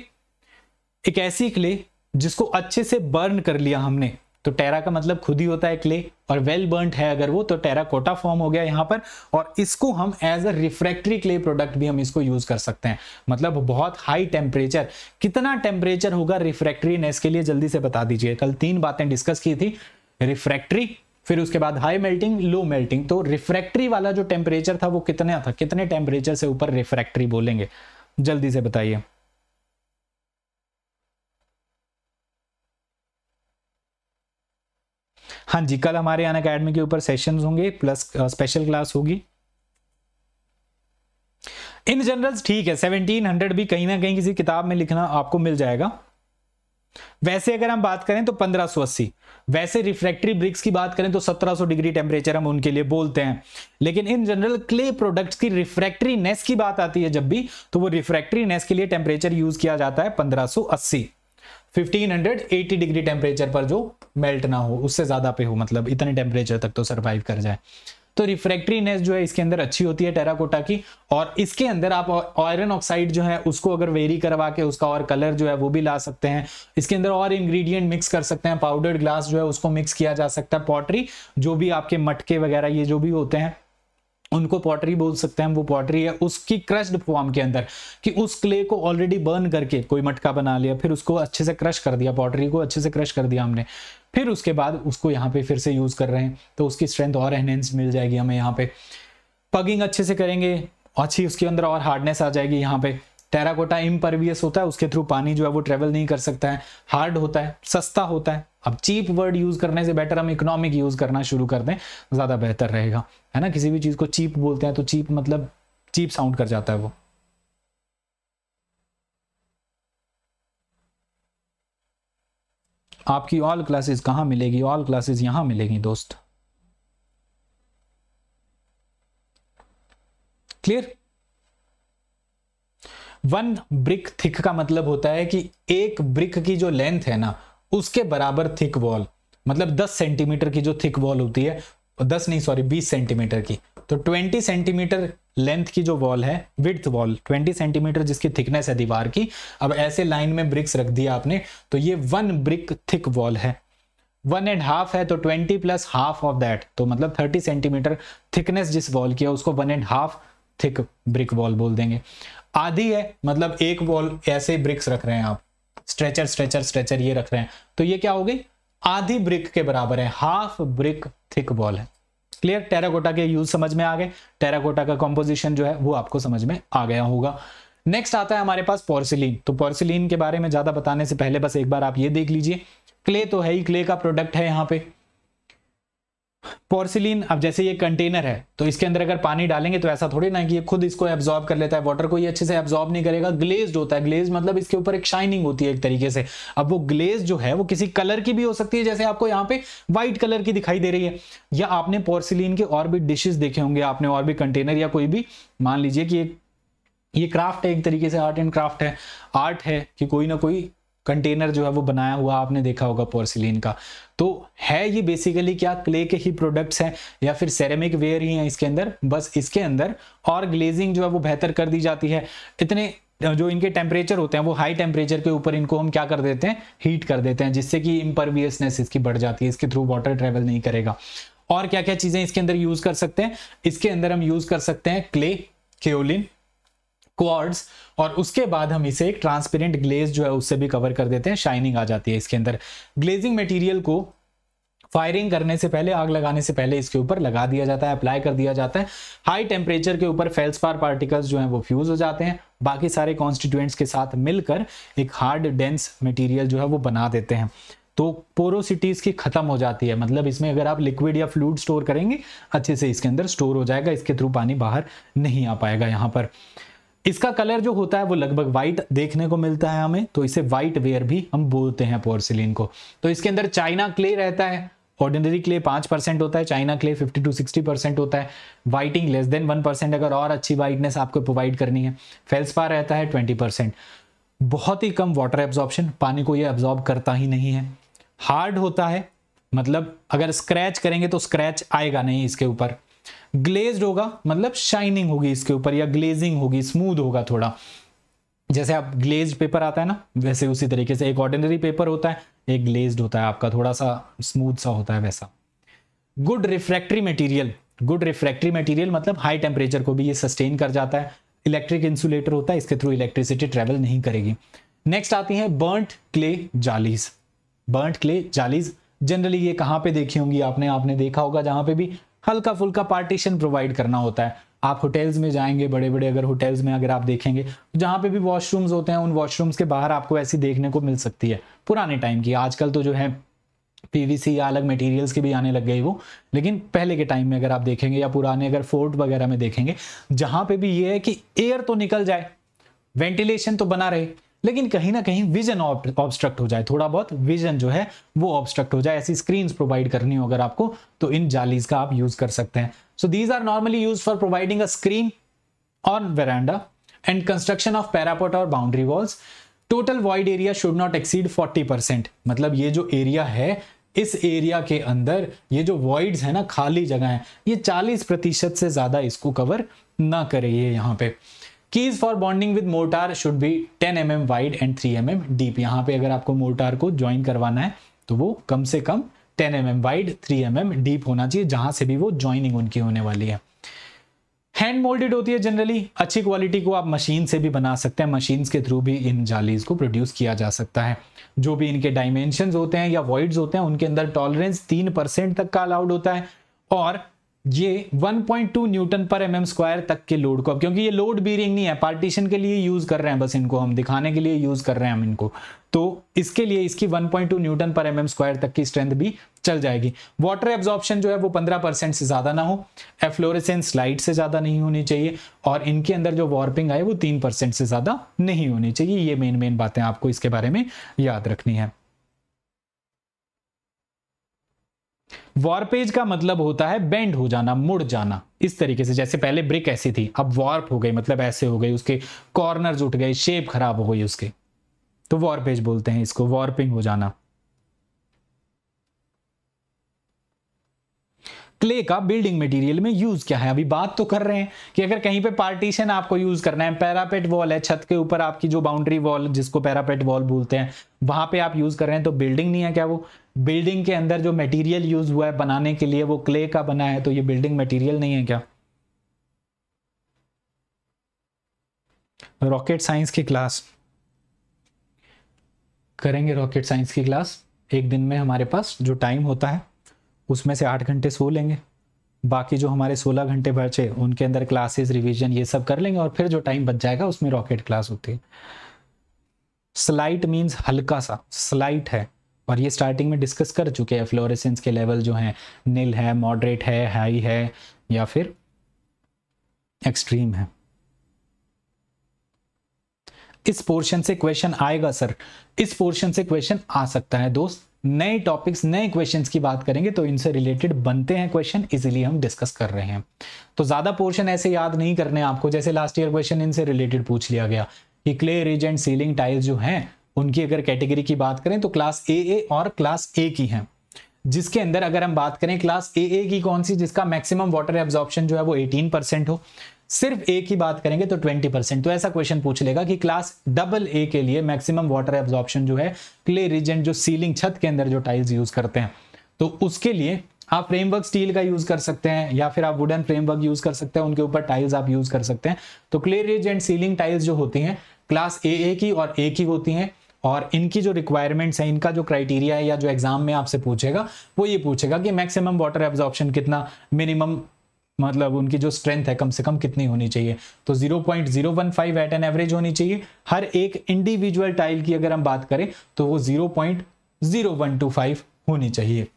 एक ऐसी क्ले जिसको अच्छे से बर्न कर लिया हमने तो टेरा का मतलब खुद ही होता है क्ले और वेल बर्नड है अगर वो तो टेरा कोटा फॉर्म हो गया यहाँ पर और इसको हम as a refractory clay product भी हम इसको यूज कर सकते हैं मतलब बहुत हाई टेम्परेचर कितना टेम्परेचर होगा रिफ्रैक्टरी ने इसके लिए जल्दी से बता दीजिए कल तीन बातें डिस्कस की थी रिफ्रैक्टरी फिर उसके बाद हाई मेल्टिंग लो मेल्टिंग तो रिफ्रैक्टरी वाला जो टेम्परेचर था वो कितना था कितने टेम्परेचर से ऊपर रिफ्रैक्टरी बोलेंगे जल्दी से बताइए हाँ जी कल हमारे अन अकेडमी के ऊपर सेशन होंगे प्लस स्पेशल क्लास होगी इन जनरल ठीक है 1700 भी कहीं ना कहीं किसी किताब में लिखना आपको मिल जाएगा वैसे अगर हम बात करें तो 1580 वैसे रिफ्रैक्टरी ब्रिक्स की बात करें तो 1700 डिग्री टेम्परेचर हम उनके लिए बोलते हैं लेकिन इन जनरल क्ले प्रोडक्ट्स की रिफ्रैक्टरी नेस की बात आती है जब भी तो वो रिफ्रैक्टरी नेस के लिए टेम्परेचर यूज किया जाता है पंद्रह 1580 डिग्री टेम्परेचर पर जो मेल्ट ना हो उससे ज़्यादा पे हो मतलब इतने टेम्परेचर तक तो सर्वाइव कर जाए तो रिफ्रैक्ट्रीनेस जो है इसके अंदर अच्छी होती है टेराकोटा की और इसके अंदर आप आयरन ऑक्साइड जो है उसको अगर वेरी करवा के उसका और कलर जो है वो भी ला सकते हैं इसके अंदर और इंग्रेडिएंट मिक्स कर सकते हैं पाउडर्ड ग्लास जो है उसको मिक्स किया जा सकता है पॉटरी जो भी आपके मटके वगैरह ये जो भी होते हैं उनको पॉटरी बोल सकते हैं वो पॉटरी है उसकी क्रश्ड फॉर्म के अंदर कि उस क्ले को ऑलरेडी बर्न करके कोई मटका बना लिया फिर उसको अच्छे से क्रश कर दिया पॉटरी को अच्छे से क्रश कर दिया हमने फिर उसके बाद उसको यहाँ पे फिर से यूज़ कर रहे हैं तो उसकी स्ट्रेंथ और एनहेंस मिल जाएगी हमें यहाँ पे पगिंग अच्छे से करेंगे अच्छी उसके अंदर और हार्डनेस आ जाएगी यहाँ पे टेराकोटा इम्परवियस होता है उसके थ्रू पानी जो है वो ट्रेवल नहीं कर सकता है हार्ड होता है सस्ता होता है अब चीप वर्ड यूज करने से बेटर हम इकोनॉमिक यूज करना शुरू कर दें ज्यादा बेहतर रहेगा है ना किसी भी चीज को चीप बोलते हैं तो चीप मतलब चीप साउंड कर जाता है वो आपकी ऑल क्लासेस कहां मिलेगी ऑल क्लासेस यहां मिलेगी दोस्त क्लियर वन ब्रिक थिक का मतलब होता है कि एक ब्रिक की जो लेंथ है ना उसके बराबर थिक वॉल मतलब 10 सेंटीमीटर की जो थिक वॉल होती है 10 नहीं सॉरी 20 सेंटीमीटर की तो 20 सेंटीमीटर लेंथ की जो वॉल है विथ वॉल 20 सेंटीमीटर जिसकी थिकनेस है दीवार की अब ऐसे लाइन में ब्रिक्स रख दिया आपने तो ये वन ब्रिक थिक वॉल है वन एंड हाफ है तो twenty plus half of that तो मतलब थर्टी सेंटीमीटर थिकनेस जिस वॉल की है उसको one and half thick brick wall बोल देंगे आधी है मतलब एक वॉल ऐसे ब्रिक्स रख रहे हैं आप स्ट्रेचर स्ट्रेचर स्ट्रेचर ये रख रहे हैं तो ये क्या हो गई आधी ब्रिक के बराबर है हाफ ब्रिक थिक वॉल है क्लियर टेराकोटा के यूज समझ में आ गए टेराकोटा का कॉम्पोजिशन जो है वो आपको समझ में आ गया होगा नेक्स्ट आता है हमारे पास पॉर्सिलीन तो पॉर्सिलीन के बारे में ज्यादा बताने से पहले बस एक बार आप ये देख लीजिए क्ले तो है ही क्ले का प्रोडक्ट है यहाँ पे पोर्सिलीन अब जैसे ये कंटेनर है तो इसके अंदर अगर पानी डालेंगे तो ऐसा थोड़ी ना कि ये खुद इसको एब्जॉर्ब कर लेता है वाटर को ये अच्छे से एब्जॉर्ब नहीं करेगा ग्लेज्ड होता है ग्लेज मतलब इसके ऊपर एक शाइनिंग होती है एक तरीके से अब वो ग्लेज जो है वो किसी कलर की भी हो सकती है जैसे आपको यहाँ पे व्हाइट कलर की दिखाई दे रही है या आपने पोर्सिलीन के और भी डिशेज देखे होंगे आपने और भी कंटेनर या कोई भी मान लीजिए कि एक ये क्राफ्ट है एक तरीके से आर्ट एंड क्राफ्ट है आर्ट है कि कोई ना कोई कंटेनर जो है वो बनाया हुआ आपने देखा होगा पोर्सिलीन का तो है ये बेसिकली क्या क्ले के ही प्रोडक्ट्स हैं या फिर सेरेमिक वेयर ही हैं इसके अंदर बस इसके अंदर और ग्लेजिंग जो है वो बेहतर कर दी जाती है इतने जो इनके टेम्परेचर होते हैं वो हाई टेम्परेचर के ऊपर इनको हम क्या कर देते हैं हीट कर देते हैं जिससे कि इम्परवियसनेस इसकी बढ़ जाती है इसके थ्रू वाटर ट्रेवल नहीं करेगा और क्या क्या चीज़ें इसके अंदर यूज़ कर सकते हैं इसके अंदर हम यूज़ कर सकते हैं क्ले केओलिन क्वार्ड्स और उसके बाद हम इसे एक ट्रांसपेरेंट ग्लेज जो है उससे भी कवर कर देते हैं शाइनिंग आ जाती है इसके अंदर ग्लेजिंग मटेरियल को फायरिंग करने से पहले आग लगाने से पहले इसके ऊपर लगा दिया जाता है अप्लाई कर दिया जाता है हाई टेम्परेचर के ऊपर फेल्सफार पार्टिकल्स जो हैं वो फ्यूज हो जाते हैं बाकी सारे कॉन्स्टिट्यूएंट्स के साथ मिलकर एक हार्ड डेंस मटेरियल जो है वो बना देते हैं तो पोरोसिटीज़ की ख़त्म हो जाती है मतलब इसमें अगर आप लिक्विड या फ्लूड स्टोर करेंगे अच्छे से इसके अंदर स्टोर हो जाएगा इसके थ्रू पानी बाहर नहीं आ पाएगा यहाँ पर इसका कलर जो होता है वो लगभग व्हाइट देखने को मिलता है हमें तो इसे व्हाइट वेयर भी हम बोलते हैं पोर्सिलीन को तो इसके अंदर चाइना क्ले रहता है ऑर्डिनरी क्ले पांच परसेंट होता है china clay fifty to sixty percent होता है whiting less than one percent अगर और अच्छी वाइटनेस आपको प्रोवाइड करनी है फेल्सपा रहता है ट्वेंटी परसेंट बहुत ही कम वाटर एब्जॉर्प्शन पानी को ये एब्जॉर्ब करता ही नहीं है हार्ड होता है मतलब अगर स्क्रैच करेंगे तो स्क्रैच आएगा नहीं इसके ऊपर ग्लेज्ड होगा मतलब शाइनिंग होगी इसके ऊपर या ग्लेजिंग होगी स्मूथ होगा थोड़ा जैसे आप ग्लेज्ड पेपर आता है ना वैसे उसी तरीके से एक ऑर्डिनरी पेपर होता है एक ग्लेज्ड होता है आपका थोड़ा सा स्मूथ सा होता है वैसा good refractory material good refractory material मतलब हाई टेम्परेचर को भी ये सस्टेन कर जाता है इलेक्ट्रिक इंसुलेटर होता है इसके थ्रू इलेक्ट्रिसिटी ट्रेवल नहीं करेगी नेक्स्ट आती है burnt clay jalis burnt clay jalis generally ये कहाँ पे देखी होंगी आपने आपने देखा होगा जहाँ पे भी हल्का फुल्का पार्टीशन प्रोवाइड करना होता है आप होटल्स में जाएंगे बड़े बड़े अगर होटल्स में अगर आप देखेंगे जहाँ पे भी वॉशरूम्स होते हैं उन वॉशरूम्स के बाहर आपको ऐसी देखने को मिल सकती है पुराने टाइम की आजकल तो जो है पीवीसी या अलग मटेरियल्स के भी आने लग गई वो लेकिन पहले के टाइम में अगर आप देखेंगे या पुराने अगर फोर्ट वगैरह में देखेंगे जहाँ पे भी ये है कि एयर तो निकल जाए वेंटिलेशन तो बना रहे लेकिन कहीं ना कहीं विजन ऑब्स्ट्रक्ट हो जाए थोड़ा बहुत विजन जो है वो ऑब्स्ट्रक्ट हो जाए ऐसी स्क्रीन प्रोवाइड करनी हो अगर आपको तो इन जालीज का आप यूज कर सकते हैं so these are normally use for providing a screen on verandah and construction of parapet और boundary walls total wide area should not exceed 40 percent मतलब ये जो एरिया है इस एरिया के अंदर ये जो वॉइड्स है ना खाली जगह है ये 40 प्रतिशत से ज्यादा इसको कवर ना करे ये यहाँ पे keys for bonding with mortar should be 10 m m wide and 3 m m deep यहाँ पे अगर आपको मोर्टार को ज्वाइन करवाना है तो वो कम से कम 10 m m wide three m m deep होना चाहिए जहां से भी वो ज्वाइनिंग उनकी होने वाली है हैंड मोल्डेड होती है जनरली अच्छी क्वालिटी को आप मशीन से भी बना सकते हैं मशीन के थ्रू भी इन जालीज को प्रोड्यूस किया जा सकता है जो भी इनके डायमेंशन होते हैं या वॉइड होते हैं उनके अंदर टॉलरेंस तीन परसेंट तक का अलाउड होता है और ये 1.2 Newton per m m square तक के लोड को अब क्योंकि ये लोड बीरिंग नहीं है पार्टीशन के लिए यूज़ कर रहे हैं बस इनको हम दिखाने के लिए यूज़ कर रहे हैं हम इनको तो इसके लिए इसकी 1.2 Newton per m m square तक की स्ट्रेंथ भी चल जाएगी वाटर एब्जॉर्प्शन जो है वो 15 परसेंट से ज़्यादा ना हो एफ्लोरेसेंस लाइट से ज़्यादा नहीं होनी चाहिए और इनके अंदर जो वार्पिंग आए वो तीन परसेंट से ज़्यादा नहीं होनी चाहिए ये मेन मेन बातें आपको इसके बारे में याद रखनी है वार्पेज का मतलब होता है बेंड हो जाना मुड़ जाना इस तरीके से जैसे पहले ब्रिक ऐसी थी अब वार्प हो गई मतलब ऐसे हो गई उसके कॉर्नर उठ गए शेप खराब हो गई उसके तो वॉरपेज बोलते हैं इसको वार्पिंग हो जाना क्ले का बिल्डिंग मटेरियल में यूज क्या है अभी बात तो कर रहे हैं कि अगर कहीं पे पार्टीशन आपको यूज करना है पैरापेट वॉल है छत के ऊपर आपकी जो बाउंड्री वॉल जिसको पैरापेट वॉल बोलते हैं वहां पे आप यूज कर रहे हैं तो बिल्डिंग नहीं है क्या वो बिल्डिंग के अंदर जो मटेरियल यूज हुआ है बनाने के लिए वो क्ले का बना है तो ये बिल्डिंग मटेरियल नहीं है क्या रॉकेट साइंस की क्लास करेंगे रॉकेट साइंस की क्लास एक दिन में हमारे पास जो टाइम होता है उसमें से आठ घंटे सो लेंगे बाकी जो हमारे सोलह घंटे बचे उनके अंदर क्लासेस रिवीजन ये सब कर लेंगे और फिर जो टाइम बच जाएगा उसमें रॉकेट क्लास होती है स्लाइट मीन्स हल्का सा स्लाइट है और ये स्टार्टिंग में डिस्कस कर चुके हैं फ्लोरेसेंस के लेवल जो हैं नील है मॉडरेट है हाई है या फिर एक्सट्रीम है इस पोर्शन से क्वेश्चन आएगा सर इस पोर्शन से क्वेश्चन आ सकता है दोस्त नए टॉपिक्स नए क्वेश्चंस की बात करेंगे तो इनसे रिलेटेड बनते हैं क्वेश्चन इजीली हम डिस्कस कर रहे हैं तो ज्यादा पोर्शन ऐसे याद नहीं करने आपको जैसे लास्ट ईयर क्वेश्चन इनसे रिलेटेड पूछ लिया गया कि clay ridge and ceiling tiles जो हैं उनकी अगर कैटेगरी की बात करें तो क्लास ए ए और क्लास ए की है जिसके अंदर अगर हम बात करें क्लास ए ए की कौन सी जिसका मैक्सिमम वाटर एब्जॉर्प्शन जो है वो 18 परसेंट हो सिर्फ ए की बात करेंगे तो 20 परसेंट तो ऐसा क्वेश्चन पूछ लेगा कि क्लास डबल ए के लिए मैक्सिमम वाटर एब्जॉर्प्शन जो है क्ले रिजेंट जो सीलिंग छत के अंदर जो टाइल्स यूज करते हैं तो उसके लिए आप फ्रेमवर्क स्टील का यूज कर सकते हैं या फिर आप वुडन फ्रेमवर्क यूज कर सकते हैं उनके ऊपर टाइल्स आप यूज कर सकते हैं तो क्ले रिजेंट सीलिंग टाइल्स जो होती है क्लास ए ए की और ए की होती हैं और इनकी जो रिक्वायरमेंट्स हैं इनका जो क्राइटेरिया है या जो एग्जाम में आपसे पूछेगा वो ये पूछेगा कि मैक्सिमम वाटर एब्जॉर्प्शन कितना मिनिमम मतलब उनकी जो स्ट्रेंथ है कम से कम कितनी होनी चाहिए तो 0.015 एट एन एवरेज होनी चाहिए हर एक इंडिविजुअल टाइल की अगर हम बात करें तो वो 0.0125 होनी चाहिए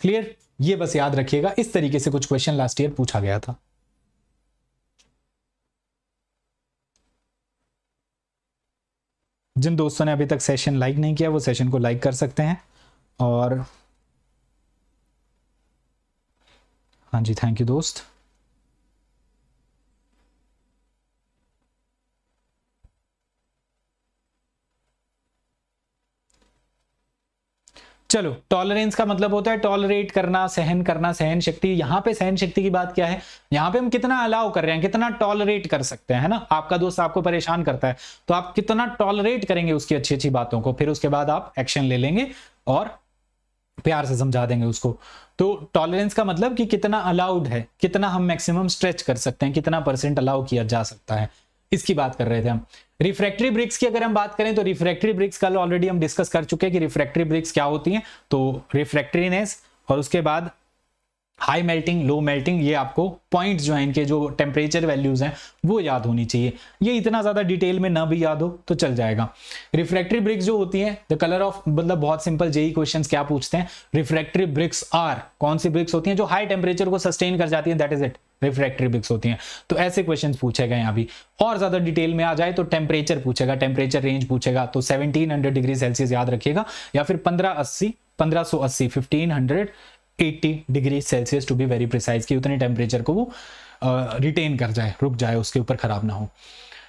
क्लियर ये बस याद रखिएगा इस तरीके से कुछ क्वेश्चन लास्ट ईयर पूछा गया था जिन दोस्तों ने अभी तक सेशन लाइक नहीं किया वो सेशन को लाइक कर सकते हैं और हाँ जी थैंक यू दोस्त चलो टॉलरेंस का मतलब होता है टॉलरेट करना सहन करना सहन शक्ति यहाँ पे सहन शक्ति की बात क्या है यहाँ पे हम कितना अलाउ कर रहे हैं कितना टॉलरेट कर सकते हैं है ना आपका दोस्त आपको परेशान करता है तो आप कितना टॉलरेट करेंगे उसकी अच्छी अच्छी बातों को फिर उसके बाद आप एक्शन ले लेंगे और प्यार से समझा देंगे उसको तो टॉलरेंस का मतलब कि कितना अलाउड है कितना हम मैक्सिमम स्ट्रेच कर सकते हैं कितना परसेंट अलाउ किया जा सकता है इसकी बात कर रहे थे हम रिफ्रैक्टरी ब्रिक्स की अगर हम बात करें तो रिफ्रैक्टरी ब्रिक्स कल ऑलरेडी हम डिस्कस कर चुके हैं कि रिफ्रैक्टरी ब्रिक्स क्या होती हैं तो रिफ्रैक्टरीनेस और उसके बाद हाई मेल्टिंग लो मेल्टिंग ये आपको पॉइंट्स जो है इनके जो टेम्परेचर वैल्यूज हैं वो याद होनी चाहिए ये इतना ज़्यादा डिटेल में ना भी याद हो तो चल जाएगा रिफ्रैक्टरी ब्रिक्स जो होती हैं द कलर ऑफ मतलब बहुत सिंपल जेई क्वेश्चन क्या पूछते हैं रिफ्रैक्टरी ब्रिक्स आर कौन सी ब्रिक्स होती हैं जो हाई टेम्परेचर को सस्टेन कर जाती है that is it refractory bricks होती हैं तो ऐसे क्वेश्चन गए यहाँ भी और ज़्यादा डिटेल में आ जाए तो टेम्परेचर पूछेगा टेम्परेचर रेंज पूछेगा तो 1700 डिग्री सेल्सियस याद रखिएगा या फिर 1580 1580 1580 degree Celsius to be very precise की उतने टेम्परेचर को वो रिटेन कर जाए रुक जाए उसके ऊपर खराब ना हो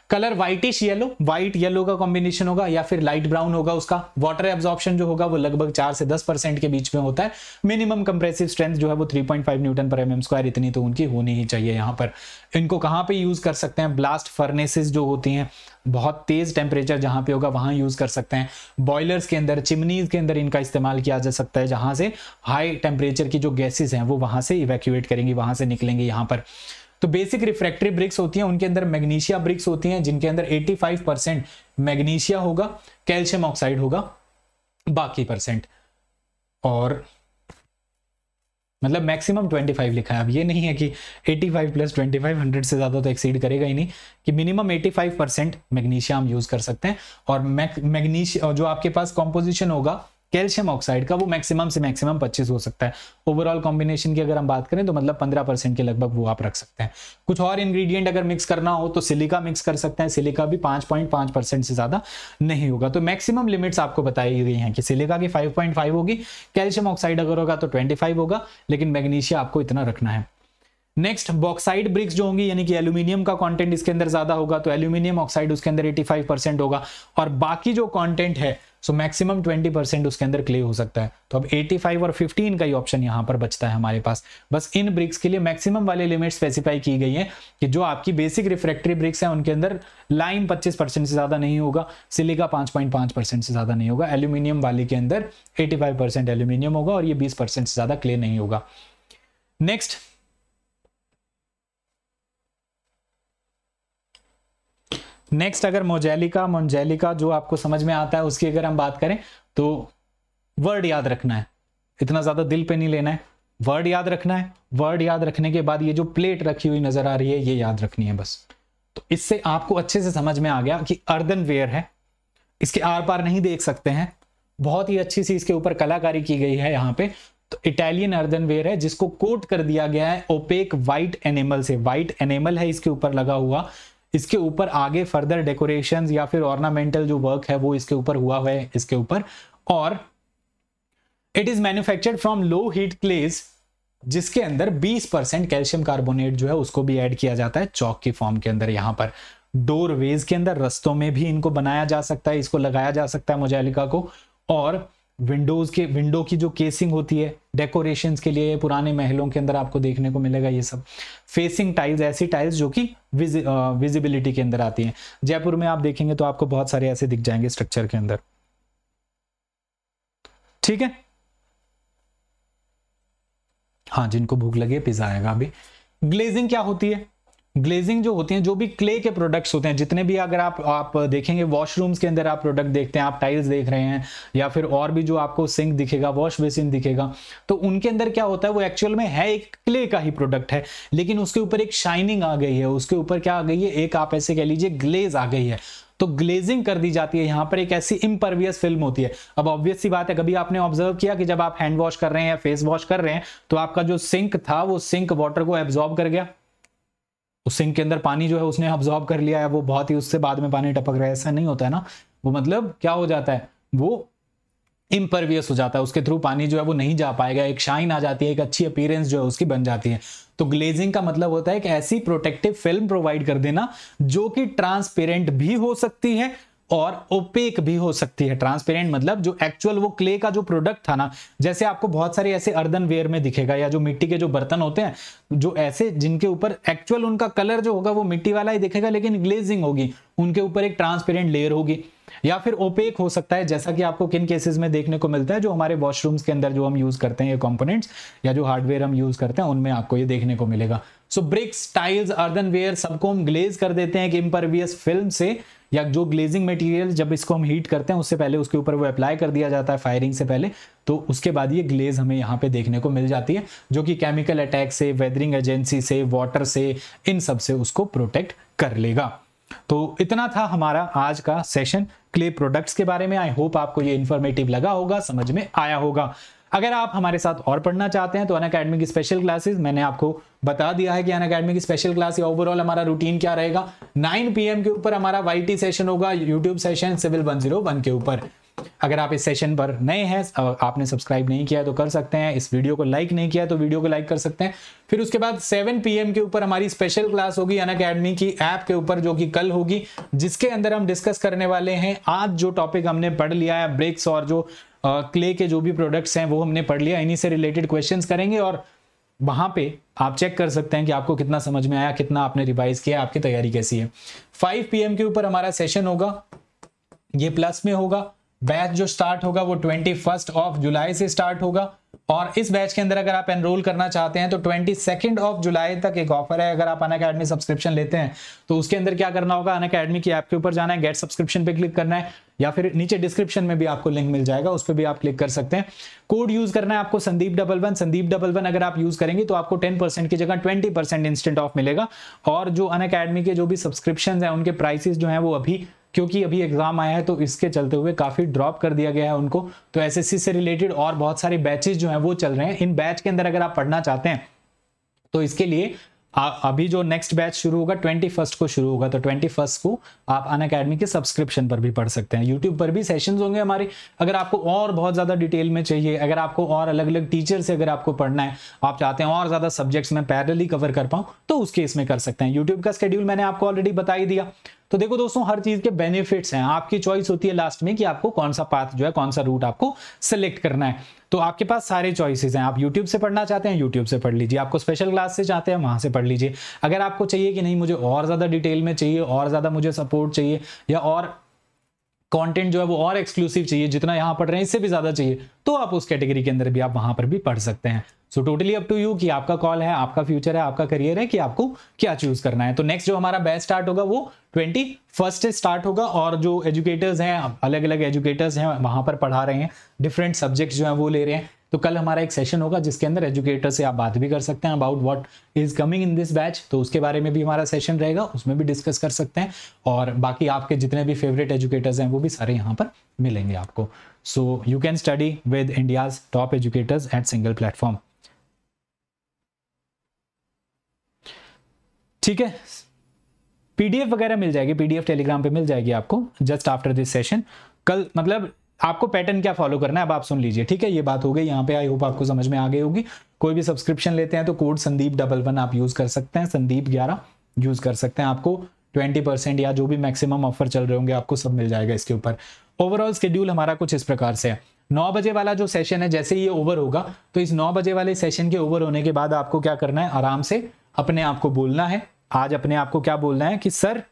colour whitish yellow white yellow का कॉम्बिनेशन होगा या फिर लाइट ब्राउन होगा उसका वाटर एब्जॉर्प्शन जो होगा वो लगभग चार से दस परसेंट के बीच में होता है मिनिमम कंप्रेसिव स्ट्रेंथ जो है वो 3.5 न्यूटन पर एम स्क्वायर इतनी तो उनकी होनी ही चाहिए यहाँ पर इनको कहाँ पे यूज कर सकते हैं ब्लास्ट फर्नेसेस जो होती हैं बहुत तेज टेम्परेचर जहां पे होगा वहां यूज कर सकते हैं बॉयलर्स के अंदर चिमनीज के अंदर इनका इस्तेमाल किया जा सकता है जहां से हाई टेम्परेचर की जो गैसेज हैं वो वहां से इवेक्यूएट करेंगी वहां से निकलेंगे यहाँ पर तो बेसिक रिफ्रैक्टरी ब्रिक्स होती हैं उनके अंदर मैग्नीशिया ब्रिक्स होती हैं जिनके अंदर 85 परसेंट मैग्नीशिया होगा कैल्शियम ऑक्साइड होगा बाकी परसेंट और मतलब मैक्सिमम 25 लिखा है अब ये नहीं है कि 85 प्लस 25 100 से ज़्यादा तो एक्सीड करेगा ही नहीं कि मिनिमम 85 परसेंट मैग्नीशिया हम यूज़ कर सकते हैं और मैग्नीशिया जो आपके पास कॉम्पोजिशन होगा कैल्शियम ऑक्साइड का वो मैक्सिमम से मैक्सिमम 25 हो सकता है ओवरऑल कॉम्बिनेशन की अगर हम बात करें तो मतलब 15 परसेंट के लगभग वो आप रख सकते हैं कुछ और इंग्रेडिएंट अगर मिक्स करना हो तो सिलिका मिक्स कर सकते हैं सिलिका भी 5.5 परसेंट से ज्यादा नहीं होगा तो मैक्सिमम लिमिट्स आपको बताई गई है कि सिलिका की फाइव होगी कैल्शियम ऑक्साइड अगर होगा तो ट्वेंटी होगा लेकिन मैग्नीशिया आपको इतना रखना है नेक्स्ट बॉक्साइड ब्रिक्स जो होंगी यानी कि एल्यूमिनियम का कंटेंट इसके अंदर ज्यादा होगा तो एल्यूमिनियम ऑक्साइड उसके अंदर 85 परसेंट होगा और बाकी जो कंटेंट है सो मैक्सिमम 20 परसेंट उसके अंदर क्ले हो सकता है तो अब 85 और 15 का ही ऑप्शन यहाँ पर बचता है हमारे पास बस इन ब्रिक्स के लिए मैक्सिमम वाले लिमिट स्पेसिफाई की गई है कि जो आपकी बेसिक रिफ्रेक्टरी ब्रिक्स है उनके अंदर लाइम 25 परसेंट से ज़्यादा नहीं होगा सिलिका 5.5 परसेंट से ज़्यादा नहीं होगा एल्यूमिनियम वाले के अंदर फाइव परसेंट एल्यूमिनियम होगा और ये बीस परसेंट से ज़्यादा क्ले नहीं होगा नेक्स्ट नेक्स्ट अगर मोजेलिका मोन्जेलिका जो आपको समझ में आता है उसकी अगर हम बात करें तो वर्ड याद रखना है इतना ज्यादा दिल पे नहीं लेना है वर्ड याद रखना है वर्ड याद रखने के बाद ये जो प्लेट रखी हुई नजर आ रही है ये याद रखनी है बस तो इससे आपको अच्छे से समझ में आ गया कि अर्दन वेयर है इसके आर पार नहीं देख सकते हैं बहुत ही अच्छी सी इसके ऊपर कलाकारी की गई है यहाँ पे तो इटालियन अर्दन वेयर है जिसको कोट कर दिया गया है ओपेक वाइट एनिमल से वाइट एनिमल है इसके ऊपर लगा हुआ इसके ऊपर आगे फर्दर डेकोरेशन या फिर ऑर्नामेंटल जो वर्क है वो इसके ऊपर हुआ हुआ है इसके ऊपर और it is manufactured from low heat clays जिसके अंदर 20 परसेंट कैल्शियम कार्बोनेट जो है उसको भी ऐड किया जाता है चौक की फॉर्म के अंदर यहां पर डोरवेज के अंदर रस्तों में भी इनको बनाया जा सकता है इसको लगाया जा सकता है मोजालिका को और विंडोज के विंडो की जो केसिंग होती है डेकोरेशन के लिए पुराने महलों के अंदर आपको देखने को मिलेगा ये सब फेसिंग टाइल्स ऐसी टाइल्स जो कि विजिबिलिटी के अंदर आती हैं जयपुर में आप देखेंगे तो आपको बहुत सारे ऐसे दिख जाएंगे स्ट्रक्चर के अंदर ठीक है हाँ जिनको भूख लगे पिज्जा आएगा अभी ग्लेजिंग क्या होती है ग्लेजिंग जो होती है जो भी क्ले के प्रोडक्ट्स होते हैं जितने भी अगर आप आप देखेंगे वॉशरूम्स के अंदर आप प्रोडक्ट देखते हैं आप टाइल्स देख रहे हैं या फिर और भी जो आपको सिंक दिखेगा वॉश बेसिन दिखेगा तो उनके अंदर क्या होता है वो एक्चुअल में है एक क्ले का ही प्रोडक्ट है लेकिन उसके ऊपर एक शाइनिंग आ गई है उसके ऊपर क्या आ गई है एक आप ऐसे कह लीजिए ग्लेज आ गई है तो ग्लेजिंग कर दी जाती है यहाँ पर एक ऐसी इम्परवियस फिल्म होती है अब ऑब्वियस सी बात है कभी आपने ऑब्जर्व किया कि जब आप हैंड वॉश कर रहे हैं या फेस वॉश कर रहे हैं तो आपका जो सिंक था वो सिंक वाटर को एब्जॉर्ब कर गया उस सिंक के अंदर पानी जो है उसने ऑब्जॉर्व कर लिया है वो बहुत ही उससे बाद में पानी टपक रहा है ऐसा नहीं होता है ना वो मतलब क्या हो जाता है वो इम्परवियस हो जाता है उसके थ्रू पानी जो है वो नहीं जा पाएगा एक शाइन आ जाती है एक अच्छी अपीयरेंस जो है उसकी बन जाती है तो ग्लेजिंग का मतलब होता है एक ऐसी प्रोटेक्टिव फिल्म प्रोवाइड कर देना जो कि ट्रांसपेरेंट भी हो सकती है और ओपेक भी हो सकती है ट्रांसपेरेंट मतलब जो एक्चुअल वो क्ले का जो प्रोडक्ट था ना जैसे आपको बहुत सारे ऐसे अर्दन वेयर में दिखेगा या जो मिट्टी के जो बर्तन होते हैं जो ऐसे जिनके ऊपर एक्चुअल उनका कलर जो होगा वो मिट्टी वाला ही दिखेगा लेकिन ग्लेजिंग होगी उनके ऊपर एक ट्रांसपेरेंट लेयर होगी या फिर ओपेक हो सकता है जैसा कि आपको किन केसेस में देखने को मिलता है जो हमारे वॉशरूम्स के अंदर जो हम यूज करते हैं ये कंपोनेंट्स या जो हार्डवेयर हम यूज करते हैं उनमें आपको ये देखने को मिलेगा सो ब्रिक्स टाइल्स अर्दनवेयर सबको हम ग्लेज कर देते हैं एक इम्परवियस फिल्म से या जो ग्लेजिंग मटेरियल जब इसको हम हीट करते हैं उससे पहले उसके ऊपर वो अप्लाई कर दिया जाता है फायरिंग से पहले तो उसके बाद ये ग्लेज हमें यहाँ पे देखने को मिल जाती है जो कि केमिकल अटैक से वेदरिंग एजेंसी से वाटर से इन सब से उसको प्रोटेक्ट कर लेगा तो इतना था हमारा आज का सेशन क्ले प्रोडक्ट्स के बारे में आई होप आपको ये इन्फॉर्मेटिव लगा होगा समझ में आया होगा अगर आप हमारे साथ और पढ़ना चाहते हैं तो अन अकेडमी की स्पेशल क्लासेस मैंने आपको बता दिया है कि अन अकेडमी की स्पेशल क्लास या ओवरऑल हमारा रूटीन क्या रहेगा 9 पीएम के ऊपर हमारा वाईटी सेशन होगा यूट्यूब सेशन सिविल 101 के ऊपर अगर आप इस सेशन पर नए हैं आपने सब्सक्राइब नहीं किया तो कर सकते हैं इस वीडियो को लाइक नहीं किया तो वीडियो को लाइक कर सकते हैं फिर उसके बाद 7 पीएम के ऊपर हमारी स्पेशल क्लास होगी अन अकेडमी की ऐप के ऊपर जो कि कल होगी जिसके अंदर हम डिस्कस करने वाले हैं आज जो टॉपिक हमने पढ़ लिया है ब्रेक्स और जो क्ले के जो भी प्रोडक्ट्स हैं वो हमने पढ़ लिया इन्हीं से रिलेटेड क्वेश्चन करेंगे और वहां पे आप चेक कर सकते हैं कि आपको कितना समझ में आया कितना आपने रिवाइज किया आपकी तैयारी कैसी है 5 पीएम के ऊपर हमारा सेशन होगा ये प्लस में होगा बैच जो स्टार्ट होगा वो ट्वेंटी फर्स्ट ऑफ जुलाई से स्टार्ट होगा और इस बैच के अंदर अगर आप एनरोल करना चाहते हैं तो ट्वेंटी सेकेंड ऑफ जुलाई तक एक ऑफर है अगर आप अन अकेडमी सब्सक्रिप्शन लेते हैं तो उसके अंदर क्या करना होगा अन अकेडमी की ऐप के ऊपर जाना है गेट सब्सक्रिप्शन पे क्लिक करना है या फिर नीचे डिस्क्रिप्शन में भी आपको लिंक मिल जाएगा उस पर भी आप क्लिक कर सकते हैं कोड यूज करना है आपको Sandeep double one Sandeep double one अगर आप यूज करेंगे तो आपको टेन परसेंट की जगह ट्वेंटी परसेंट इंस्टेंट ऑफ मिलेगा और जो अन अकेडमी के जो भी सब्सक्रिप्शन है उनके प्राइसेस जो है वो अभी क्योंकि अभी एग्जाम आया है तो इसके चलते हुए काफी ड्रॉप कर दिया गया है उनको तो एसएससी से रिलेटेड और बहुत सारे बैचेज जो हैं वो चल रहे हैं इन बैच के अंदर अगर आप पढ़ना चाहते हैं तो इसके लिए अभी जो नेक्स्ट बैच शुरू होगा ट्वेंटी फर्स्ट को शुरू होगा तो ट्वेंटी फर्स्ट को आप अन अकेडमी के सब्सक्रिप्शन पर भी पढ़ सकते हैं यूट्यूब पर भी सेशंस होंगे हमारे अगर आपको और बहुत ज़्यादा डिटेल में चाहिए अगर आपको और अलग अलग टीचर से अगर आपको पढ़ना है आप चाहते हैं और ज़्यादा सब्जेक्ट्स तो में पैरली कवर कर पाऊँ तो उसके इसमें कर सकते हैं यूट्यूब का स्केड्यूल मैंने आपको ऑलरेडी बताई दिया तो देखो दोस्तों हर चीज के बेनिफिट्स हैं आपकी चॉइस होती है लास्ट में कि आपको कौन सा पाथ जो है कौन सा रूट आपको सिलेक्ट करना है तो आपके पास सारे चॉइसेस हैं आप यूट्यूब से पढ़ना चाहते हैं यूट्यूब से पढ़ लीजिए आपको स्पेशल क्लास से चाहते हैं वहां से पढ़ लीजिए अगर आपको चाहिए कि नहीं मुझे और ज़्यादा डिटेल में चाहिए और ज़्यादा मुझे सपोर्ट चाहिए या और कंटेंट जो है वो और एक्सक्लूसिव चाहिए जितना यहाँ पढ़ रहे हैं इससे भी ज़्यादा चाहिए तो आप उस कैटेगरी के अंदर भी आप वहां पर भी पढ़ सकते हैं so totally up to you कि आपका कॉल है आपका फ्यूचर है आपका करियर है कि आपको क्या चूज करना है तो नेक्स्ट जो हमारा बेस्ट स्टार्ट होगा वो ट्वेंटी फर्स्ट स्टार्ट होगा और जो एजुकेटर्स हैं अलग अलग एजुकेटर्स हैं वहां पर पढ़ा रहे हैं डिफरेंट सब्जेक्ट जो है वो ले रहे हैं तो कल हमारा एक सेशन होगा जिसके अंदर एजुकेटर से आप बात भी कर सकते हैं about what is coming in this batch तो उसके बारे में भी हमारा सेशन रहेगा उसमें भी डिस्कस कर सकते हैं और बाकी आपके जितने भी फेवरेट एजुकेटर्स हैं वो भी सारे यहाँ पर मिलेंगे आपको so you can study with India's top educators at single platform ठीक है पीडीएफ वगैरह मिल जाएगी पीडीएफ टेलीग्राम पे मिल जाएगी आपको जस्ट आफ्टर दिस सेशन कल मतलब आपको पैटर्न क्या फॉलो करना है अब आप सुन लीजिए ठीक है ये बात हो गई यहाँ पे आई होप आपको समझ में आ गई होगी कोई भी सब्सक्रिप्शन लेते हैं तो कोड संदीप डबल वन आप यूज कर सकते हैं संदीप ग्यारह यूज कर सकते हैं आपको ट्वेंटी परसेंट या जो भी मैक्सिमम ऑफर चल रहे होंगे आपको सब मिल जाएगा इसके ऊपर ओवरऑल स्केड्यूल हमारा कुछ इस प्रकार से है नौ बजे वाला जो सेशन है जैसे ये ओवर होगा तो इस नौ बजे वाले सेशन के ओवर होने के बाद आपको क्या करना है आराम से अपने आप को बोलना है आज अपने आप को क्या बोलना है कि सर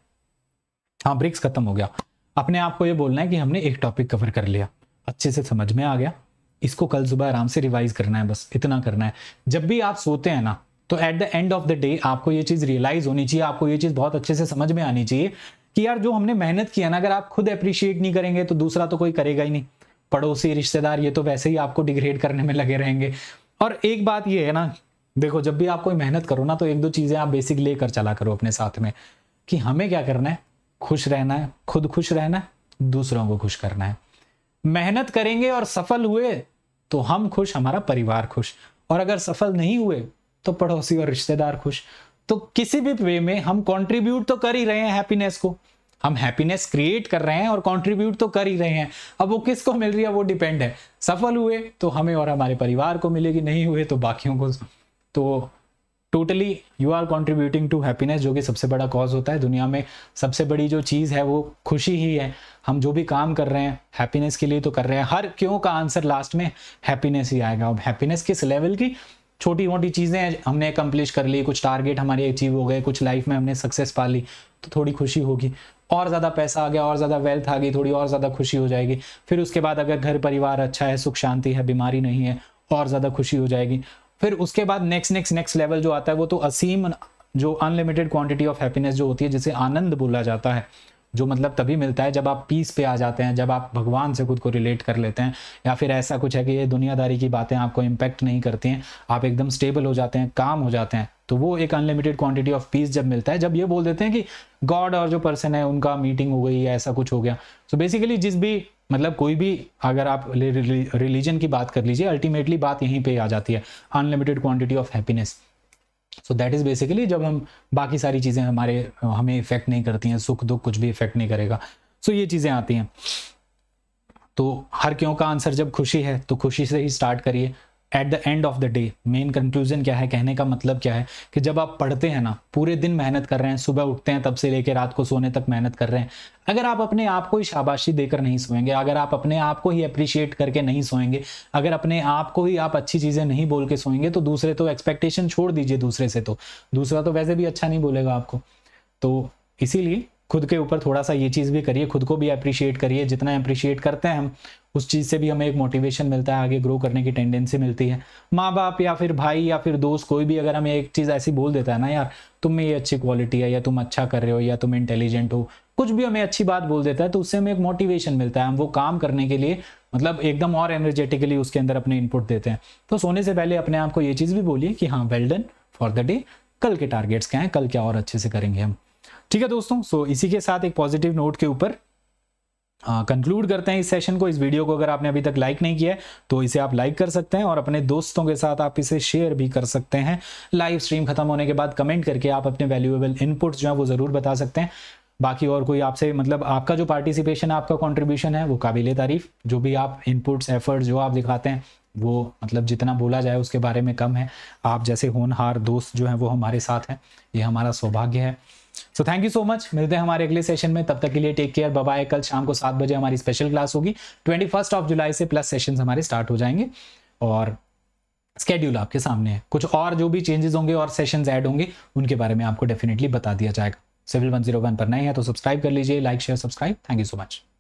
हाँ ब्रिक्स खत्म हो गया अपने आप को ये बोलना है कि हमने एक टॉपिक कवर कर लिया अच्छे से समझ में आ गया इसको कल सुबह आराम से रिवाइज करना है बस इतना करना है जब भी आप सोते हैं ना तो at the end of the day आपको ये चीज़ रियलाइज होनी चाहिए आपको ये चीज़ बहुत अच्छे से समझ में आनी चाहिए कि यार जो हमने मेहनत किया ना अगर आप खुद अप्रिशिएट नहीं करेंगे तो दूसरा तो कोई करेगा ही नहीं पड़ोसी रिश्तेदार ये तो वैसे ही आपको डिग्रेड करने में लगे रहेंगे और एक बात ये है ना देखो जब भी आप कोई मेहनत करो ना तो एक दो चीज़ें आप बेसिक लेकर चला करो अपने साथ में कि हमें क्या करना है खुश रहना है खुद खुश रहना है दूसरों को खुश करना है मेहनत करेंगे और सफल हुए तो हम खुश हमारा परिवार खुश और अगर सफल नहीं हुए तो पड़ोसी और रिश्तेदार खुश तो किसी भी वे में हम कंट्रीब्यूट तो कर ही रहे हैं हैप्पीनेस को हम हैप्पीनेस क्रिएट कर रहे हैं और कंट्रीब्यूट तो कर ही रहे हैं अब वो किसको मिल रही है वो डिपेंड है सफल हुए तो हमें और हमारे परिवार को मिलेगी नहीं हुए तो बाकियों को तो totally you are contributing to happiness जो कि सबसे बड़ा कॉज होता है दुनिया में सबसे बड़ी जो चीज़ है वो खुशी ही है हम जो भी काम कर रहे हैं हैप्पीनेस के लिए तो कर रहे हैं हर क्यों का आंसर लास्ट में हैप्पीनेस ही आएगा अब हैप्पीनेस किस लेवल की छोटी मोटी चीज़ें हमने अकम्प्लिश कर ली कुछ टारगेट हमारे अचीव हो गए कुछ लाइफ में हमने सक्सेस पा ली तो थोड़ी खुशी होगी और ज़्यादा पैसा आ गया और ज़्यादा वेल्थ आ गई थोड़ी और ज़्यादा खुशी हो जाएगी फिर उसके बाद अगर घर परिवार अच्छा है सुख शांति है बीमारी नहीं है और ज़्यादा खुशी हो जाएगी फिर उसके बाद नेक्स्ट नेक्स्ट नेक्स्ट लेवल जो आता है वो तो असीम जो अनलिमिटेड क्वांटिटी ऑफ हैप्पीनेस जो होती है जिसे आनंद बोला जाता है जो मतलब तभी मिलता है जब आप पीस पे आ जाते हैं जब आप भगवान से खुद को रिलेट कर लेते हैं या फिर ऐसा कुछ है कि ये दुनियादारी की बातें आपको इम्पैक्ट नहीं करती हैं आप एकदम स्टेबल हो जाते हैं काम हो जाते हैं तो वो एक अनलिमिटेड क्वांटिटी ऑफ पीस जब मिलता है जब ये बोल देते हैं कि गॉड और जो पर्सन है उनका मीटिंग हो गई या ऐसा कुछ हो गया सो so बेसिकली जिस भी मतलब कोई भी अगर आप रिलीजन की बात कर लीजिए अल्टीमेटली बात यहीं पे आ जाती है unlimited quantity of happiness so that is basically जब हम बाकी सारी चीज़ें हमारे हमें इफेक्ट नहीं करती हैं सुख दुख कुछ भी इफेक्ट नहीं करेगा सो so, ये चीज़ें आती हैं तो हर क्यों का आंसर जब खुशी है तो खुशी से ही स्टार्ट करिए at the end of the day main conclusion क्या है कहने का मतलब क्या है कि जब आप पढ़ते हैं ना पूरे दिन मेहनत कर रहे हैं सुबह उठते हैं तब से लेकर रात को सोने तक मेहनत कर रहे हैं अगर आप अपने आप को ही शाबाशी देकर नहीं सोएंगे अगर आप अपने आप को ही अप्रिशिएट करके नहीं सोएंगे अगर अपने आप को ही आप अच्छी चीज़ें नहीं बोल के सोएंगे तो दूसरे तो एक्सपेक्टेशन छोड़ दीजिए दूसरे से तो दूसरा तो वैसे भी अच्छा नहीं बोलेगा आपको तो इसीलिए खुद के ऊपर थोड़ा सा ये चीज़ भी करिए खुद को भी अप्रिशिएट करिए जितना अप्रिशिएट करते हैं हम उस चीज़ से भी हमें एक मोटिवेशन मिलता है आगे ग्रो करने की टेंडेंसी मिलती है माँ बाप या फिर भाई या फिर दोस्त कोई भी अगर हमें एक चीज़ ऐसी बोल देता है ना यार तुम में ये अच्छी क्वालिटी है या तुम अच्छा कर रहे हो या तुम इंटेलिजेंट हो कुछ भी हमें अच्छी बात बोल देता है तो उससे हमें एक मोटिवेशन मिलता है हम वो काम करने के लिए मतलब एकदम और एनर्जेटिकली उसके अंदर अपने इनपुट देते हैं तो सोने से पहले अपने आप को ये चीज़ भी बोलिए कि हाँ well done for the day कल के टारगेट्स क्या हैं कल क्या और अच्छे से करेंगे हम ठीक है दोस्तों सो इसी के साथ एक पॉजिटिव नोट के ऊपर कंक्लूड करते हैं इस सेशन को इस वीडियो को अगर आपने अभी तक लाइक नहीं किया है तो इसे आप लाइक कर सकते हैं और अपने दोस्तों के साथ आप इसे शेयर भी कर सकते हैं लाइव स्ट्रीम खत्म होने के बाद कमेंट करके आप अपने वैल्यूएबल इनपुट्स जो है वो ज़रूर बता सकते हैं बाकी और कोई आपसे मतलब आपका जो पार्टिसिपेशन है आपका कॉन्ट्रीब्यूशन है वो काबिल तारीफ जो भी आप इनपुट्स एफर्ट्स जो आप दिखाते हैं वो मतलब जितना बोला जाए उसके बारे में कम है आप जैसे होनहार दोस्त जो है वो हमारे साथ हैं ये हमारा सौभाग्य है so thank you so much मिलते हैं हमारे अगले सेशन में तब तक के लिए टेक केयर बाय कल शाम को सात बजे हमारी स्पेशल क्लास होगी ट्वेंटी फर्स्ट ऑफ जुलाई से प्लस सेशन हमारे स्टार्ट हो जाएंगे और स्केड्यूल आपके सामने है कुछ और जो भी चेंजेस होंगे और सेशन ऐड होंगे उनके बारे में आपको डेफिनेटली बता दिया जाएगा सिविल वन जीरो वन पर नहीं है तो सब्सक्राइब कर लीजिए like share subscribe thank you so much